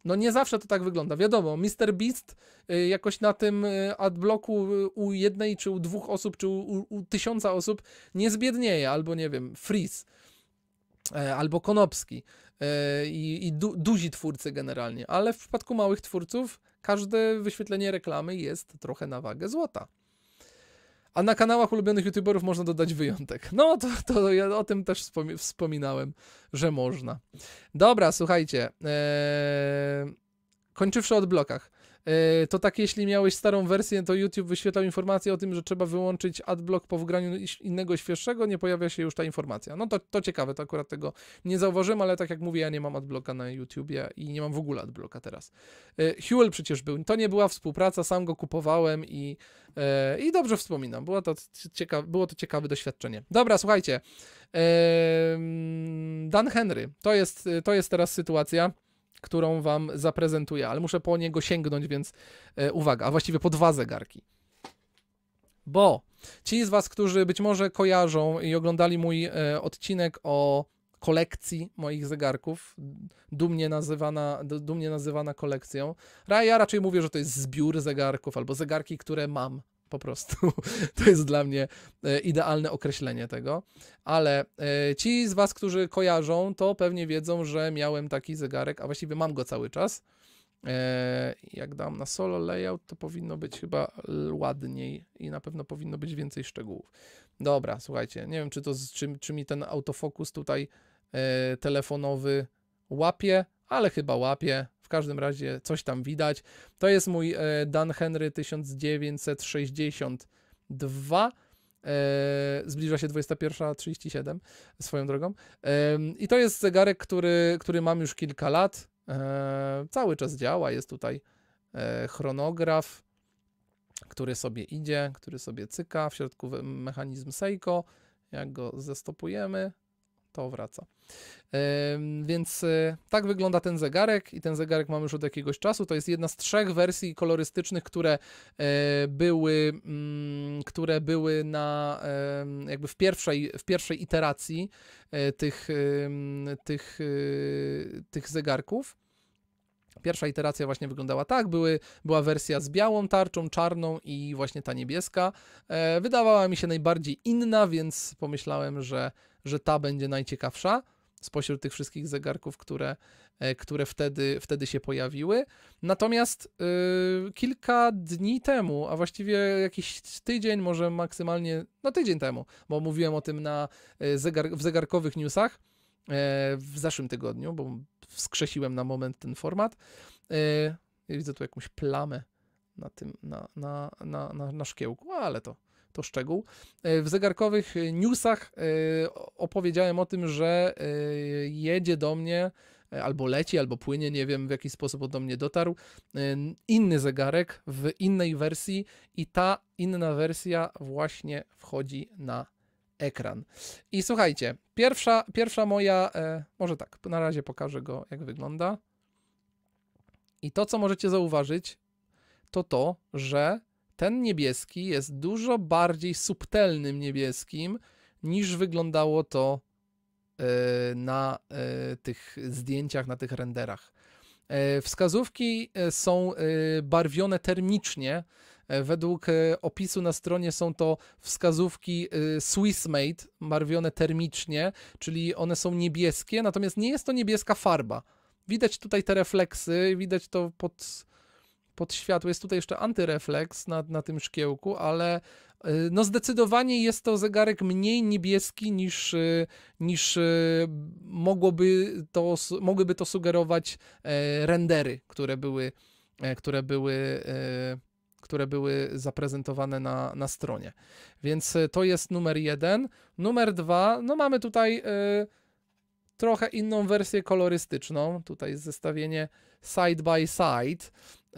No nie zawsze to tak wygląda. Wiadomo, Mr. Beast y, jakoś na tym y, adbloku y, u jednej, czy u dwóch osób, czy u, u tysiąca osób nie zbiednieje, albo nie wiem, Freeze, albo Konopski e, i, i du, duzi twórcy generalnie, ale w przypadku małych twórców każde wyświetlenie reklamy jest trochę na wagę złota. A na kanałach ulubionych youtuberów można dodać wyjątek. No to, to ja o tym też wspominałem, że można. Dobra, słuchajcie. E, kończywszy od blokach. E, to tak jeśli miałeś starą wersję, to YouTube wyświetlał informację o tym, że trzeba wyłączyć adblock po wgraniu innego świeższego, nie pojawia się już ta informacja. No to, to ciekawe, to akurat tego nie zauważyłem, ale tak jak mówię, ja nie mam adblocka na YouTubie i nie mam w ogóle adblocka teraz. E, Huel przecież był, to nie była współpraca, sam go kupowałem i, e, i dobrze wspominam, było to, ciekawe, było to ciekawe doświadczenie. Dobra, słuchajcie, Dan Henry, to jest, to jest teraz sytuacja którą wam zaprezentuję, ale muszę po niego sięgnąć, więc e, uwaga, a właściwie po dwa zegarki. Bo ci z was, którzy być może kojarzą i oglądali mój e, odcinek o kolekcji moich zegarków, dumnie nazywana, dumnie nazywana kolekcją. Ja raczej mówię, że to jest zbiór zegarków albo zegarki, które mam po prostu to jest dla mnie e, idealne określenie tego. Ale e, ci z Was, którzy kojarzą, to pewnie wiedzą, że miałem taki zegarek, a właściwie mam go cały czas. E, jak dam na solo layout, to powinno być chyba ładniej i na pewno powinno być więcej szczegółów. Dobra, słuchajcie, nie wiem, czy to czy, czy mi ten autofokus tutaj telefonowy łapie, ale chyba łapie każdym razie coś tam widać. To jest mój e, Dan Henry 1962. E, zbliża się 21.37 swoją drogą. E, I to jest zegarek, który, który mam już kilka lat. E, cały czas działa. Jest tutaj e, chronograf, który sobie idzie, który sobie cyka. W środku mechanizm Seiko. Jak go zestopujemy, to wraca. Więc e, tak wygląda ten zegarek i ten zegarek mamy już od jakiegoś czasu. To jest jedna z trzech wersji kolorystycznych, które e, były, mm, które były na jakby w pierwszej, w pierwszej iteracji e, tych, tych, tych zegarków. Pierwsza iteracja właśnie wyglądała tak, były, była wersja z białą tarczą, czarną i właśnie ta niebieska. wydawała mi się najbardziej inna, więc pomyślałem, że że ta będzie najciekawsza spośród tych wszystkich zegarków, które, e, które wtedy, wtedy się pojawiły. Natomiast yy, kilka dni temu, a właściwie jakiś tydzień, może maksymalnie, no tydzień temu, bo mówiłem o tym na e, zegar, w zegarkowych newsach yy, w zeszłym tygodniu, bo wskrzesiłem na moment ten format. Yy, widzę tu jakąś plamę na tym, na, na, na, na, na szkiełku, ale to to szczegół. E, w zegarkowych e, newsach e, opowiedziałem o tym, że jedzie do mnie albo leci, albo płynie, nie wiem w jaki sposób do mnie dotarł, inny zegarek w innej wersji i ta inna wersja właśnie wchodzi na ekran. I słuchajcie, pierwsza, pierwsza moja, może tak, na razie pokażę go jak wygląda. I to, co możecie zauważyć, to to, że ten niebieski jest dużo bardziej subtelnym niebieskim niż wyglądało to e, na e, tych zdjęciach, na tych renderach. E, wskazówki są barwione termicznie. Według opisu na stronie są to wskazówki Swissmade, barwione termicznie, czyli one są niebieskie, natomiast nie jest to niebieska farba. Widać tutaj te refleksy, widać to pod pod światło. Jest tutaj jeszcze antyrefleks na, na tym szkiełku, ale y, no zdecydowanie jest to zegarek mniej niebieski niż, y, niż y, mogłoby to, mogłyby to sugerować e, rendery, które były, e, które były e, które były zaprezentowane na, na stronie. Więc to jest numer jeden. Numer dwa, no mamy tutaj trochę inną wersję kolorystyczną. Tutaj jest zestawienie side by side. E,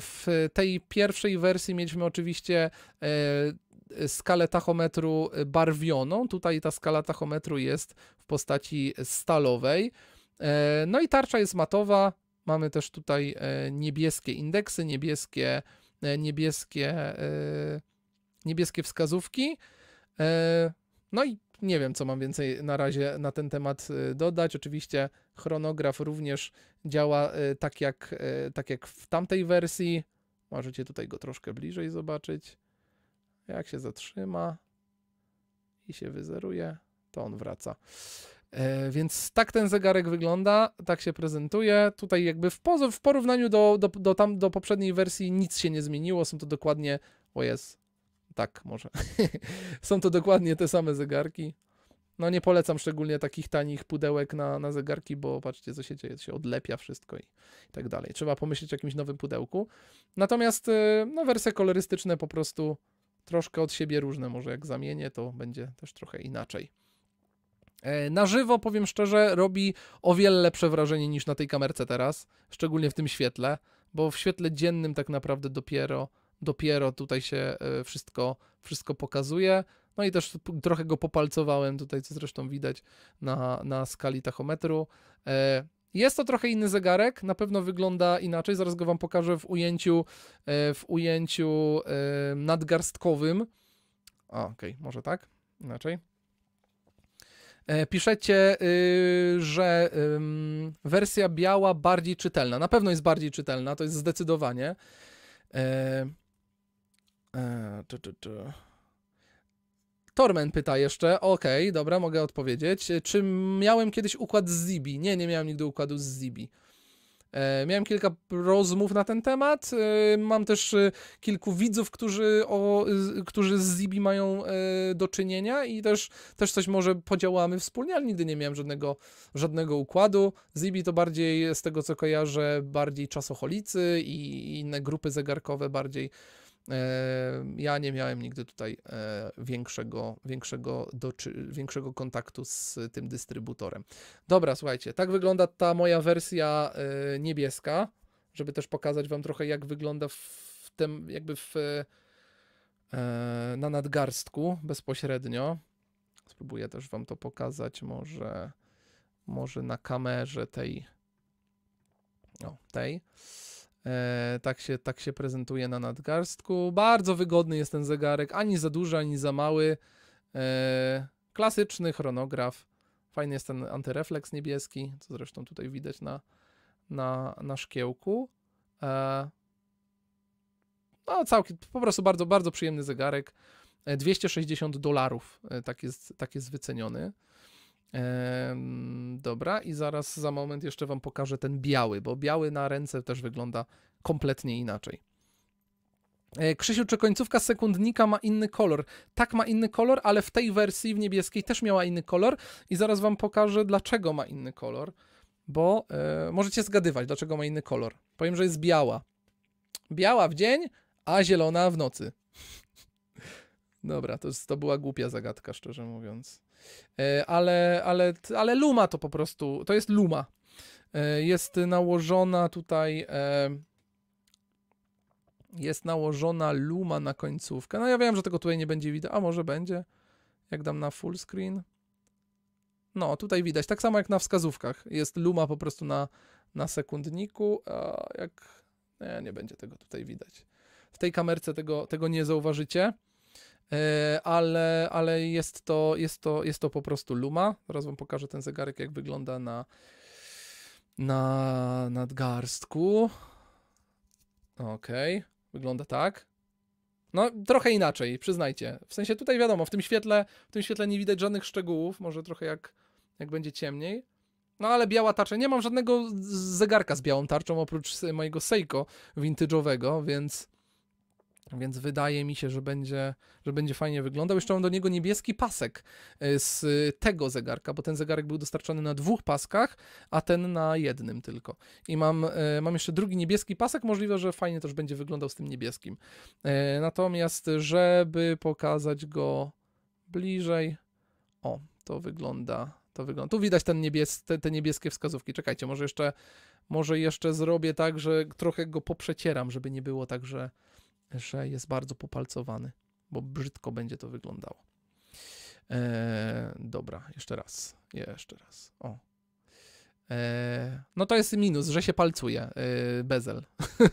w tej pierwszej wersji mieliśmy oczywiście e, skalę tachometru barwioną. Tutaj ta skala tachometru jest w postaci stalowej. E, no i tarcza jest matowa. Mamy też tutaj niebieskie indeksy, niebieskie, niebieskie, niebieskie wskazówki. No i nie wiem, co mam więcej na razie na ten temat y, dodać. Oczywiście chronograf również działa y, tak jak, y, tak jak w tamtej wersji. Możecie tutaj go troszkę bliżej zobaczyć. Jak się zatrzyma i się wyzeruje, to on wraca. E, więc tak ten zegarek wygląda, tak się prezentuje. Tutaj jakby w, porównaniu do, do, do, tam, do poprzedniej wersji nic się nie zmieniło, są to dokładnie, o jest, tak, może. Są to dokładnie te same zegarki. No nie polecam szczególnie takich tanich pudełek na, na zegarki, bo patrzcie, co się dzieje, to się odlepia wszystko i, i, tak dalej. Trzeba pomyśleć o jakimś nowym pudełku. Natomiast y, no, wersje kolorystyczne po prostu troszkę od siebie różne. Może jak zamienię, to będzie też trochę inaczej. E, na żywo, powiem szczerze, robi o wiele lepsze wrażenie niż na tej kamerce teraz, szczególnie w tym świetle, bo w świetle dziennym tak naprawdę dopiero dopiero tutaj się e, wszystko, wszystko pokazuje. No i też trochę go popalcowałem tutaj, co zresztą widać na, na skali tachometru. E, jest to trochę inny zegarek, na pewno wygląda inaczej. Zaraz go wam pokażę w ujęciu, e, w ujęciu nadgarstkowym. Okej, okay, może tak, inaczej. Piszecie, y, że wersja biała bardziej czytelna. Na pewno jest bardziej czytelna, to jest zdecydowanie. Eee, czy, czy, czy. Tormen pyta jeszcze, okej, okay, dobra, mogę odpowiedzieć. E, czy miałem kiedyś układ z Zibi? Nie, nie miałem nigdy układu z Zibi. E, miałem kilka rozmów na ten temat. E, mam też e, kilku widzów, którzy, o, którzy z Zibi mają e, do czynienia i też, też coś może podziałamy wspólnie, ale nigdy nie miałem żadnego, żadnego układu. Zibi to bardziej, z tego co kojarzę, bardziej czasocholicy i inne grupy zegarkowe bardziej E, ja nie miałem nigdy tutaj e, większego, większego, do, większego kontaktu z tym dystrybutorem. Dobra, słuchajcie, tak wygląda ta moja wersja e, niebieska, żeby też pokazać Wam trochę, jak wygląda w tym, jakby w, na nadgarstku bezpośrednio. Spróbuję też Wam to pokazać, może, może na kamerze tej. O, tej. E, tak, się, tak się prezentuje na nadgarstku. Bardzo wygodny jest ten zegarek, ani za duży, ani za mały. E, klasyczny chronograf. Fajny jest ten antyrefleks niebieski, co zresztą tutaj widać na, na, na szkiełku. E, no, całkiem, po prostu bardzo, bardzo przyjemny zegarek. 260 e, dolarów e, tak jest, tak jest wyceniony. Ehm, dobra, i zaraz za moment jeszcze Wam pokażę ten biały, bo biały na ręce też wygląda kompletnie inaczej. E, Krzysiu, czy końcówka sekundnika ma inny kolor? Tak, ma inny kolor, ale w tej wersji w niebieskiej też miała inny kolor i zaraz Wam pokażę, dlaczego ma inny kolor, bo e, możecie zgadywać, dlaczego ma inny kolor. Powiem, że jest biała. Biała w dzień, a zielona w nocy. Dobra, to, to była głupia zagadka, szczerze mówiąc. E, ale, ale, ale Luma to po prostu, to jest Luma. E, jest nałożona tutaj e, jest nałożona luma na końcówkę. No ja wiem, że tego tutaj nie będzie widać, a może będzie, jak dam na full screen. No, tutaj widać, tak samo jak na wskazówkach. Jest luma po prostu na, na sekundniku, a jak... Nie, nie będzie tego tutaj widać. W tej kamerce tego, tego nie zauważycie. E, ale, ale jest, to, jest, to, jest to po prostu Luma. Zaraz wam pokażę ten zegarek, jak wygląda na, na nadgarstku. Okej, okay. wygląda tak. No, trochę inaczej, przyznajcie. W sensie tutaj wiadomo, w tym świetle, w tym świetle nie widać żadnych szczegółów, może trochę jak, jak będzie ciemniej. No ale biała tarcza, nie mam żadnego zegarka z białą tarczą oprócz mojego Seiko vintage'owego, więc więc wydaje mi się, że będzie, że będzie fajnie wyglądał. Jeszcze mam do niego niebieski pasek e, z tego zegarka, bo ten zegarek był dostarczony na dwóch paskach, a ten na jednym tylko. I mam, e, mam jeszcze drugi niebieski pasek, możliwe, że fajnie też będzie wyglądał z tym niebieskim. E, natomiast, żeby pokazać go bliżej, o, to wygląda, to wygląda. Tu widać ten niebies, te, te niebieskie wskazówki. Czekajcie, może jeszcze, może jeszcze zrobię tak, że trochę go poprzecieram, żeby nie było tak, że że jest bardzo popalcowany, bo brzydko będzie to wyglądało. Eee, dobra, jeszcze raz, jeszcze raz. O. Eee, no to jest minus, że się palcuje eee, bezel,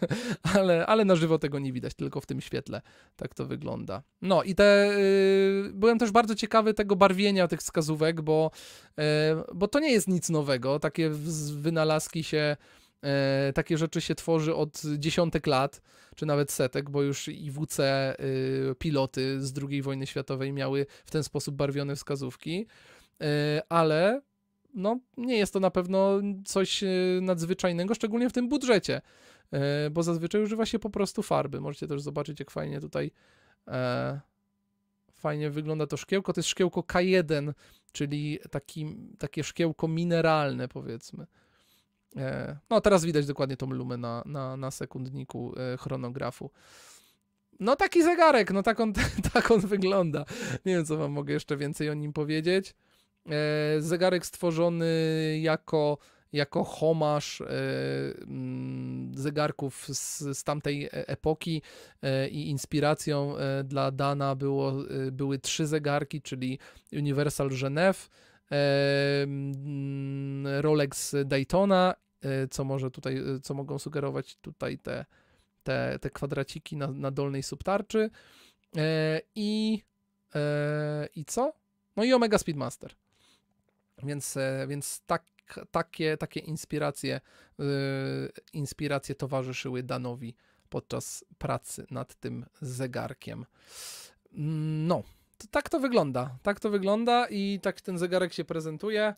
ale, ale na żywo tego nie widać, tylko w tym świetle tak to wygląda. No i te, y, byłem też bardzo ciekawy tego barwienia tych wskazówek, bo, e, bo to nie jest nic nowego, takie wynalazki się E, takie rzeczy się tworzy od dziesiątek lat, czy nawet setek, bo już IWC e, y, piloty z II wojny światowej miały w ten sposób barwione wskazówki, e, ale no, nie jest to na pewno coś y, nadzwyczajnego, szczególnie w tym budżecie, e, bo zazwyczaj używa się po prostu farby. Możecie też zobaczyć, jak fajnie tutaj e, fajnie wygląda to szkiełko. To jest szkiełko K1, czyli taki, takie szkiełko mineralne, powiedzmy. E, no teraz widać dokładnie tą lumę na, na, na sekundniku e, chronografu. No taki zegarek, no tak on, tak on wygląda. Nie wiem, co wam mogę jeszcze więcej o nim powiedzieć. E, zegarek stworzony jako, jako homasz mm, zegarków z, z tamtej epoki i inspiracją dla Dana było, były trzy zegarki, czyli Universal Genève, Rolex Daytona, e, co może tutaj, e, co mogą sugerować tutaj te, te, te kwadraciki na, na dolnej subtarczy. E, I, I co? No i Omega Speedmaster. Więc, więc tak, takie, takie inspiracje, inspiracje towarzyszyły Danowi podczas pracy nad tym zegarkiem. No, tak to wygląda. Tak to wygląda i tak ten zegarek się prezentuje.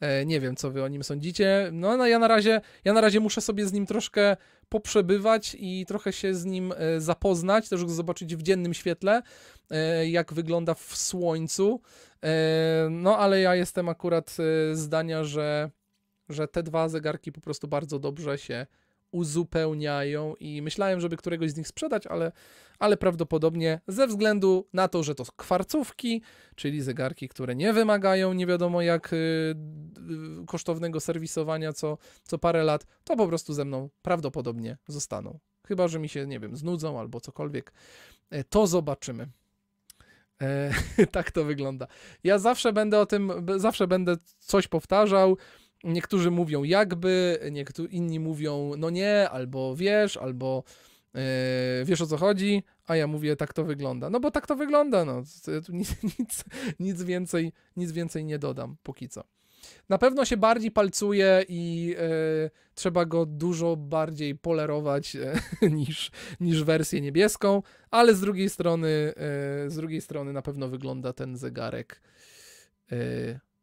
E, nie wiem, co wy o nim sądzicie. No, no ja, na razie, ja na razie muszę sobie z nim troszkę poprzebywać i trochę się z nim e, zapoznać, też go zobaczyć w dziennym świetle, e, jak wygląda w słońcu. E, no, ale ja jestem akurat e, zdania, że, że te dwa zegarki po prostu bardzo dobrze się uzupełniają i myślałem, żeby któregoś z nich sprzedać, ale, ale prawdopodobnie ze względu na to, że to kwarcówki, czyli zegarki, które nie wymagają nie wiadomo jak y, y, kosztownego serwisowania co, co parę lat, to po prostu ze mną prawdopodobnie zostaną. Chyba, że mi się, nie wiem, znudzą albo cokolwiek. E, to zobaczymy. E, tak to wygląda. Ja zawsze będę o tym, zawsze będę coś powtarzał. Niektórzy mówią jakby, niektórzy inni mówią no nie, albo wiesz, albo Yy, wiesz o co chodzi, a ja mówię, tak to wygląda. No bo tak to wygląda, no. E, tu nic, nic, nic, więcej, nic więcej nie dodam póki co. Na pewno się bardziej palcuje i yy, trzeba go dużo bardziej polerować yy, niż, niż wersję niebieską, ale z drugiej strony, z drugiej strony na pewno wygląda ten zegarek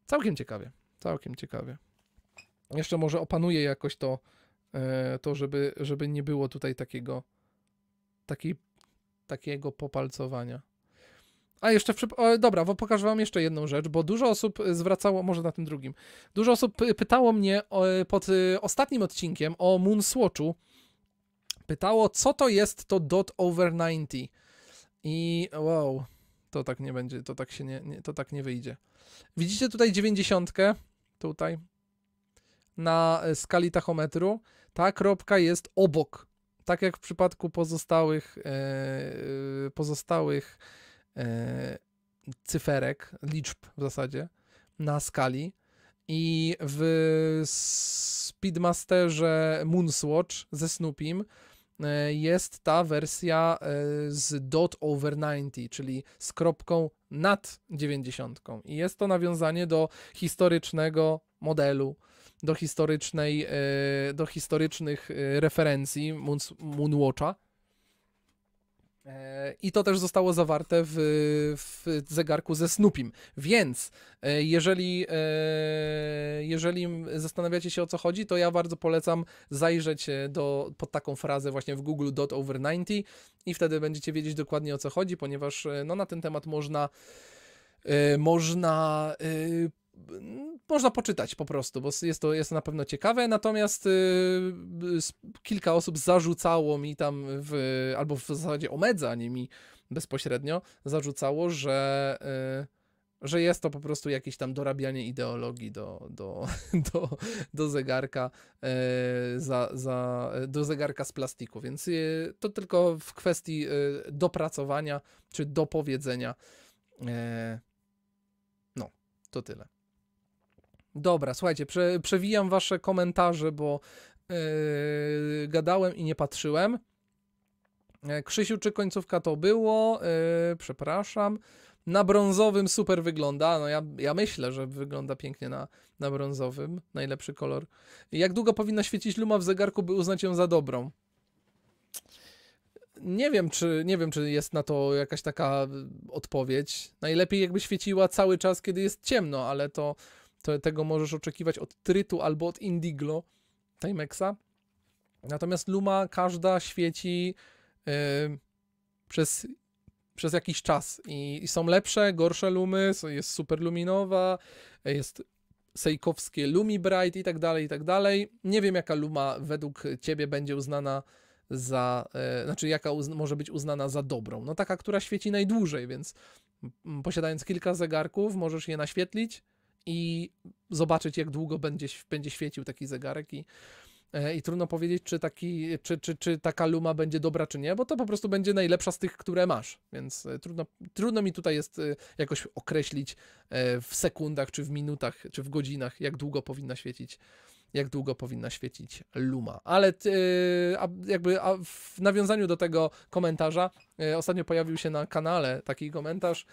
całkiem ciekawie. Całkiem ciekawie jeszcze może opanuję jakoś to, e, to żeby, żeby nie było tutaj takiego, takiego popalcowania. A jeszcze, o, dobra, bo pokażę wam jeszcze jedną rzecz, bo dużo osób zwracało, może na tym drugim, dużo osób pytało mnie pod e, ostatnim odcinkiem o Moonswatchu, pytało, co to jest to dot over 90. I wow, to tak nie będzie, to tak się nie, nie to tak nie wyjdzie. Widzicie tutaj 90, tutaj na e, skali tachometru, ta kropka jest obok. Tak jak w przypadku pozostałych, e, e, pozostałych e, cyferek, liczb w zasadzie, na skali. I w Speedmasterze Moonswatch ze Snoopim e, jest ta wersja z dot over 90, czyli z kropką nad 90. I jest to nawiązanie do historycznego modelu do historycznej, e, do historycznych e, referencji Moonwatcha. E, I to też zostało zawarte w, w zegarku ze Snoopim. Więc jeżeli, jeżeli zastanawiacie się o co chodzi, to ja bardzo polecam zajrzeć do, pod taką frazę właśnie w Google dot over 90 i wtedy będziecie wiedzieć dokładnie o co chodzi, ponieważ no, na ten temat można można można poczytać po prostu, bo jest to, jest to na pewno ciekawe, natomiast y, y, kilka osób zarzucało mi tam, w, albo w zasadzie Omedza, nie mi bezpośrednio, zarzucało, że, y, że jest to po prostu jakieś tam dorabianie ideologii do, do, do, do zegarka za, za, do zegarka z plastiku, więc to tylko w kwestii dopracowania czy dopowiedzenia. no, to tyle. Dobra, słuchajcie, prze, przewijam wasze komentarze, bo yy, gadałem i nie patrzyłem. E, Krzysiu, czy końcówka to było? Yy, przepraszam. Na brązowym super wygląda. No ja, ja myślę, że wygląda pięknie na, na brązowym. Najlepszy kolor. Jak długo powinna świecić luma w zegarku, by uznać ją za dobrą? Nie wiem, czy, nie wiem, czy jest na to jakaś taka y, odpowiedź. Najlepiej jakby świeciła cały czas, kiedy jest ciemno, ale to to, tego możesz oczekiwać od Trytu albo od Indiglo Timexa. Natomiast Luma każda świeci yy, przez, przez jakiś czas I, są lepsze, gorsze lumy, jest superluminowa, jest sejkowskie Lumi Bright i tak dalej, i tak dalej. Nie wiem jaka luma według Ciebie będzie uznana za, y, znaczy jaka może być uznana za dobrą. No taka, która świeci najdłużej, więc posiadając kilka zegarków możesz je naświetlić, i zobaczyć, jak długo będzie, będzie świecił taki zegarek i, e, i trudno powiedzieć, czy, taki, czy, czy, czy taka luma będzie dobra, czy nie, bo to po prostu będzie najlepsza z tych, które masz. Więc e, trudno, trudno mi tutaj jest e, jakoś określić w sekundach, czy w minutach, czy w godzinach, jak długo powinna świecić. Jak długo powinna świecić luma. Ale jakby w nawiązaniu do tego komentarza, ostatnio pojawił się na kanale taki komentarz,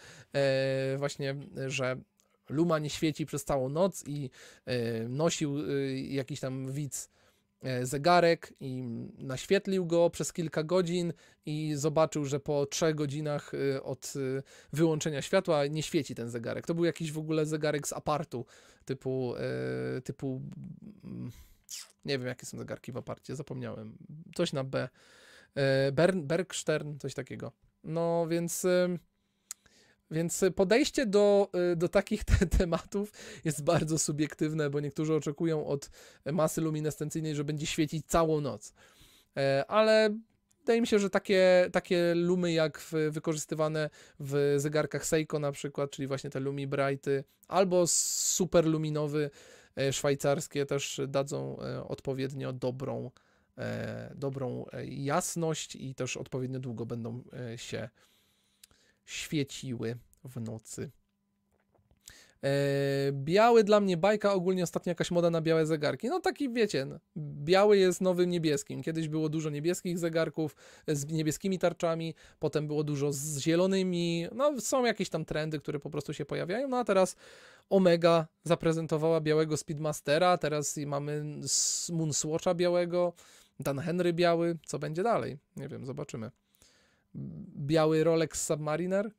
właśnie, że luma nie świeci przez całą noc i e, nosił e, jakiś tam widz e, zegarek i naświetlił go przez kilka godzin i zobaczył, że po trzech godzinach od wyłączenia światła nie świeci ten zegarek. To był jakiś w ogóle zegarek z apartu, typu, typu mm, nie wiem jakie są zegarki w aparcie, zapomniałem. Coś na B. Bern, Bergstern, coś takiego. No więc więc y, podejście do, y, do takich te tematów jest bardzo subiektywne, bo niektórzy oczekują od masy luminescencyjnej, że będzie świecić całą noc. E, ale wydaje mi się, że takie, takie lumy jak w, wykorzystywane w zegarkach Seiko na przykład, czyli właśnie te Lumi Brighty, albo superluminowy e, szwajcarskie też dadzą e, odpowiednio dobrą, dobrą jasność i też odpowiednio długo będą się świeciły w nocy. E, biały dla mnie bajka, ogólnie ostatnio jakaś moda na białe zegarki. No taki wiecie, biały jest nowym niebieskim. Kiedyś było dużo niebieskich zegarków z niebieskimi tarczami, potem było dużo z zielonymi. No są jakieś tam trendy, które po prostu się pojawiają. No a teraz Omega zaprezentowała białego Speedmastera, teraz mamy Moonswatcha białego, Dan Henry biały. Co będzie dalej? Nie wiem, zobaczymy biały Rolex Submariner?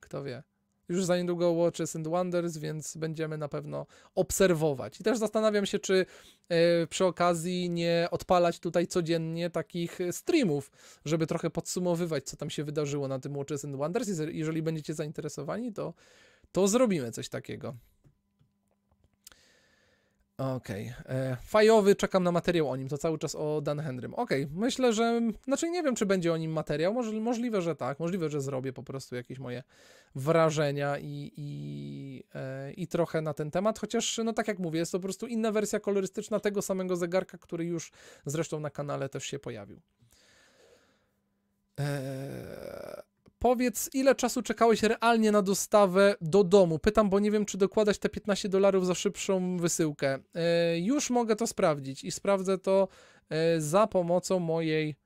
Kto wie. Już za niedługo Watches and Wonders, więc będziemy na pewno obserwować. I też zastanawiam się, czy e, przy okazji nie odpalać tutaj codziennie takich e, streamów, żeby trochę podsumowywać, co tam się wydarzyło na tym Watches and Wonders. Jeżeli będziecie zainteresowani, to, to zrobimy coś takiego. Okej. Okay. E, fajowy, czekam na materiał o nim, to cały czas o Dan Henrym. Okej, okay. myślę, że. Znaczy, nie wiem, czy będzie o nim materiał. możliwe, że tak. Możliwe, że zrobię po prostu jakieś moje wrażenia i, i, e, i trochę na ten temat. Chociaż, no tak jak mówię, jest to po prostu inna wersja kolorystyczna tego samego zegarka, który już zresztą na kanale też się pojawił. Eee. Powiedz, ile czasu czekałeś realnie na dostawę do domu? Pytam, bo nie wiem, czy dokładać te 15 dolarów za szybszą wysyłkę. E, już mogę to sprawdzić i sprawdzę to e, za pomocą mojej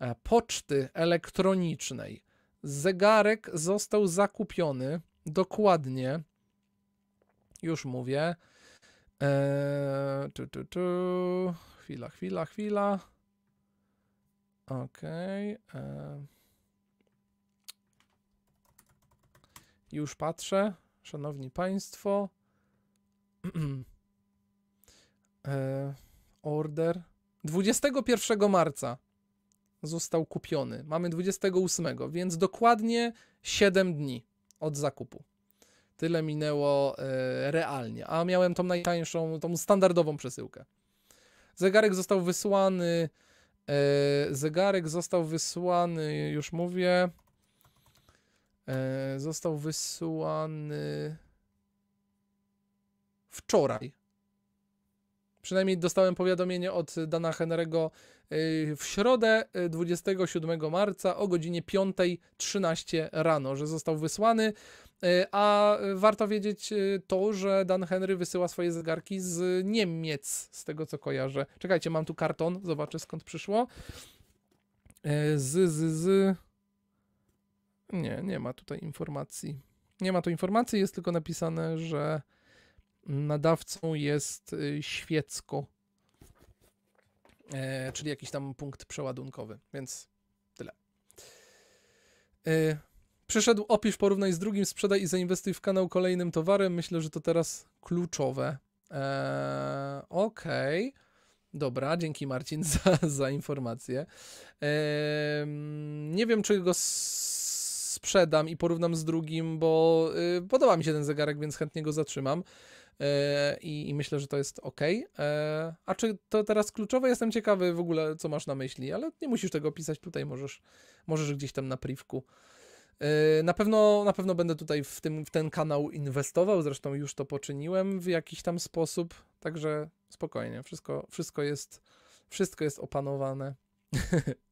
e, poczty elektronicznej. Zegarek został zakupiony dokładnie. Już mówię. Eee, tu, tu, tu. Chwila, chwila, chwila. Okej. Okay. Eee. Już patrzę, szanowni państwo. E, order 21 marca został kupiony. Mamy 28, więc dokładnie 7 dni od zakupu. Tyle minęło e, realnie, a miałem tą najtańszą, tą standardową przesyłkę. Zegarek został wysłany. E, zegarek został wysłany, już mówię, E, został wysłany wczoraj. Przynajmniej dostałem powiadomienie od Dana Henry'ego e, w środę 27 e, marca o godzinie 5.13 rano, że został wysłany. E, a warto wiedzieć to, że Dan Henry wysyła swoje zegarki z Niemiec, z tego co kojarzę. Czekajcie, mam tu karton, zobaczę skąd przyszło. Z, z, z. Nie, nie ma tutaj informacji. Nie ma tu informacji, jest tylko napisane, że nadawcą jest y, świecko, e, czyli jakiś tam punkt przeładunkowy, więc tyle. E, przyszedł, opisz, porównaj z drugim, sprzedaj i zainwestuj w kanał kolejnym towarem. Myślę, że to teraz kluczowe. E, Okej. Okay. Dobra, dzięki Marcin za, za informację. E, nie wiem, czy go sprzedam i porównam z drugim, bo y, podoba mi się ten zegarek, więc chętnie go zatrzymam. Y, I, i, myślę, że to jest ok. A czy to teraz kluczowe? Jestem ciekawy w ogóle, co masz na myśli, ale nie musisz tego pisać tutaj, możesz, możesz gdzieś tam na privku. Y, na pewno, na pewno będę tutaj w, tym, w ten kanał inwestował, zresztą już to poczyniłem w jakiś tam sposób, także spokojnie, wszystko, wszystko, jest, wszystko jest opanowane.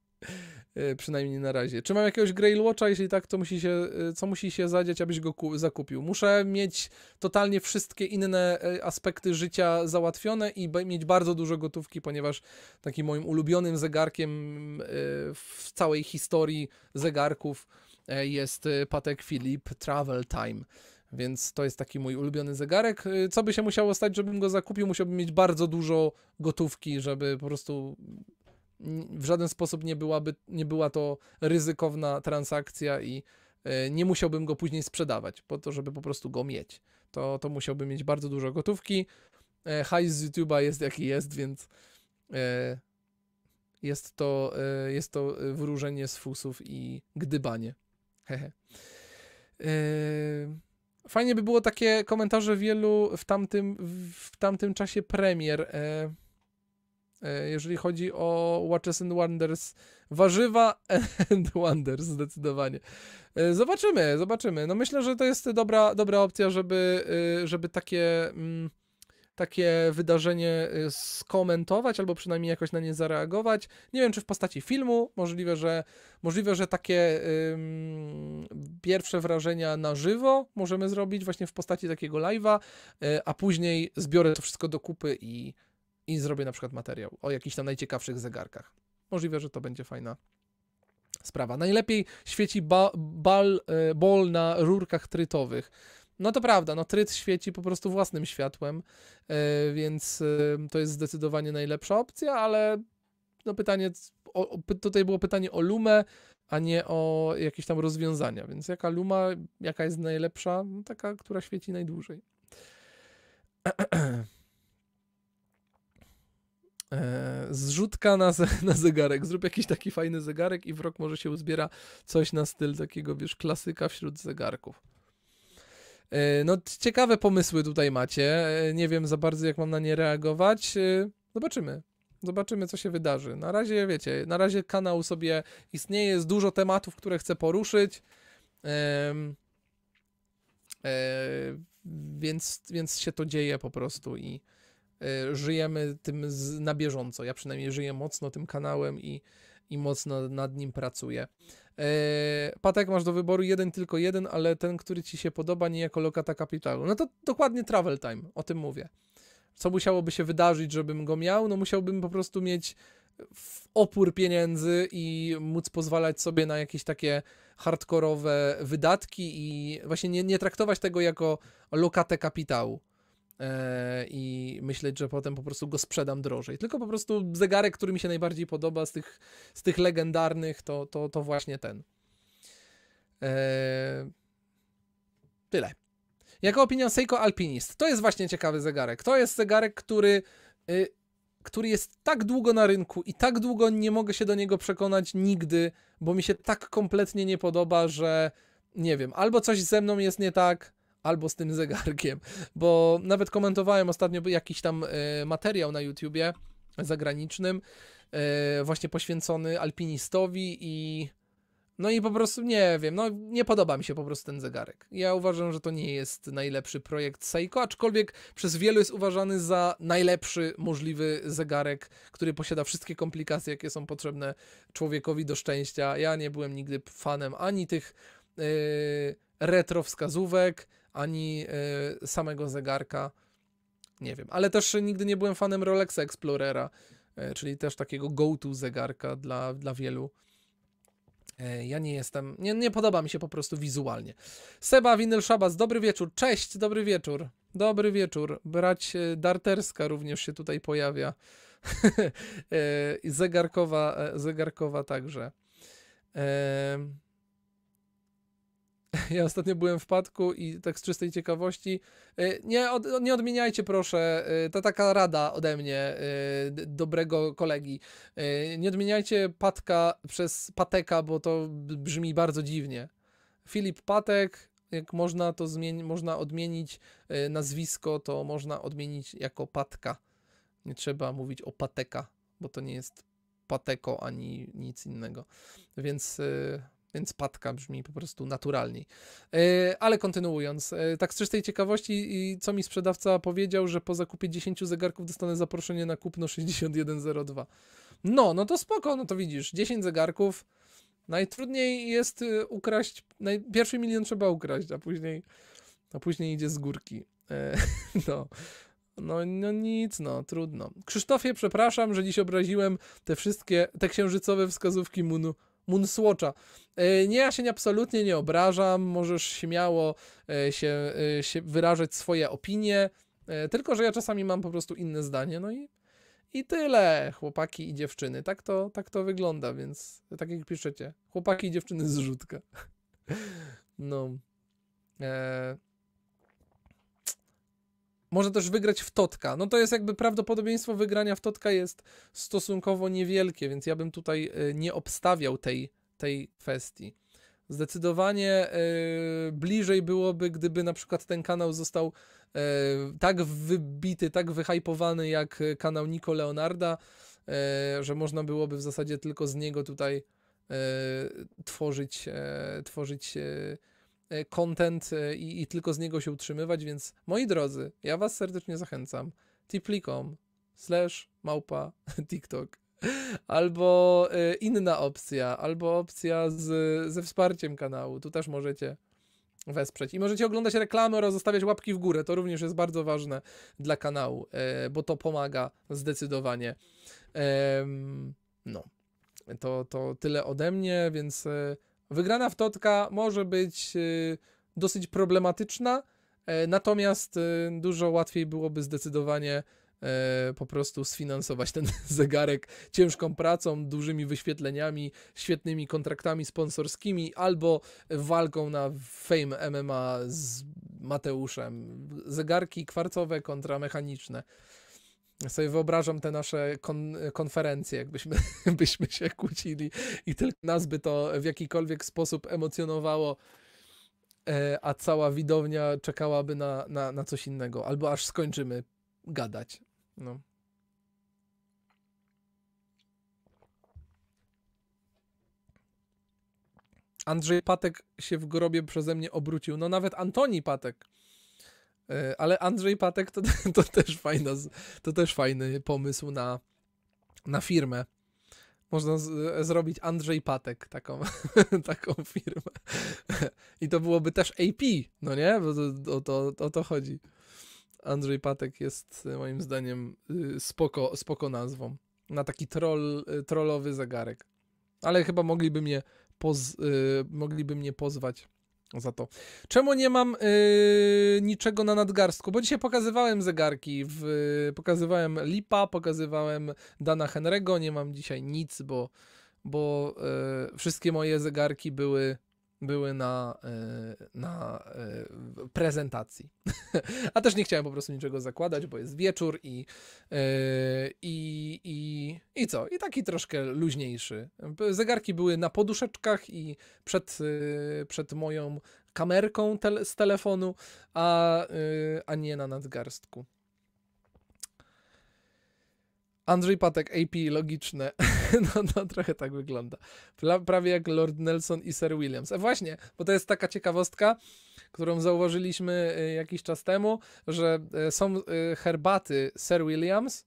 E, przynajmniej na razie. Czy mam jakiegoś Grail Watcha? Jeśli tak, to musi się, e, co musi się zadziać, abyś go zakupił? Muszę mieć totalnie wszystkie inne e, aspekty życia załatwione i mieć bardzo dużo gotówki, ponieważ takim moim ulubionym zegarkiem w całej historii zegarków jest Patek Philippe Travel Time. Więc to jest taki mój ulubiony zegarek. Co by się musiało stać, żebym go zakupił? Musiałbym mieć bardzo dużo gotówki, żeby po prostu w żaden sposób nie, byłaby, nie była to ryzykowna transakcja i e, nie musiałbym go później sprzedawać, po to, żeby po prostu go mieć. To, to musiałbym mieć bardzo dużo gotówki. E, hajs z YouTube'a jest jaki jest, więc e, jest to, jest to wróżenie z fusów i gdybanie. Hehe. Fajnie by było takie komentarze wielu w tamtym, w tamtym czasie premier. E, jeżeli chodzi o Watches and Wonders. Warzywa and Wonders, zdecydowanie. E, zobaczymy, zobaczymy. No myślę, że to jest dobra, dobra opcja, żeby, y, żeby takie, mm, takie wydarzenie y, skomentować, albo przynajmniej jakoś na nie zareagować. Nie wiem, czy w postaci filmu, możliwe, że, możliwe, że takie pierwsze wrażenia na żywo możemy zrobić właśnie w postaci takiego live'a, y, a później zbiorę to wszystko do kupy i i zrobię na przykład materiał o jakichś tam najciekawszych zegarkach. Możliwe, że to będzie fajna sprawa. Najlepiej świeci ba, bal, e, bol na rurkach trytowych. No to prawda, no tryt świeci po prostu własnym światłem, e, więc e, to jest zdecydowanie najlepsza opcja, ale no pytanie, o, tutaj było pytanie o lumę, a nie o jakieś tam rozwiązania, więc jaka luma, jaka jest najlepsza? No taka, która świeci najdłużej. E, zrzutka na, na zegarek. Zrób jakiś taki fajny zegarek i w rok może się uzbiera coś na styl takiego, wiesz, klasyka wśród zegarków. E, no, ciekawe pomysły tutaj macie. E, nie wiem za bardzo, jak mam na nie reagować. zobaczymy. Zobaczymy, co się wydarzy. Na razie, wiecie, na razie kanał sobie istnieje, jest dużo tematów, które chcę poruszyć. Ehm, e, więc, więc się to dzieje po prostu i, E, żyjemy tym z, na bieżąco. Ja przynajmniej żyję mocno tym kanałem i, i mocno nad nim pracuję. E, Patek masz do wyboru jeden, tylko jeden, ale ten, który ci się podoba, nie jako lokata kapitału. No to dokładnie travel time, o tym mówię. Co musiałoby się wydarzyć, żebym go miał? No musiałbym po prostu mieć opór pieniędzy i móc pozwalać sobie na jakieś takie hardkorowe wydatki i właśnie nie, nie traktować tego jako lokatę kapitału. E, i myśleć, że potem po prostu go sprzedam drożej. Tylko po prostu zegarek, który mi się najbardziej podoba z tych, z tych legendarnych, to, to, to właśnie ten. E, tyle. Jaka opinia Seiko Alpinist? To jest właśnie ciekawy zegarek. To jest zegarek, który, y, który jest tak długo na rynku i tak długo nie mogę się do niego przekonać nigdy, bo mi się tak kompletnie nie podoba, że nie wiem, albo coś ze mną jest nie tak, albo z tym zegarkiem, bo nawet komentowałem ostatnio jakiś tam e, materiał na YouTubie zagranicznym, e, właśnie poświęcony alpinistowi i no i po prostu nie wiem, no nie podoba mi się po prostu ten zegarek. Ja uważam, że to nie jest najlepszy projekt Seiko, aczkolwiek przez wielu jest uważany za najlepszy możliwy zegarek, który posiada wszystkie komplikacje, jakie są potrzebne człowiekowi do szczęścia. Ja nie byłem nigdy fanem ani tych yy, retro wskazówek, ani e, samego zegarka. Nie wiem, ale też nigdy nie byłem fanem Rolexa Explorera, e, czyli też takiego go-to zegarka dla, dla wielu. E, ja nie jestem, nie, nie podoba mi się po prostu wizualnie. Seba Winyl Szabas, dobry wieczór, cześć, dobry wieczór, dobry wieczór. Brać Darterska również się tutaj pojawia. zegarkowa, zegarkowa także. Ja ostatnio byłem w padku i tak z czystej ciekawości. E, nie, od, nie odmieniajcie, proszę. E, to taka rada ode mnie, e, dobrego kolegi. Nie odmieniajcie patka przez pateka, bo to brzmi bardzo dziwnie. Filip Patek, jak można to zmienić, można odmienić nazwisko, to można odmienić jako patka. Nie trzeba mówić o pateka, bo to nie jest pateko ani nic innego. Więc więc patka brzmi po prostu naturalniej. E, ale kontynuując, e, tak z czystej ciekawości, i co mi sprzedawca powiedział, że po zakupie 10 zegarków dostanę zaproszenie na kupno 6102. No, no to spoko, no to widzisz, 10 zegarków, najtrudniej jest e, ukraść, pierwszy milion trzeba ukraść, a później, a później idzie z górki. No. No, no nic, no, trudno. Krzysztofie, przepraszam, że dziś obraziłem te wszystkie, te księżycowe wskazówki Munu. Moonswatcha. E, nie, ja się absolutnie nie obrażam, możesz śmiało e, się, e, się wyrażać swoje opinie, tylko że ja czasami mam po prostu inne zdanie, no i i tyle, chłopaki i dziewczyny. Tak to, tak to wygląda, więc tak jak piszecie, chłopaki i dziewczyny z rzutka. No. E, może też wygrać w Totka. No to jest jakby prawdopodobieństwo wygrania w Totka jest stosunkowo niewielkie, więc ja bym tutaj y, nie obstawiał tej, tej kwestii. Zdecydowanie y, bliżej byłoby, gdyby na przykład ten kanał został y, tak wybity, tak wyhypowany jak kanał Nico Leonarda, że można byłoby w zasadzie tylko z niego tutaj tworzyć, tworzyć E, content e, i, i, tylko z niego się utrzymywać, więc moi drodzy, ja was serdecznie zachęcam. Tiplikom slash małpa TikTok albo e, inna opcja, albo opcja z, ze wsparciem kanału. Tu też możecie wesprzeć. I możecie oglądać reklamy oraz zostawiać łapki w górę. To również jest bardzo ważne dla kanału, bo to pomaga zdecydowanie. No. To, to tyle ode mnie, więc Wygrana w Totka może być y, dosyć problematyczna, e, natomiast y, dużo łatwiej byłoby zdecydowanie e, po prostu sfinansować ten zegarek ciężką pracą, dużymi wyświetleniami, świetnymi kontraktami sponsorskimi albo walką na Fame MMA z Mateuszem. Zegarki kwarcowe kontra mechaniczne. Ja sobie wyobrażam te nasze kon konferencje, jakbyśmy byśmy się kłócili i tylko nas by to w jakikolwiek sposób emocjonowało, e, a cała widownia czekałaby na, na, na coś innego, albo aż skończymy gadać. No. Andrzej Patek się w grobie przeze mnie obrócił. No nawet Antoni Patek E, ale Andrzej Patek to, to, też, fajna, to też fajny pomysł na, na firmę. Można z, e, zrobić Andrzej Patek, taką, taką firmę. I to byłoby też AP, no nie? Bo to, o, to, o to chodzi. Andrzej Patek jest e, moim zdaniem spoko, spoko nazwą. Na taki troll, trollowy zegarek. Ale chyba mogliby mnie, poz, mogliby mnie pozwać za to. Czemu nie mam yy, niczego na nadgarstku? Bo dzisiaj pokazywałem zegarki, w, yy, pokazywałem Lipa, pokazywałem Dana Henry'ego, nie mam dzisiaj nic, bo, bo yy, wszystkie moje zegarki były były na, e, na e, prezentacji. A też nie chciałem po prostu niczego zakładać, bo jest wieczór i, e, i, i, i co? I taki troszkę luźniejszy. Zegarki były na poduszeczkach i przed, przed moją kamerką tel z telefonu, a, a nie na nadgarstku. Andrzej Patek, AP logiczne. No, no trochę tak wygląda. Prawie jak Lord Nelson i Sir Williams. E właśnie, bo to jest taka ciekawostka, którą zauważyliśmy y, jakiś czas temu, że y, są y, herbaty Sir Williams,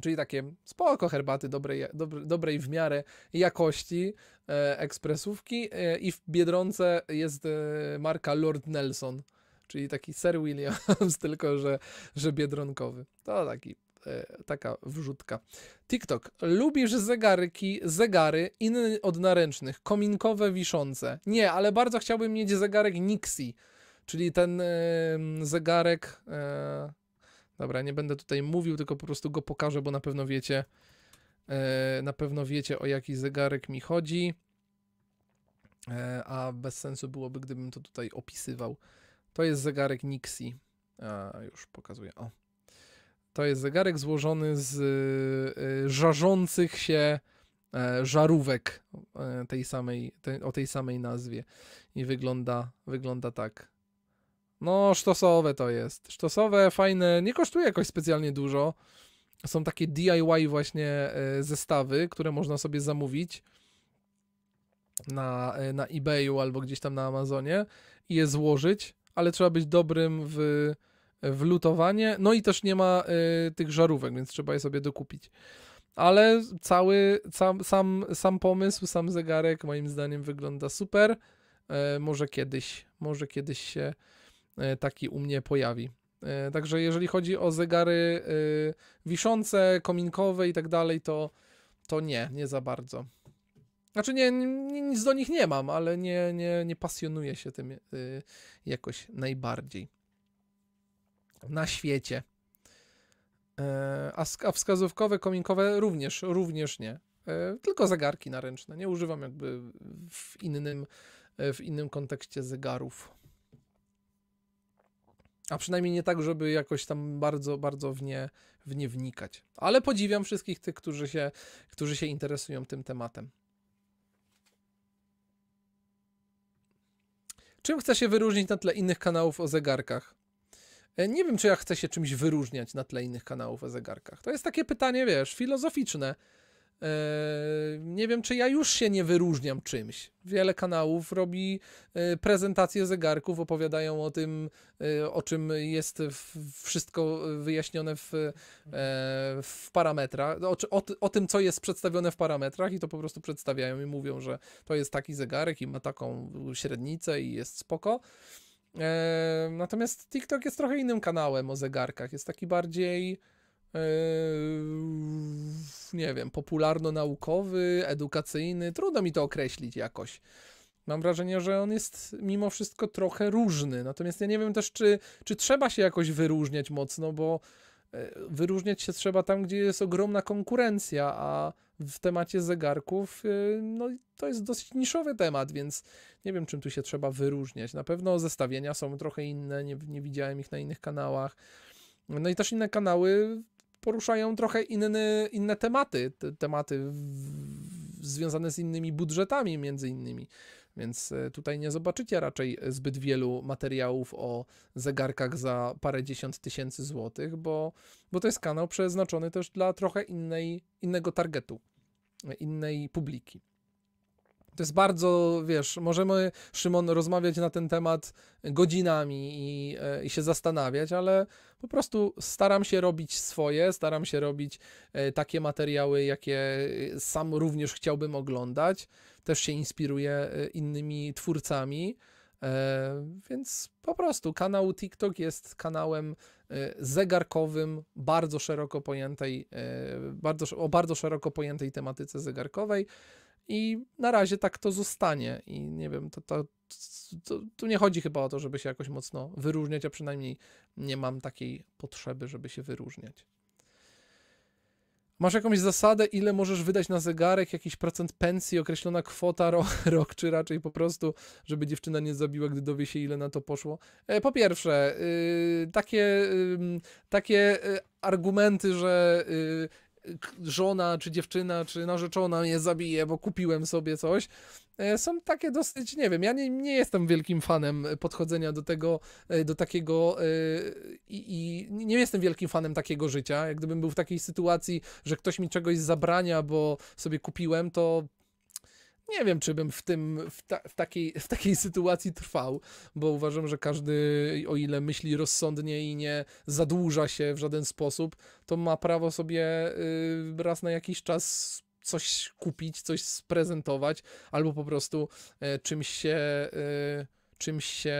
czyli takie spoko herbaty dobrej, dobrej w miarę jakości e, ekspresówki e, i w Biedronce jest e, marka Lord Nelson, czyli taki Sir Williams, tylko że, że biedronkowy. To taki E, taka wrzutka. TikTok. Lubisz zegaryki zegary inne od naręcznych, kominkowe, wiszące. Nie, ale bardzo chciałbym mieć zegarek Nixie, czyli ten e, zegarek... E, dobra, nie będę tutaj mówił, tylko po prostu go pokażę, bo na pewno wiecie, na pewno wiecie o jaki zegarek mi chodzi. A bez sensu byłoby, gdybym to tutaj opisywał. To jest zegarek Nixie. A, już pokazuję. O. To jest zegarek złożony z y, y, żarzących się e, żarówek e, tej samej, o tej samej nazwie. I wygląda, wygląda tak. No, sztosowe to jest. Sztosowe, fajne, nie kosztuje jakoś specjalnie dużo. Są takie DIY właśnie e, zestawy, które można sobie zamówić na, na eBayu albo gdzieś tam na Amazonie i je złożyć, ale trzeba być dobrym w w lutowanie. No i też nie ma y, tych żarówek, więc trzeba je sobie dokupić. Ale cały, sam, sam, sam pomysł, sam zegarek moim zdaniem wygląda super. Y, może kiedyś, może kiedyś się y, taki u mnie pojawi. E, także jeżeli chodzi o zegary y, wiszące, kominkowe i tak dalej, to, to nie, nie za bardzo. Znaczy nie, nie, nic do nich nie mam, ale nie, nie, nie pasjonuję się tym y, jakoś najbardziej na świecie. E, a, wskazówkowe, kominkowe również, również nie. E, tylko zegarki naręczne. Nie używam jakby w innym, e, w innym kontekście zegarów. A przynajmniej nie tak, żeby jakoś tam bardzo, bardzo w nie, w nie wnikać. Ale podziwiam wszystkich tych, którzy się, którzy się interesują tym tematem. Czym chce się wyróżnić na tle innych kanałów o zegarkach? E, nie wiem, czy ja chcę się czymś wyróżniać na tle innych kanałów o zegarkach. To jest takie pytanie, wiesz, filozoficzne. E, nie wiem, czy ja już się nie wyróżniam czymś. Wiele kanałów robi e, prezentacje zegarków, opowiadają o tym, o czym jest wszystko wyjaśnione w, w parametrach, o, o, o, tym, co jest przedstawione w parametrach, i to po prostu przedstawiają i mówią, że to jest taki zegarek i ma taką średnicę i jest spoko. E, natomiast TikTok jest trochę innym kanałem o zegarkach. Jest taki bardziej e, nie wiem, popularno-naukowy, edukacyjny, trudno mi to określić jakoś. Mam wrażenie, że on jest mimo wszystko trochę różny. Natomiast ja nie wiem też, czy, czy trzeba się jakoś wyróżniać mocno, bo E, wyróżniać się trzeba tam, gdzie jest ogromna konkurencja, a w temacie zegarków, e, no to jest dosyć niszowy temat, więc nie wiem, czym tu się trzeba wyróżniać. Na pewno zestawienia są trochę inne, nie, nie widziałem ich na innych kanałach. No i też inne kanały poruszają trochę inny, inne tematy, te, tematy w, związane z innymi budżetami między innymi. Więc e, tutaj nie zobaczycie raczej zbyt wielu materiałów o zegarkach za parę dziesiąt tysięcy złotych, bo, bo to jest kanał przeznaczony też dla trochę innej, innego targetu, innej publiki. To jest bardzo, wiesz, możemy, Szymon, rozmawiać na ten temat godzinami i, e, i się zastanawiać, ale po prostu staram się robić swoje, staram się robić e, takie materiały, jakie e, sam również chciałbym oglądać. Też się inspiruję innymi twórcami. Więc po prostu kanał TikTok jest kanałem zegarkowym, bardzo szeroko pojętej, bardzo, o bardzo szeroko pojętej tematyce zegarkowej. I na razie tak to zostanie. I nie wiem, to, to, to, tu nie chodzi chyba o to, żeby się jakoś mocno wyróżniać, a przynajmniej nie mam takiej potrzeby, żeby się wyróżniać. Masz jakąś zasadę, ile możesz wydać na zegarek, jakiś procent pensji, określona kwota ro, rok, czy raczej po prostu, żeby dziewczyna nie zabiła, gdy dowie się, ile na to poszło? E, po pierwsze, y, takie, takie y, argumenty, że y, żona, czy dziewczyna, czy narzeczona mnie zabije, bo kupiłem sobie coś, e, są takie dosyć, nie wiem, ja nie, nie jestem wielkim fanem podchodzenia do tego, e, do takiego e, i, i nie jestem wielkim fanem takiego życia. Jak gdybym był w takiej sytuacji, że ktoś mi czegoś zabrania, bo sobie kupiłem, to nie wiem, czy bym w tym, w, ta, w, takiej, w takiej sytuacji trwał, bo uważam, że każdy, o ile myśli rozsądnie i nie zadłuża się w żaden sposób, to ma prawo sobie y, raz na jakiś czas coś kupić, coś sprezentować, albo po prostu y, czymś się. Y, czymś się,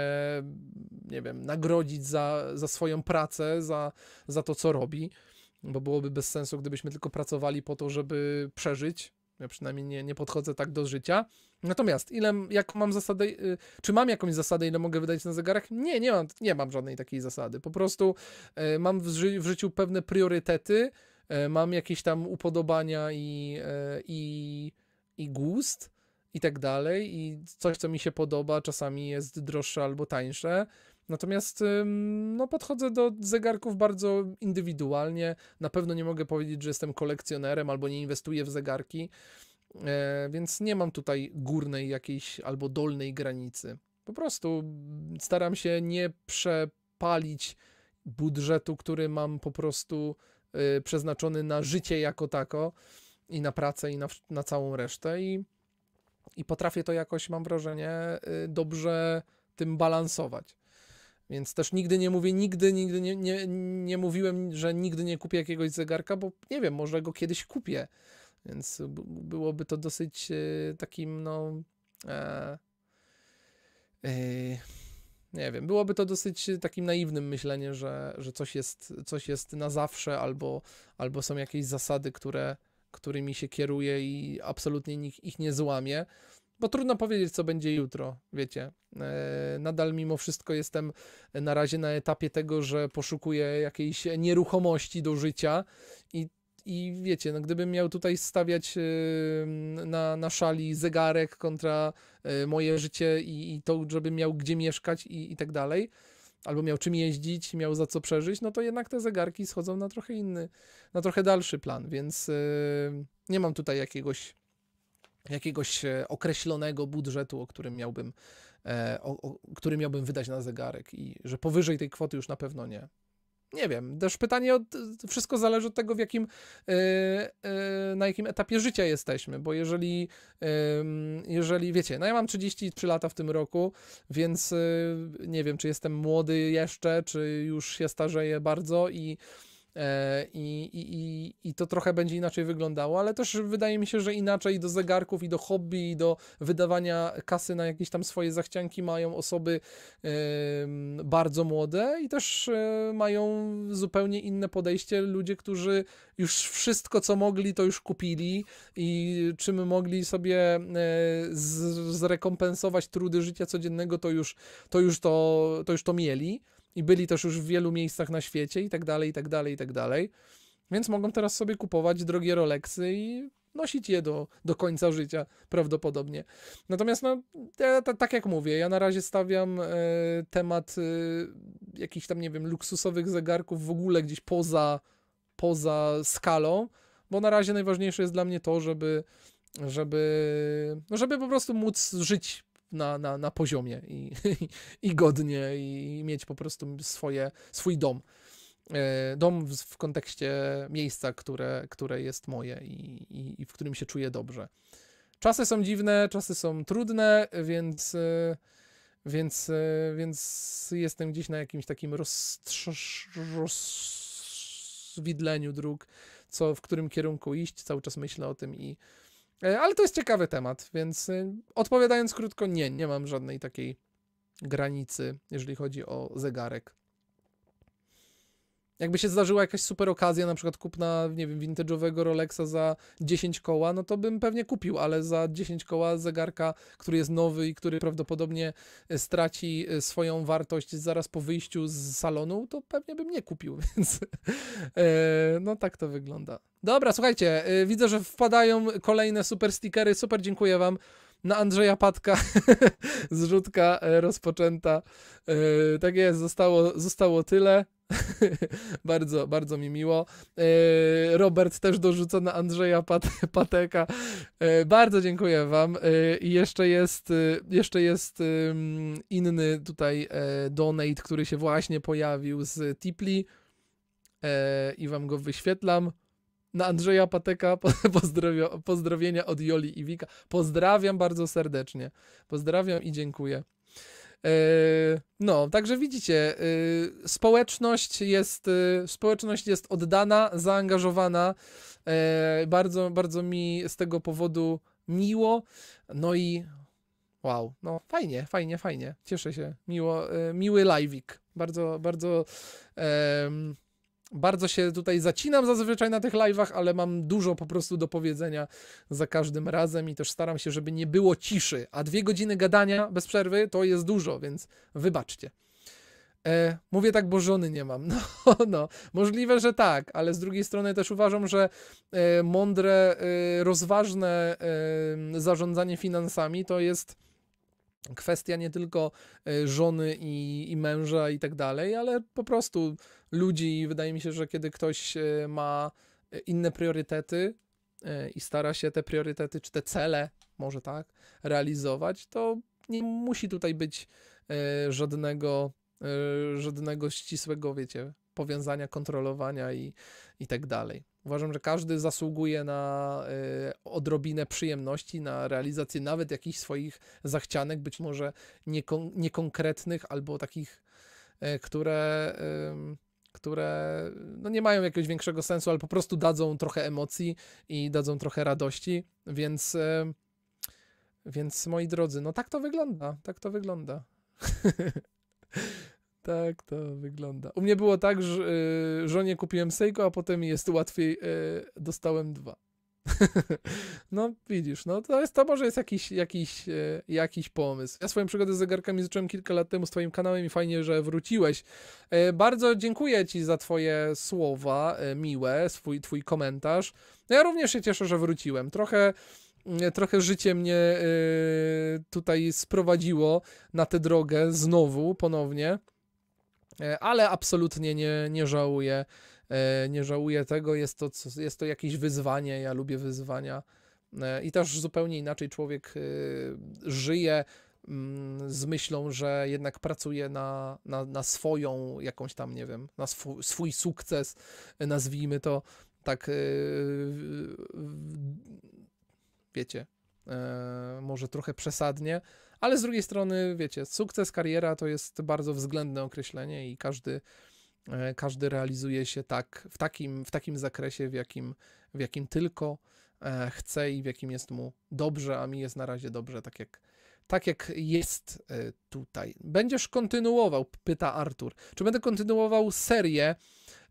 nie wiem, nagrodzić za, za swoją pracę, za, za to, co robi, bo byłoby bez sensu, gdybyśmy tylko pracowali po to, żeby przeżyć, ja przynajmniej nie, nie podchodzę tak do życia. Natomiast ile, jak mam zasadę, y, czy mam jakąś zasadę, ile mogę wydać na zegarach? Nie, nie mam, nie mam żadnej takiej zasady. Po prostu y, mam w, ży w życiu pewne priorytety, y, mam jakieś tam upodobania i, i, i gust i tak dalej i coś, co mi się podoba, czasami jest droższe albo tańsze Natomiast no, podchodzę do zegarków bardzo indywidualnie. Na pewno nie mogę powiedzieć, że jestem kolekcjonerem albo nie inwestuję w zegarki, e, więc nie mam tutaj górnej jakiejś albo dolnej granicy. Po prostu staram się nie przepalić budżetu, który mam po prostu y, przeznaczony na życie jako tako i na pracę i na, na całą resztę i, i potrafię to jakoś, mam wrażenie, y, dobrze tym balansować. Więc też nigdy nie mówię, nigdy, nigdy nie, nie, nie mówiłem, że nigdy nie kupię jakiegoś zegarka, bo nie wiem, może go kiedyś kupię. Więc byłoby to dosyć y, takim, no. E, y, nie wiem, byłoby to dosyć takim naiwnym myśleniem, że, że coś, jest, coś jest na zawsze, albo, albo są jakieś zasady, które, którymi się kieruje i absolutnie nikt ich nie złamie bo trudno powiedzieć, co będzie jutro, wiecie. E, nadal mimo wszystko jestem na razie na etapie tego, że poszukuję jakiejś nieruchomości do życia i i wiecie, no gdybym miał tutaj stawiać e, na, na szali zegarek kontra e, moje życie i, i to, żebym miał gdzie mieszkać i, i tak dalej, albo miał czym jeździć, miał za co przeżyć, no to jednak te zegarki schodzą na trochę inny, na trochę dalszy plan, więc nie mam tutaj jakiegoś jakiegoś e, określonego budżetu, o którym miałbym, e, o, o, który miałbym wydać na zegarek i że powyżej tej kwoty już na pewno nie. Nie wiem, też pytanie, od, wszystko zależy od tego, w jakim, e, na jakim etapie życia jesteśmy, bo jeżeli, jeżeli wiecie, no ja mam 33 lata w tym roku, więc nie wiem, czy jestem młody jeszcze, czy już się starzeję bardzo i E, I, i, I to trochę będzie inaczej wyglądało, ale też wydaje mi się, że inaczej do zegarków i do hobby i do wydawania kasy na jakieś tam swoje zachcianki mają osoby bardzo młode i też e, mają zupełnie inne podejście ludzie, którzy już wszystko co mogli to już kupili i czym mogli sobie e, zrekompensować trudy życia codziennego to już to, już to, to, już to mieli i byli też już w wielu miejscach na świecie i tak dalej, i tak dalej, i tak dalej. Więc mogą teraz sobie kupować drogie Rolexy i nosić je do, do końca życia prawdopodobnie. Natomiast no, ja, tak jak mówię, ja na razie stawiam e, temat e, jakichś tam, nie wiem, luksusowych zegarków w ogóle gdzieś poza, poza skalą, bo na razie najważniejsze jest dla mnie to, żeby żeby, no żeby po prostu móc żyć na, na, na poziomie i, i godnie i mieć po prostu swoje, swój dom. E, dom w, w kontekście miejsca, które, które jest moje i, i, i w którym się czuję dobrze. Czasy są dziwne, czasy są trudne, więc, e, więc, e, więc jestem gdzieś na jakimś takim rozwidleniu dróg, co w którym kierunku iść. Cały czas myślę o tym i, E, ale to jest ciekawy temat, więc e, odpowiadając krótko, nie, nie mam żadnej takiej granicy, jeżeli chodzi o zegarek. Jakby się zdarzyła jakaś super okazja, na przykład kupna, nie wiem, vintage'owego Rolexa za 10 koła, no to bym pewnie kupił, ale za 10 koła zegarka, który jest nowy i który prawdopodobnie e, straci e, swoją wartość zaraz po wyjściu z salonu, to pewnie bym nie kupił, więc e, no tak to wygląda. Dobra, słuchajcie, widzę, że wpadają kolejne super stickery, super dziękuję wam na Andrzeja Patka zrzutka e, rozpoczęta. E, tak jest, zostało, zostało tyle. bardzo, bardzo mi miło. E, Robert też dorzuca na Andrzeja Pat Pateka. Bardzo dziękuję wam. I jeszcze jest, jeszcze jest inny tutaj donate, który się właśnie pojawił z Tipli i wam go wyświetlam na Andrzeja Pateka pozdrowienia od Joli i Wika. Pozdrawiam bardzo serdecznie. Pozdrawiam i dziękuję. E, no, także widzicie, e, społeczność jest, e, społeczność jest oddana, zaangażowana. Bardzo, bardzo mi z tego powodu miło. No i wow, no fajnie, fajnie, fajnie. Cieszę się. Miło, miły live'ik. Bardzo, bardzo. Um, bardzo się tutaj zacinam zazwyczaj na tych live'ach, ale mam dużo po prostu do powiedzenia za każdym razem i też staram się, żeby nie było ciszy. A dwie godziny gadania bez przerwy to jest dużo, więc wybaczcie. E, mówię tak, bo żony nie mam. No, no, możliwe, że tak, ale z drugiej strony też uważam, że e, mądre, e, rozważne e, zarządzanie finansami to jest kwestia nie tylko e, żony i, i męża i tak dalej, ale po prostu ludzi. I wydaje mi się, że kiedy ktoś e, ma e, inne priorytety i stara się te priorytety, czy te cele, może tak, realizować, to nie musi tutaj być żadnego, żadnego ścisłego, wiecie, powiązania, kontrolowania i, i tak dalej. Uważam, że każdy zasługuje na y, odrobinę przyjemności, na realizację nawet jakichś swoich zachcianek, być może niekon niekonkretnych albo takich, y, które, y, które no nie mają jakiegoś większego sensu, ale po prostu dadzą trochę emocji i dadzą trochę radości. Więc, y, więc moi drodzy, no tak to wygląda. Tak to wygląda. Tak to wygląda. U mnie było tak, że y, żonie kupiłem Seiko, a potem jest łatwiej, y, dostałem dwa. no widzisz, no to, jest, to może jest jakiś, jakiś, y, jakiś pomysł. Ja swoją przygodę z zegarkami zacząłem kilka lat temu z twoim kanałem i fajnie, że wróciłeś. Bardzo dziękuję ci za twoje słowa miłe, swój, twój komentarz. No ja również się cieszę, że wróciłem. Trochę trochę życie mnie tutaj sprowadziło na tę drogę znowu, ponownie. E, ale absolutnie nie, nie żałuję. E, nie żałuję tego, jest to, jest to jakieś wyzwanie, ja lubię wyzwania. E, I też zupełnie inaczej człowiek żyje mm, z myślą, że jednak pracuje na, na, na swoją jakąś tam, nie wiem, na swój, swój sukces, nazwijmy to tak, wiecie, może trochę przesadnie, ale z drugiej strony, wiecie, sukces, kariera to jest bardzo względne określenie i każdy, e, każdy realizuje się tak, w takim, w takim zakresie, w jakim, w jakim tylko e, chce i w jakim jest mu dobrze, a mi jest na razie dobrze, tak jak, tak jak jest e, tutaj. Będziesz kontynuował, pyta Artur. Czy będę kontynuował serię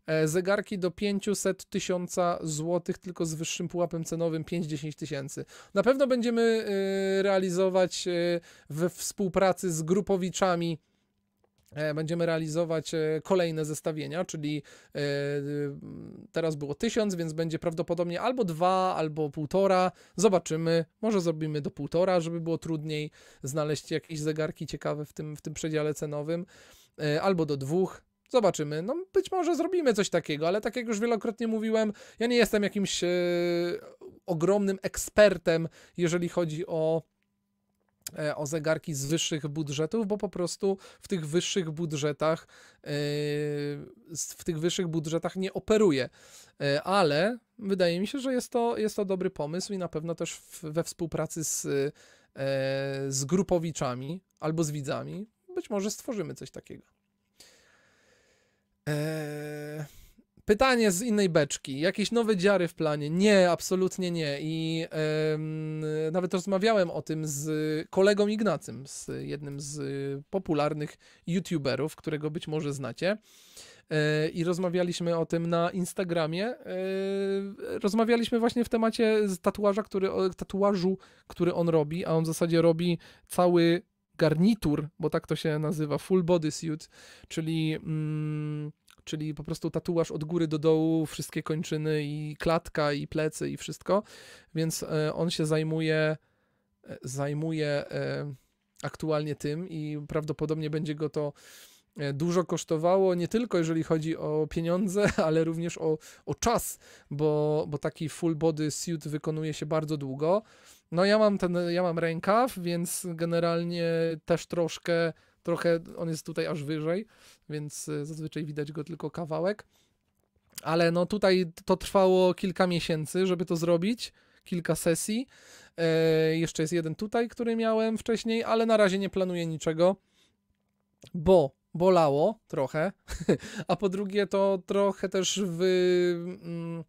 E, zegarki do 500 tysiąca złotych, tylko z wyższym pułapem cenowym 5-10 tysięcy. Na pewno będziemy y, realizować y, we współpracy z grupowiczami e, będziemy realizować e, kolejne zestawienia, czyli y, teraz było 1000, więc będzie prawdopodobnie albo 2, albo półtora, Zobaczymy, może zrobimy do półtora, żeby było trudniej znaleźć jakieś zegarki ciekawe w tym, w tym przedziale cenowym, albo do dwóch. Zobaczymy. No, być może zrobimy coś takiego, ale tak jak już wielokrotnie mówiłem, ja nie jestem jakimś e, ogromnym ekspertem, jeżeli chodzi o e, o zegarki z wyższych budżetów, bo po prostu w tych wyższych budżetach e, w tych wyższych budżetach nie operuję. Ale wydaje mi się, że jest to, jest to dobry pomysł i na pewno też we współpracy z, z grupowiczami albo z widzami być może stworzymy coś takiego. Eee, pytanie z innej beczki. Jakieś nowe dziary w planie? Nie, absolutnie nie. I nawet rozmawiałem o tym z kolegą Ignacym, z jednym z popularnych YouTuberów, którego być może znacie. Eee, I rozmawialiśmy o tym na Instagramie. Eee, rozmawialiśmy właśnie w temacie tatuaża, który, tatuażu, który on robi, a on w zasadzie robi cały garnitur, bo tak to się nazywa, full body suit, czyli, mm, czyli po prostu tatuaż od góry do dołu, wszystkie kończyny i klatka i plecy i wszystko, więc e, on się zajmuje, e, zajmuje e, aktualnie tym i prawdopodobnie będzie go to dużo kosztowało, nie tylko jeżeli chodzi o pieniądze, ale również o, o czas, bo, bo taki full body suit wykonuje się bardzo długo. No ja mam ten, ja mam rękaw, więc generalnie też troszkę, trochę, on jest tutaj aż wyżej, więc e, zazwyczaj widać go tylko kawałek. Ale no tutaj to trwało kilka miesięcy, żeby to zrobić, kilka sesji. E, jeszcze jest jeden tutaj, który miałem wcześniej, ale na razie nie planuję niczego, bo bolało trochę, a po drugie to trochę też w... Mm,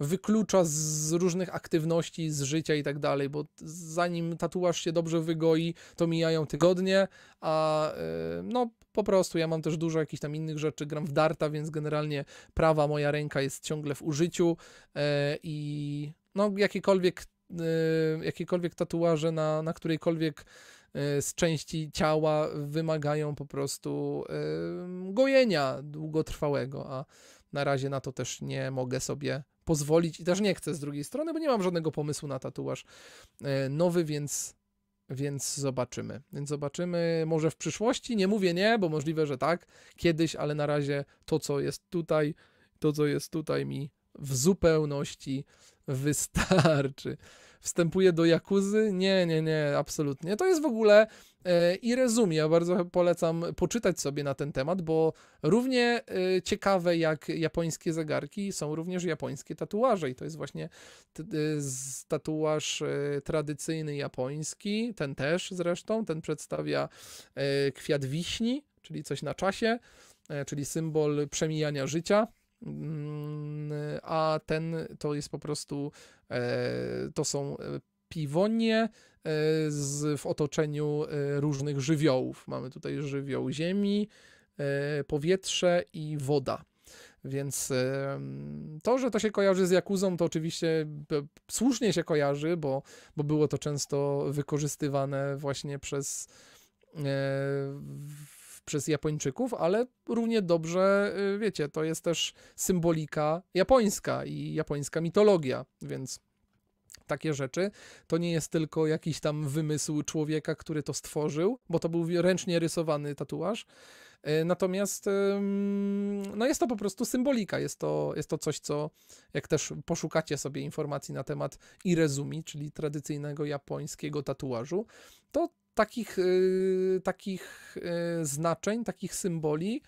wyklucza z różnych aktywności, z życia i tak dalej, bo zanim tatuaż się dobrze wygoi, to mijają tygodnie, a y, no po prostu ja mam też dużo jakichś tam innych rzeczy, gram w darta, więc generalnie prawa moja ręka jest ciągle w użyciu e, i no jakiekolwiek, y, jakiekolwiek tatuaże na, na którejkolwiek y, z części ciała wymagają po prostu gojenia długotrwałego, a na razie na to też nie mogę sobie pozwolić i też nie chcę z drugiej strony, bo nie mam żadnego pomysłu na tatuaż e, nowy, więc więc zobaczymy. Więc zobaczymy może w przyszłości. Nie mówię nie, bo możliwe, że tak, kiedyś, ale na razie to, co jest tutaj, to, co jest tutaj mi w zupełności wystarczy wstępuje do jakuzy. Nie, nie, nie, absolutnie. To jest w ogóle e, i rezumie. Ja bardzo polecam poczytać sobie na ten temat, bo równie e, ciekawe jak japońskie zegarki są również japońskie tatuaże. I to jest właśnie t, e, tatuaż e, tradycyjny japoński, ten też zresztą, ten przedstawia e, kwiat wiśni, czyli coś na czasie, e, czyli symbol przemijania życia mm, a ten to jest po prostu, e, to są e, piwonie e, z, w otoczeniu różnych żywiołów. Mamy tutaj żywioł ziemi, powietrze i woda. Więc to, że to się kojarzy z Jakuzą, to oczywiście słusznie się kojarzy, bo, bo było to często wykorzystywane właśnie przez przez Japończyków, ale równie dobrze, y, wiecie, to jest też symbolika japońska i japońska mitologia, więc takie rzeczy. To nie jest tylko jakiś tam wymysł człowieka, który to stworzył, bo to był ręcznie rysowany tatuaż. Y, natomiast no jest to po prostu symbolika, jest to, jest to coś, co jak też poszukacie sobie informacji na temat irezumi, czyli tradycyjnego japońskiego tatuażu, to takich, y, takich y, znaczeń, takich symboli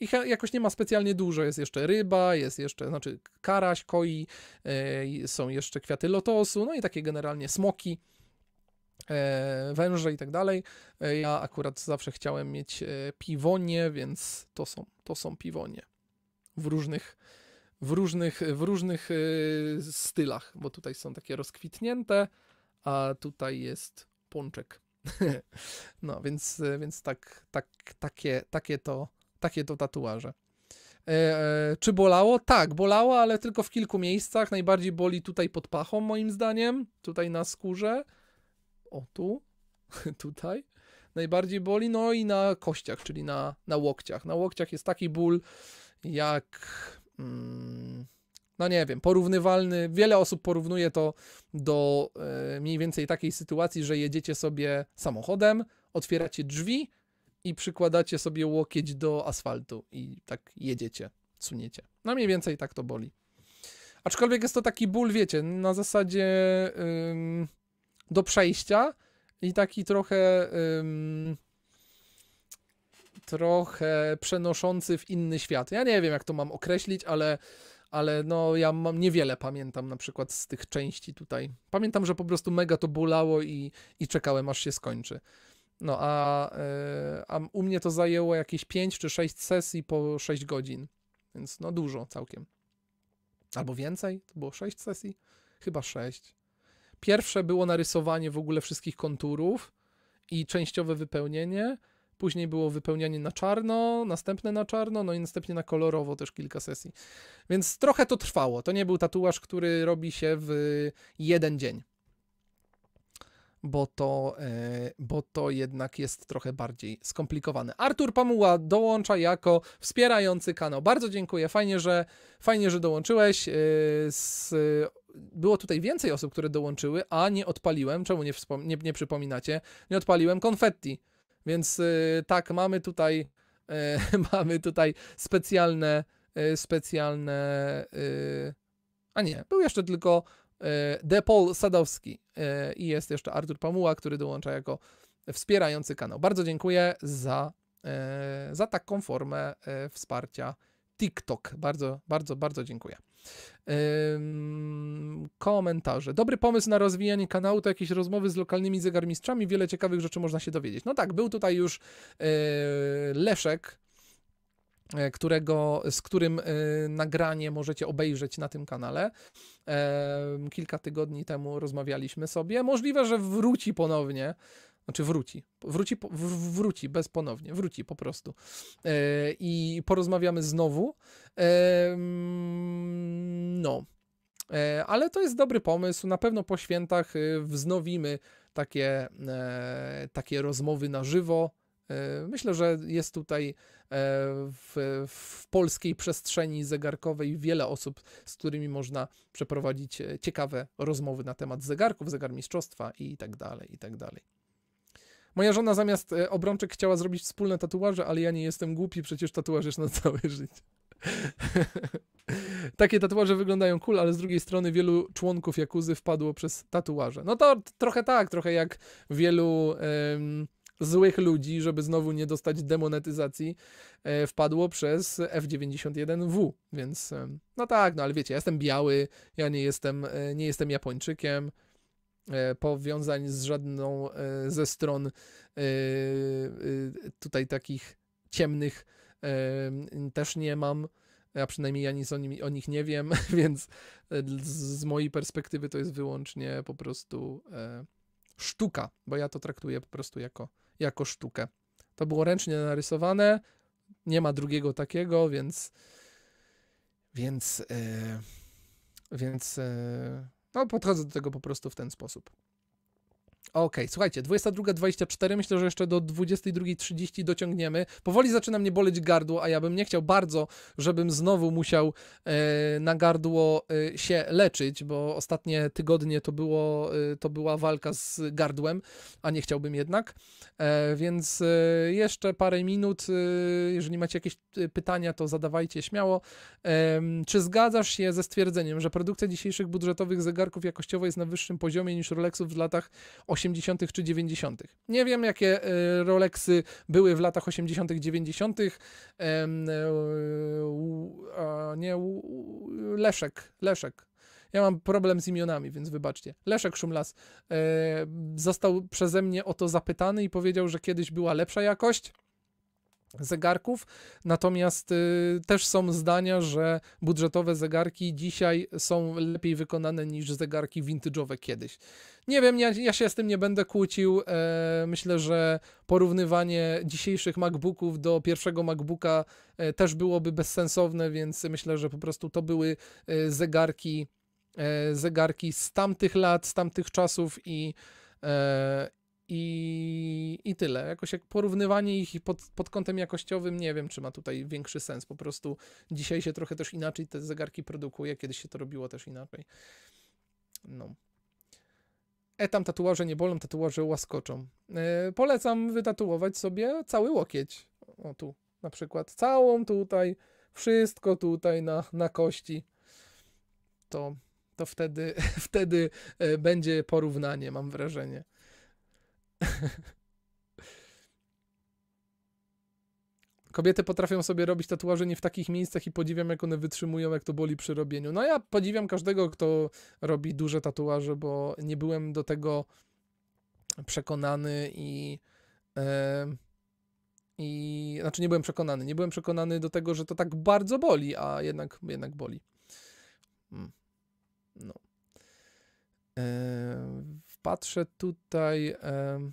ich jakoś nie ma specjalnie dużo. Jest jeszcze ryba, jest jeszcze, znaczy karaś, koi, y, są jeszcze kwiaty lotosu, no i takie generalnie smoki e, węże i tak dalej. E, ja akurat zawsze chciałem mieć e, piwonie, więc to są, to są piwonie w różnych, w różnych, w różnych stylach, bo tutaj są takie rozkwitnięte, a tutaj jest pączek. no więc, więc tak, tak, takie, takie, to, takie to tatuaże. E, e, czy bolało? Tak, bolało, ale tylko w kilku miejscach. Najbardziej boli tutaj pod pachą, moim zdaniem. Tutaj na skórze. O tu, tutaj. Najbardziej boli, no i na kościach, czyli na, na łokciach. Na łokciach jest taki ból, jak. Mm, no nie wiem, porównywalny, wiele osób porównuje to do e, mniej więcej takiej sytuacji, że jedziecie sobie samochodem, otwieracie drzwi i przykładacie sobie łokieć do asfaltu i tak jedziecie, suniecie. No mniej więcej tak to boli. Aczkolwiek jest to taki ból, wiecie, na zasadzie ym, do przejścia i taki trochę ym, trochę przenoszący w inny świat. Ja nie wiem, jak to mam określić, ale ale no ja mam, niewiele pamiętam na przykład z tych części tutaj. Pamiętam, że po prostu mega to bolało i, i czekałem aż się skończy. No a, e, a u mnie to zajęło jakieś 5 czy 6 sesji po 6 godzin, więc no dużo całkiem. Albo więcej? To było 6 sesji? Chyba 6. Pierwsze było narysowanie w ogóle wszystkich konturów i częściowe wypełnienie. Później było wypełnianie na czarno, następne na czarno, no i następnie na kolorowo też kilka sesji. Więc trochę to trwało. To nie był tatuaż, który robi się w jeden dzień. Bo to, e, bo to jednak jest trochę bardziej skomplikowane. Artur Pamuła dołącza jako wspierający kanał. Bardzo dziękuję. Fajnie, że, fajnie, że dołączyłeś. E, z, było tutaj więcej osób, które dołączyły, a nie odpaliłem. Czemu nie, nie, nie przypominacie? Nie odpaliłem konfetti więc y, tak, mamy tutaj, e, mamy tutaj specjalne, e, specjalne, y, a nie, był jeszcze tylko e, Depol Sadowski i jest jeszcze Artur Pamuła, który dołącza jako wspierający kanał. Bardzo dziękuję za, za taką formę wsparcia TikTok. Bardzo, bardzo, bardzo dziękuję komentarze. Dobry pomysł na rozwijanie kanału to jakieś rozmowy z lokalnymi zegarmistrzami. Wiele ciekawych rzeczy można się dowiedzieć. No tak, był tutaj już e, Leszek, e, którego, z którym e, nagranie możecie obejrzeć na tym kanale. kilka tygodni temu rozmawialiśmy sobie. Możliwe, że wróci ponownie znaczy wróci. Wróci, wróci bezponownie, wróci po prostu. E, I porozmawiamy znowu. No. E, ale to jest dobry pomysł. Na pewno po świętach e, wznowimy takie, takie rozmowy na żywo. Myślę, że jest tutaj w, w, polskiej przestrzeni zegarkowej wiele osób, z którymi można przeprowadzić ciekawe rozmowy na temat zegarków, zegarmistrzostwa i tak dalej, i tak dalej. Moja żona zamiast e, obrączek chciała zrobić wspólne tatuaże, ale ja nie jestem głupi, przecież tatuaż jest na całe życie. Takie tatuaże wyglądają cool, ale z drugiej strony wielu członków Jakuzy wpadło przez tatuaże. No to trochę tak, trochę jak wielu ym, złych ludzi, żeby znowu nie dostać demonetyzacji, y, wpadło przez F91W, więc ym, no tak, no ale wiecie, ja jestem biały, ja nie jestem, y, nie jestem Japończykiem, E, powiązań z żadną e, ze stron e, tutaj takich ciemnych też nie mam Ja przynajmniej ja nic o, nim, o, nich nie wiem, więc z, mojej perspektywy to jest wyłącznie po prostu sztuka, bo ja to traktuję po prostu jako, jako sztukę. To było ręcznie narysowane, nie ma drugiego takiego, więc więc więc no, podchodzę do tego po prostu w ten sposób. Okej, okay, słuchajcie, 22.24, myślę, że jeszcze do 22.30 dociągniemy. Powoli zaczyna mnie boleć gardło, a ja bym nie chciał bardzo, żebym znowu musiał e, na gardło e, się leczyć, bo ostatnie tygodnie to, było, e, to była walka z gardłem, a nie chciałbym jednak. E, więc e, jeszcze parę minut, e, jeżeli macie jakieś pytania, to zadawajcie śmiało. czy zgadzasz się ze stwierdzeniem, że produkcja dzisiejszych budżetowych zegarków jakościowo jest na wyższym poziomie niż Rolexów w latach 80? 80. czy 90. Nie wiem, jakie e, Rolexy były w latach 80., 90. E, nie, Leszek, Leszek. Ja mam problem z imionami, więc wybaczcie. Leszek Szumlas e, został przeze mnie o to zapytany i powiedział, że kiedyś była lepsza jakość zegarków. Natomiast y, też są zdania, że budżetowe zegarki dzisiaj są lepiej wykonane niż zegarki vintage'owe kiedyś. Nie wiem, ja, ja, się z tym nie będę kłócił. E, myślę, że porównywanie dzisiejszych MacBooków do pierwszego MacBooka e, też byłoby bezsensowne, więc myślę, że po prostu to były e, zegarki e, zegarki z tamtych lat, z tamtych czasów i e, i, I tyle. Jakoś jak porównywanie ich pod, pod kątem jakościowym, nie wiem, czy ma tutaj większy sens. Po prostu dzisiaj się trochę też inaczej te zegarki produkuje, kiedyś się to robiło też inaczej. No. Etam tatuaże nie bolą, tatuaże łaskoczą. E, polecam wytatuować sobie cały łokieć. O tu, na przykład. Całą tutaj, wszystko tutaj na, na kości. To, to wtedy, wtedy e, będzie porównanie, mam wrażenie. Kobiety potrafią sobie robić tatuaże nie w takich miejscach i podziwiam, jak one wytrzymują, jak to boli przy robieniu. No ja podziwiam każdego, kto robi duże tatuaże, bo nie byłem do tego przekonany i. E, I znaczy nie byłem przekonany. Nie byłem przekonany do tego, że to tak bardzo boli, a jednak, jednak boli. Mm. No. E, patrzę tutaj, e,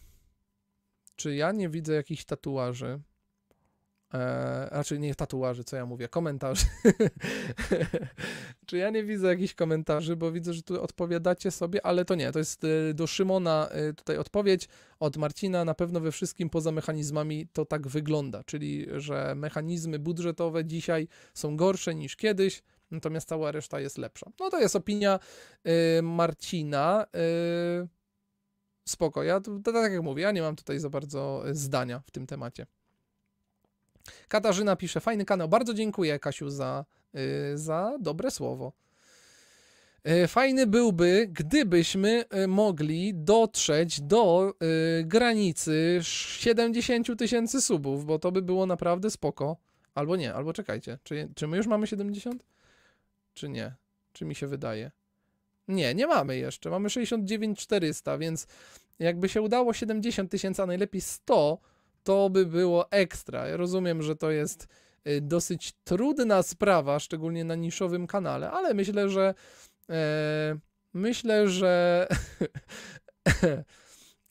czy ja nie widzę jakichś tatuaży. E, raczej nie tatuaży, co ja mówię, komentarzy. czy ja nie widzę jakichś komentarzy, bo widzę, że tu odpowiadacie sobie, ale to nie, to jest y, do Szymona y, tutaj odpowiedź. Od Marcina na pewno we wszystkim poza mechanizmami to tak wygląda, czyli że mechanizmy budżetowe dzisiaj są gorsze niż kiedyś natomiast cała reszta jest lepsza. No to jest opinia y, Marcina. Y, spoko, ja to, tak jak mówię, ja nie mam tutaj za bardzo y, zdania w tym temacie. Katarzyna pisze, fajny kanał, bardzo dziękuję Kasiu za, y, za dobre słowo. Fajny byłby, gdybyśmy mogli dotrzeć do granicy 70 tysięcy subów, bo to by było naprawdę spoko. Albo nie, albo czekajcie, czy, czy my już mamy 70? Czy nie? Czy mi się wydaje? Nie, nie mamy jeszcze. Mamy 69 400, więc jakby się udało 70 tysięcy, a najlepiej 100, to by było ekstra. Ja rozumiem, że to jest y, dosyć trudna sprawa, szczególnie na niszowym kanale, ale myślę, że e, myślę, że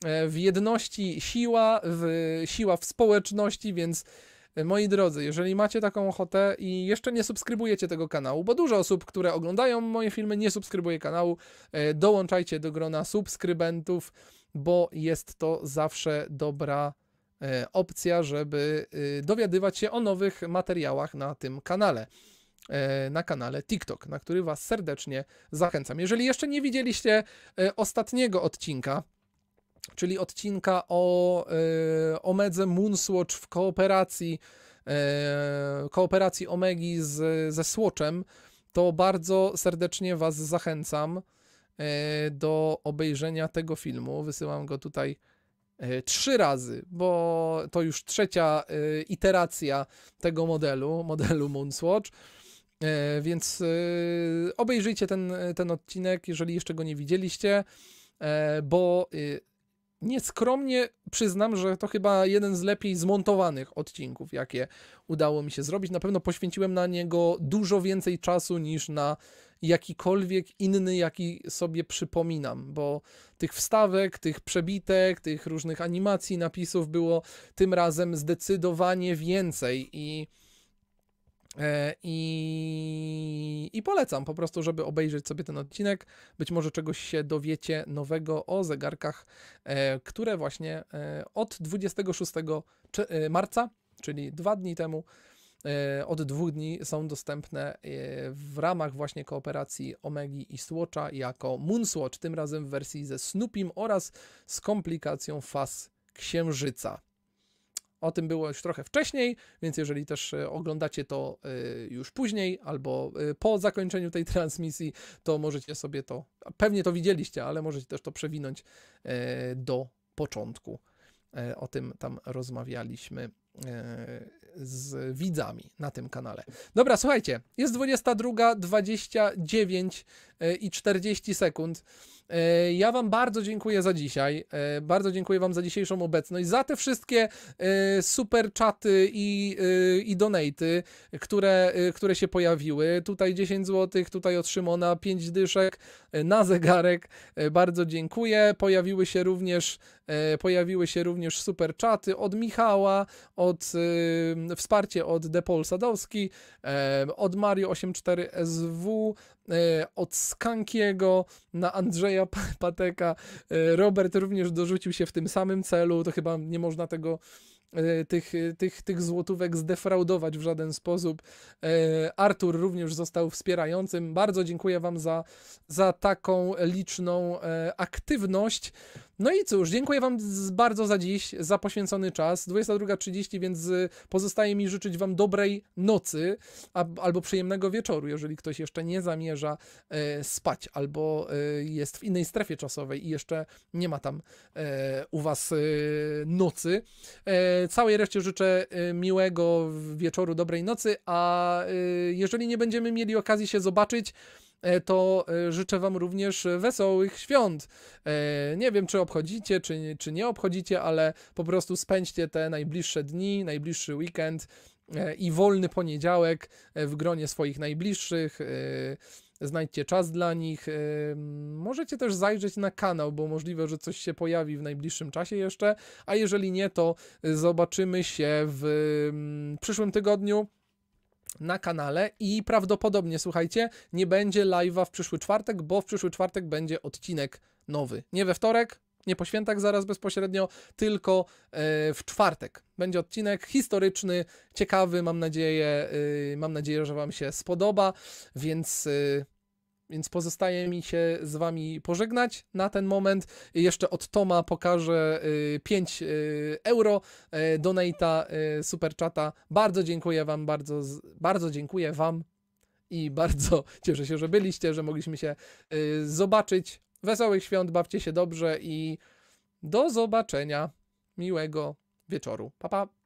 w jedności siła, w, siła w społeczności, więc Moi drodzy, jeżeli macie taką ochotę i jeszcze nie subskrybujecie tego kanału, bo dużo osób, które oglądają moje filmy, nie subskrybuje kanału, e, dołączajcie do grona subskrybentów, bo jest to zawsze dobra e, opcja, żeby e, dowiadywać się o nowych materiałach na tym kanale na kanale TikTok, na który Was serdecznie zachęcam. Jeżeli jeszcze nie widzieliście ostatniego odcinka, czyli odcinka o y, Omedze Moonswatch w kooperacji, y, kooperacji Omegi z, ze Swatchem, to bardzo serdecznie Was zachęcam y, do obejrzenia tego filmu. Wysyłam go tutaj trzy razy, bo to już trzecia iteracja tego modelu, modelu Moonswatch. Więc obejrzyjcie ten, ten odcinek, jeżeli jeszcze go nie widzieliście, bo nieskromnie przyznam, że to chyba jeden z lepiej zmontowanych odcinków, jakie udało mi się zrobić. Na pewno poświęciłem na niego dużo więcej czasu niż na jakikolwiek inny, jaki sobie przypominam, bo tych wstawek, tych przebitek, tych różnych animacji, napisów było tym razem zdecydowanie więcej i E, I, I polecam po prostu, żeby obejrzeć sobie ten odcinek. Być może czegoś się dowiecie nowego o zegarkach, e, które właśnie e, od 26 marca, czyli dwa dni temu, od dwóch dni są dostępne w ramach właśnie kooperacji Omegi i Swatcha jako Moonswatch, tym razem w wersji ze Snoopim oraz z komplikacją faz Księżyca. O tym było już trochę wcześniej, więc jeżeli też e, oglądacie to e, już później albo e, po zakończeniu tej transmisji, to możecie sobie to, pewnie to widzieliście, ale możecie też to przewinąć do początku. O tym tam rozmawialiśmy z widzami na tym kanale. Dobra, słuchajcie, jest 22:29 e, i 40 sekund. E, ja Wam bardzo dziękuję za dzisiaj. E, bardzo dziękuję Wam za dzisiejszą obecność, za te wszystkie super czaty i, i donaty, które, które się pojawiły. Tutaj 10 zł, tutaj od 5 dyszek na zegarek. Bardzo dziękuję. Pojawiły się również, pojawiły się również super czaty od Michała, od wsparcie od Depol Sadowski, od Mario 84 SW, e, od Skankiego na Andrzeja Pateka. E, Robert również dorzucił się w tym samym celu, to chyba nie można tego e, tych, tych, tych złotówek zdefraudować w żaden sposób. Artur również został wspierającym. Bardzo dziękuję Wam za, za taką liczną aktywność. No i cóż, dziękuję Wam bardzo za dziś, za poświęcony czas. 22.30, więc y, pozostaje mi życzyć Wam dobrej nocy albo przyjemnego wieczoru, jeżeli ktoś jeszcze nie zamierza e, spać albo e, jest w innej strefie czasowej i jeszcze nie ma tam e, u Was nocy. Całej reszcie życzę miłego wieczoru, dobrej nocy, a jeżeli nie będziemy mieli okazji się zobaczyć, E, to e, życzę Wam również e, wesołych świąt. Nie wiem, czy obchodzicie, czy, czy nie obchodzicie, ale po prostu spędźcie te najbliższe dni, najbliższy weekend i wolny poniedziałek w gronie swoich najbliższych. Znajdźcie czas dla nich. Możecie też zajrzeć na kanał, bo możliwe, że coś się pojawi w najbliższym czasie jeszcze. A jeżeli nie, to zobaczymy się w mm, przyszłym tygodniu na kanale i prawdopodobnie, słuchajcie, nie będzie live'a w przyszły czwartek, bo w przyszły czwartek będzie odcinek nowy. Nie we wtorek, nie po świętach zaraz bezpośrednio, tylko e, w czwartek. Będzie odcinek historyczny, ciekawy, mam nadzieję, y, mam nadzieję, że Wam się spodoba, więc y, więc pozostaje mi się z wami pożegnać na ten moment. Jeszcze od Toma pokażę 5 y, y, euro y, donata czata. Bardzo dziękuję wam, bardzo, bardzo dziękuję wam i bardzo cieszę się, że byliście, że mogliśmy się zobaczyć. Wesołych świąt, bawcie się dobrze i do zobaczenia. Miłego wieczoru. Pa pa.